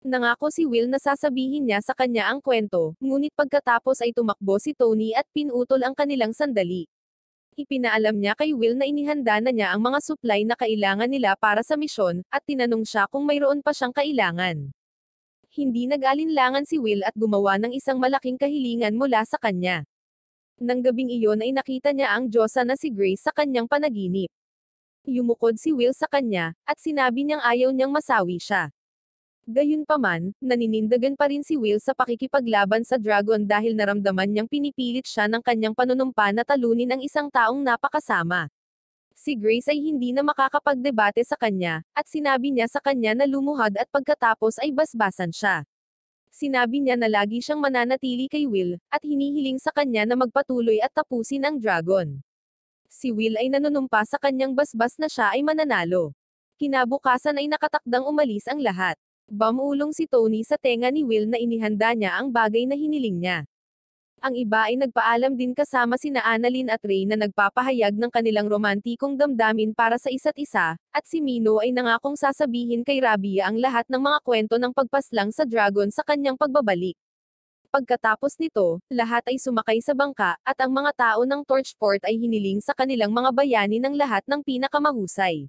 Nangako si Will na sasabihin niya sa kanya ang kwento, ngunit pagkatapos ay tumakbo si Tony at pinutol ang kanilang sandali. Ipinaalam niya kay Will na inihanda na niya ang mga supply na kailangan nila para sa misyon, at tinanong siya kung mayroon pa siyang kailangan hindi nag-alinlangan si Will at gumawa ng isang malaking kahilingan mula sa kanya. Nang gabing iyon ay nakita niya ang Diyosa na si Grace sa kanyang panaginip. Yumukod si Will sa kanya, at sinabi niyang ayaw niyang masawi siya. Gayunpaman, naninindagan pa rin si Will sa pakikipaglaban sa dragon dahil naramdaman niyang pinipilit siya ng kanyang panunumpa na talunin ang isang taong napakasama. Si Grace ay hindi na makakapagdebate sa kanya, at sinabi niya sa kanya na lumuhad at pagkatapos ay basbasan siya. Sinabi niya na lagi siyang mananatili kay Will, at hinihiling sa kanya na magpatuloy at tapusin ang dragon. Si Will ay nanunumpa sa kanyang basbas na siya ay mananalo. Kinabukasan ay nakatakdang umalis ang lahat. Bamulong si Tony sa tenga ni Will na inihanda niya ang bagay na hiniling niya. Ang iba ay nagpaalam din kasama sina Annalyn at Ray na nagpapahayag ng kanilang romantikong damdamin para sa isa't isa, at si Mino ay nangakong sasabihin kay Rabia ang lahat ng mga kwento ng pagpaslang sa dragon sa kanyang pagbabalik. Pagkatapos nito, lahat ay sumakay sa bangka, at ang mga tao ng Torchport ay hiniling sa kanilang mga bayani ng lahat ng pinakamahusay.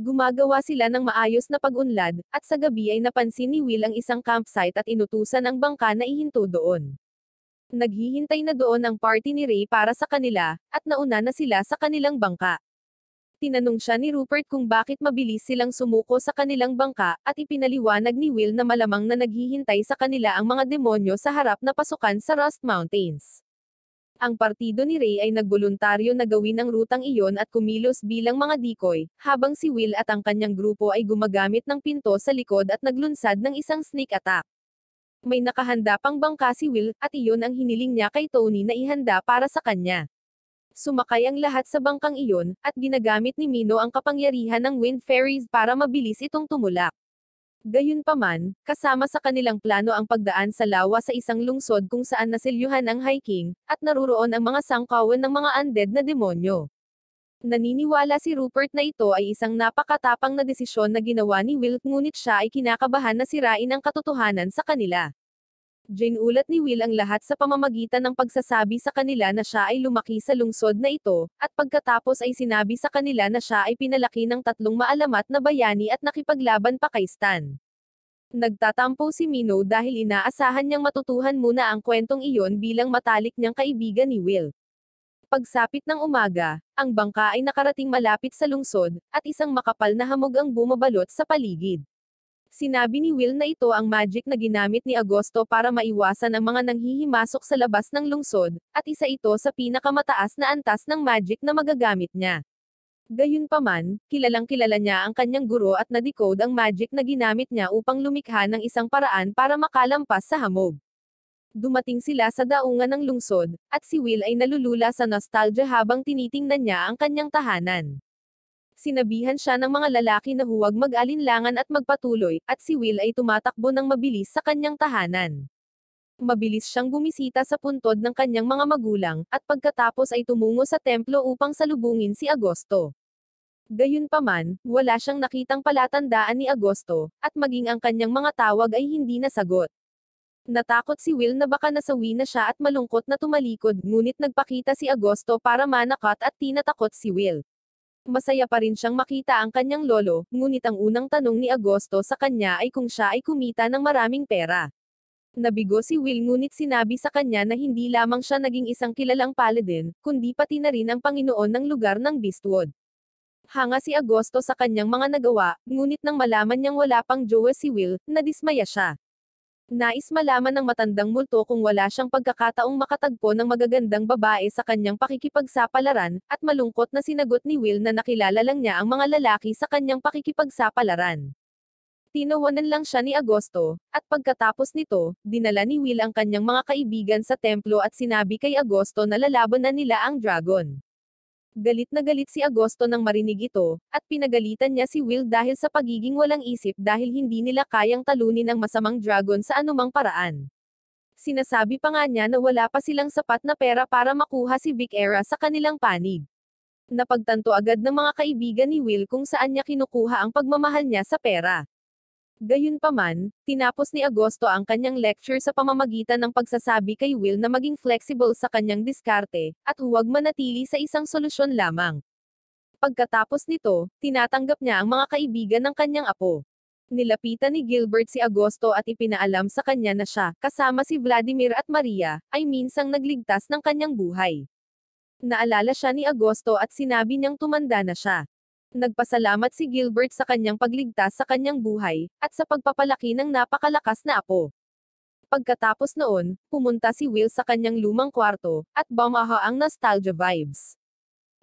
Gumagawa sila ng maayos na pag-unlad, at sa gabi ay napansin ni Will ang isang campsite at inutusan ang bangka na ihinto doon. Naghihintay na doon ang party ni Ray para sa kanila, at nauna na sila sa kanilang bangka. Tinanong siya ni Rupert kung bakit mabilis silang sumuko sa kanilang bangka, at ipinaliwanag ni Will na malamang na naghihintay sa kanila ang mga demonyo sa harap na pasukan sa Rust Mountains. Ang partido ni Ray ay nagboluntaryo na gawin ang rutang iyon at kumilos bilang mga decoy, habang si Will at ang kanyang grupo ay gumagamit ng pinto sa likod at naglunsad ng isang sneak attack. May nakahanda pang bangka si Will, at iyon ang hiniling niya kay Tony na ihanda para sa kanya. Sumakay ang lahat sa bangkang iyon, at ginagamit ni Mino ang kapangyarihan ng wind ferries para mabilis itong tumulak. Gayunpaman, kasama sa kanilang plano ang pagdaan sa lawa sa isang lungsod kung saan nasilyuhan ang hiking, at naruroon ang mga sangkawan ng mga undead na demonyo. Naniniwala si Rupert na ito ay isang napakatapang na desisyon na ginawa ni Will, ngunit siya ay kinakabahan na sirain ang katotohanan sa kanila. Jane ulat ni Will ang lahat sa pamamagitan ng pagsasabi sa kanila na siya ay lumaki sa lungsod na ito, at pagkatapos ay sinabi sa kanila na siya ay pinalaki ng tatlong maalamat na bayani at nakipaglaban pa kay Stan. Nagtatampo si Mino dahil inaasahan niyang matutuhan muna ang kwentong iyon bilang matalik niyang kaibigan ni Will. Pagsapit ng umaga, ang bangka ay nakarating malapit sa lungsod, at isang makapal na hamog ang bumabalot sa paligid. Sinabi ni Will na ito ang magic na ginamit ni Agosto para maiwasan ang mga nanghihimasok sa labas ng lungsod, at isa ito sa pinakamataas na antas ng magic na magagamit niya. Gayunpaman, kilalang kilala niya ang kanyang guro at na-decode ang magic na ginamit niya upang lumikha ng isang paraan para makalampas sa hamog. Dumating sila sa daungan ng lungsod, at si Will ay nalulula sa nostalgia habang tinitingnan niya ang kanyang tahanan. Sinabihan siya ng mga lalaki na huwag mag-alinlangan at magpatuloy, at si Will ay tumatakbo ng mabilis sa kanyang tahanan mabilis siyang bumisita sa puntod ng kanyang mga magulang, at pagkatapos ay tumungo sa templo upang salubungin si Agosto. Gayunpaman, wala siyang nakitang palatandaan ni Agosto, at maging ang kanyang mga tawag ay hindi nasagot. Natakot si Will na baka nasawi na siya at malungkot na tumalikod ngunit nagpakita si Agosto para manakot at tinatakot si Will. Masaya pa rin siyang makita ang kanyang lolo, ngunit ang unang tanong ni Agosto sa kanya ay kung siya ay kumita ng maraming pera. Nabigo si Will ngunit sinabi sa kanya na hindi lamang siya naging isang kilalang paladin, kundi pati na rin ang Panginoon ng lugar ng Beastwood. Hanga si Agosto sa kanyang mga nagawa, ngunit nang malaman niyang wala pang jowa si Will, nadismaya siya. Nais malaman ng matandang multo kung wala siyang pagkakataong makatagpo ng magagandang babae sa kanyang pakikipagsapalaran, at malungkot na sinagot ni Will na nakilala lang niya ang mga lalaki sa kanyang pakikipagsapalaran. Tinawanan lang siya ni Agosto, at pagkatapos nito, dinala ni Will ang kanyang mga kaibigan sa templo at sinabi kay Agosto na lalaban na nila ang dragon. Galit na galit si Agosto nang marinig ito, at pinagalitan niya si Will dahil sa pagiging walang isip dahil hindi nila kayang talunin ang masamang dragon sa anumang paraan. Sinasabi pa nga niya na wala pa silang sapat na pera para makuha si Vic Era sa kanilang panig. Napagtanto agad ng mga kaibigan ni Will kung saan niya kinukuha ang pagmamahal niya sa pera. Gayunpaman, tinapos ni Agosto ang kanyang lecture sa pamamagitan ng pagsasabi kay Will na maging flexible sa kanyang diskarte, at huwag manatili sa isang solusyon lamang. Pagkatapos nito, tinatanggap niya ang mga kaibigan ng kanyang apo. Nilapitan ni Gilbert si Agosto at ipinaalam sa kanya na siya, kasama si Vladimir at Maria, ay minsang nagligtas ng kanyang buhay. Naalala siya ni Agosto at sinabi niyang tumanda na siya. Nagpasalamat si Gilbert sa kanyang pagligtas sa kanyang buhay, at sa pagpapalaki ng napakalakas na apo. Pagkatapos noon, pumunta si Will sa kanyang lumang kwarto, at bumaha ang nostalgia vibes.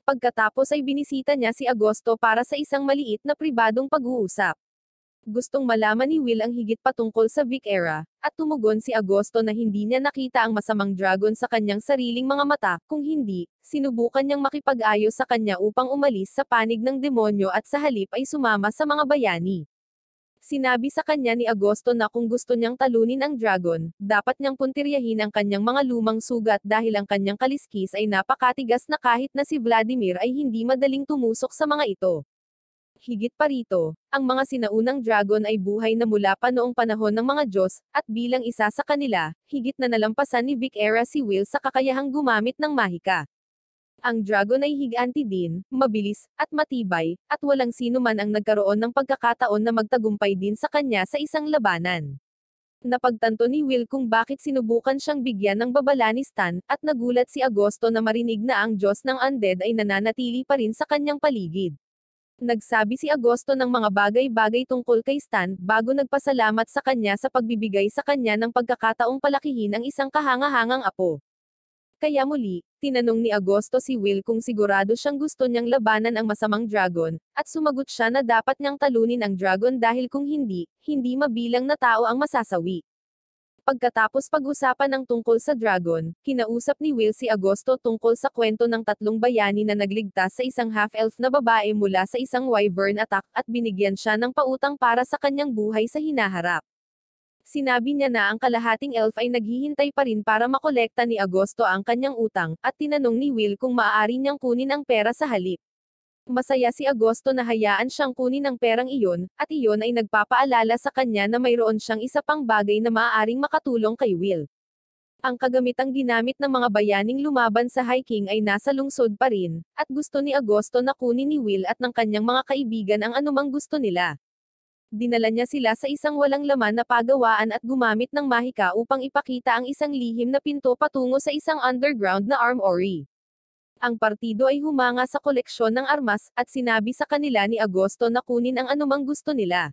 Pagkatapos ay binisita niya si Agosto para sa isang maliit na pribadong pag-uusap gustong malaman ni Will ang higit pa tungkol sa Vic era, at tumugon si Agosto na hindi niya nakita ang masamang dragon sa kanyang sariling mga mata, kung hindi, sinubukan niyang makipag-ayos sa kanya upang umalis sa panig ng demonyo at sa halip ay sumama sa mga bayani. Sinabi sa kanya ni Agosto na kung gusto niyang talunin ang dragon, dapat niyang puntiryahin ang kanyang mga lumang sugat dahil ang kanyang kaliskis ay napakatigas na kahit na si Vladimir ay hindi madaling tumusok sa mga ito. Higit pa rito, ang mga sinaunang dragon ay buhay na mula pa noong panahon ng mga Diyos, at bilang isa sa kanila, higit na nalampasan ni Vic Era si Will sa kakayahang gumamit ng mahika. Ang dragon ay higanti din, mabilis, at matibay, at walang sino man ang nagkaroon ng pagkakataon na magtagumpay din sa kanya sa isang labanan. Napagtanto ni Will kung bakit sinubukan siyang bigyan ng babala ni Stan, at nagulat si Agosto na marinig na ang Diyos ng Undead ay nananatili pa rin sa kanyang paligid. Nagsabi si Agosto ng mga bagay-bagay tungkol kay Stan, bago nagpasalamat sa kanya sa pagbibigay sa kanya ng pagkakataong palakihin ang isang kahangahangang apo. Kaya muli, tinanong ni Agosto si Will kung sigurado siyang gusto niyang labanan ang masamang dragon, at sumagot siya na dapat niyang talunin ang dragon dahil kung hindi, hindi mabilang na tao ang masasawi. Pagkatapos pag-usapan ang tungkol sa Dragon, kinausap ni Will si Agosto tungkol sa kwento ng tatlong bayani na nagligtas sa isang half-elf na babae mula sa isang wyvern attack at binigyan siya ng pautang para sa kanyang buhay sa hinaharap. Sinabi niya na ang kalahating elf ay naghihintay pa rin para makolekta ni Agosto ang kanyang utang, at tinanong ni Will kung maaari niyang kunin ang pera sa halip. Masaya si Agosto na hayaan siyang kunin ang perang iyon, at iyon ay nagpapaalala sa kanya na mayroon siyang isa pang bagay na maaaring makatulong kay Will. Ang kagamitang ginamit ng mga bayaning lumaban sa hiking ay nasa lungsod pa rin, at gusto ni Agosto na kunin ni Will at ng kanyang mga kaibigan ang anumang gusto nila. Dinala niya sila sa isang walang laman na pagawaan at gumamit ng mahika upang ipakita ang isang lihim na pinto patungo sa isang underground na armory. Ang partido ay humanga sa koleksyon ng armas, at sinabi sa kanila ni Agosto na kunin ang anumang gusto nila.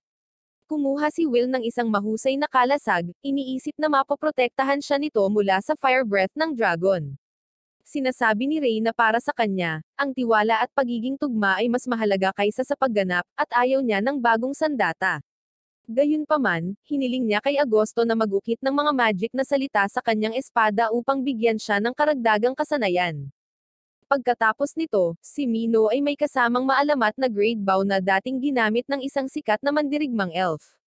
Kumuha si Will ng isang mahusay na kalasag, iniisip na mapoprotektahan siya nito mula sa fire breath ng dragon. Sinasabi ni Rey na para sa kanya, ang tiwala at pagiging tugma ay mas mahalaga kaysa sa pagganap, at ayaw niya ng bagong sandata. Gayunpaman, hiniling niya kay Agosto na magukit ng mga magic na salita sa kanyang espada upang bigyan siya ng karagdagang kasanayan. Pagkatapos nito, si Mino ay may kasamang maalamat na grade bow na dating ginamit ng isang sikat na mandirigmang elf.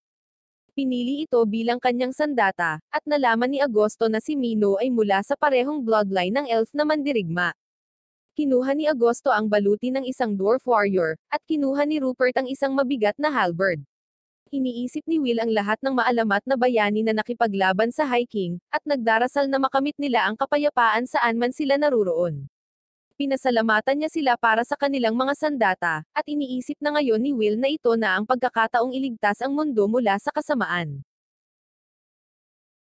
Pinili ito bilang kanyang sandata, at nalaman ni Agosto na si Mino ay mula sa parehong bloodline ng elf na mandirigma. Kinuha ni Agosto ang baluti ng isang dwarf warrior, at kinuha ni Rupert ang isang mabigat na halberd iniisip ni Will ang lahat ng maalamat na bayani na nakipaglaban sa hiking, at nagdarasal na makamit nila ang kapayapaan saan man sila naruroon. Pinasalamatan niya sila para sa kanilang mga sandata, at iniisip na ngayon ni Will na ito na ang pagkakataong iligtas ang mundo mula sa kasamaan.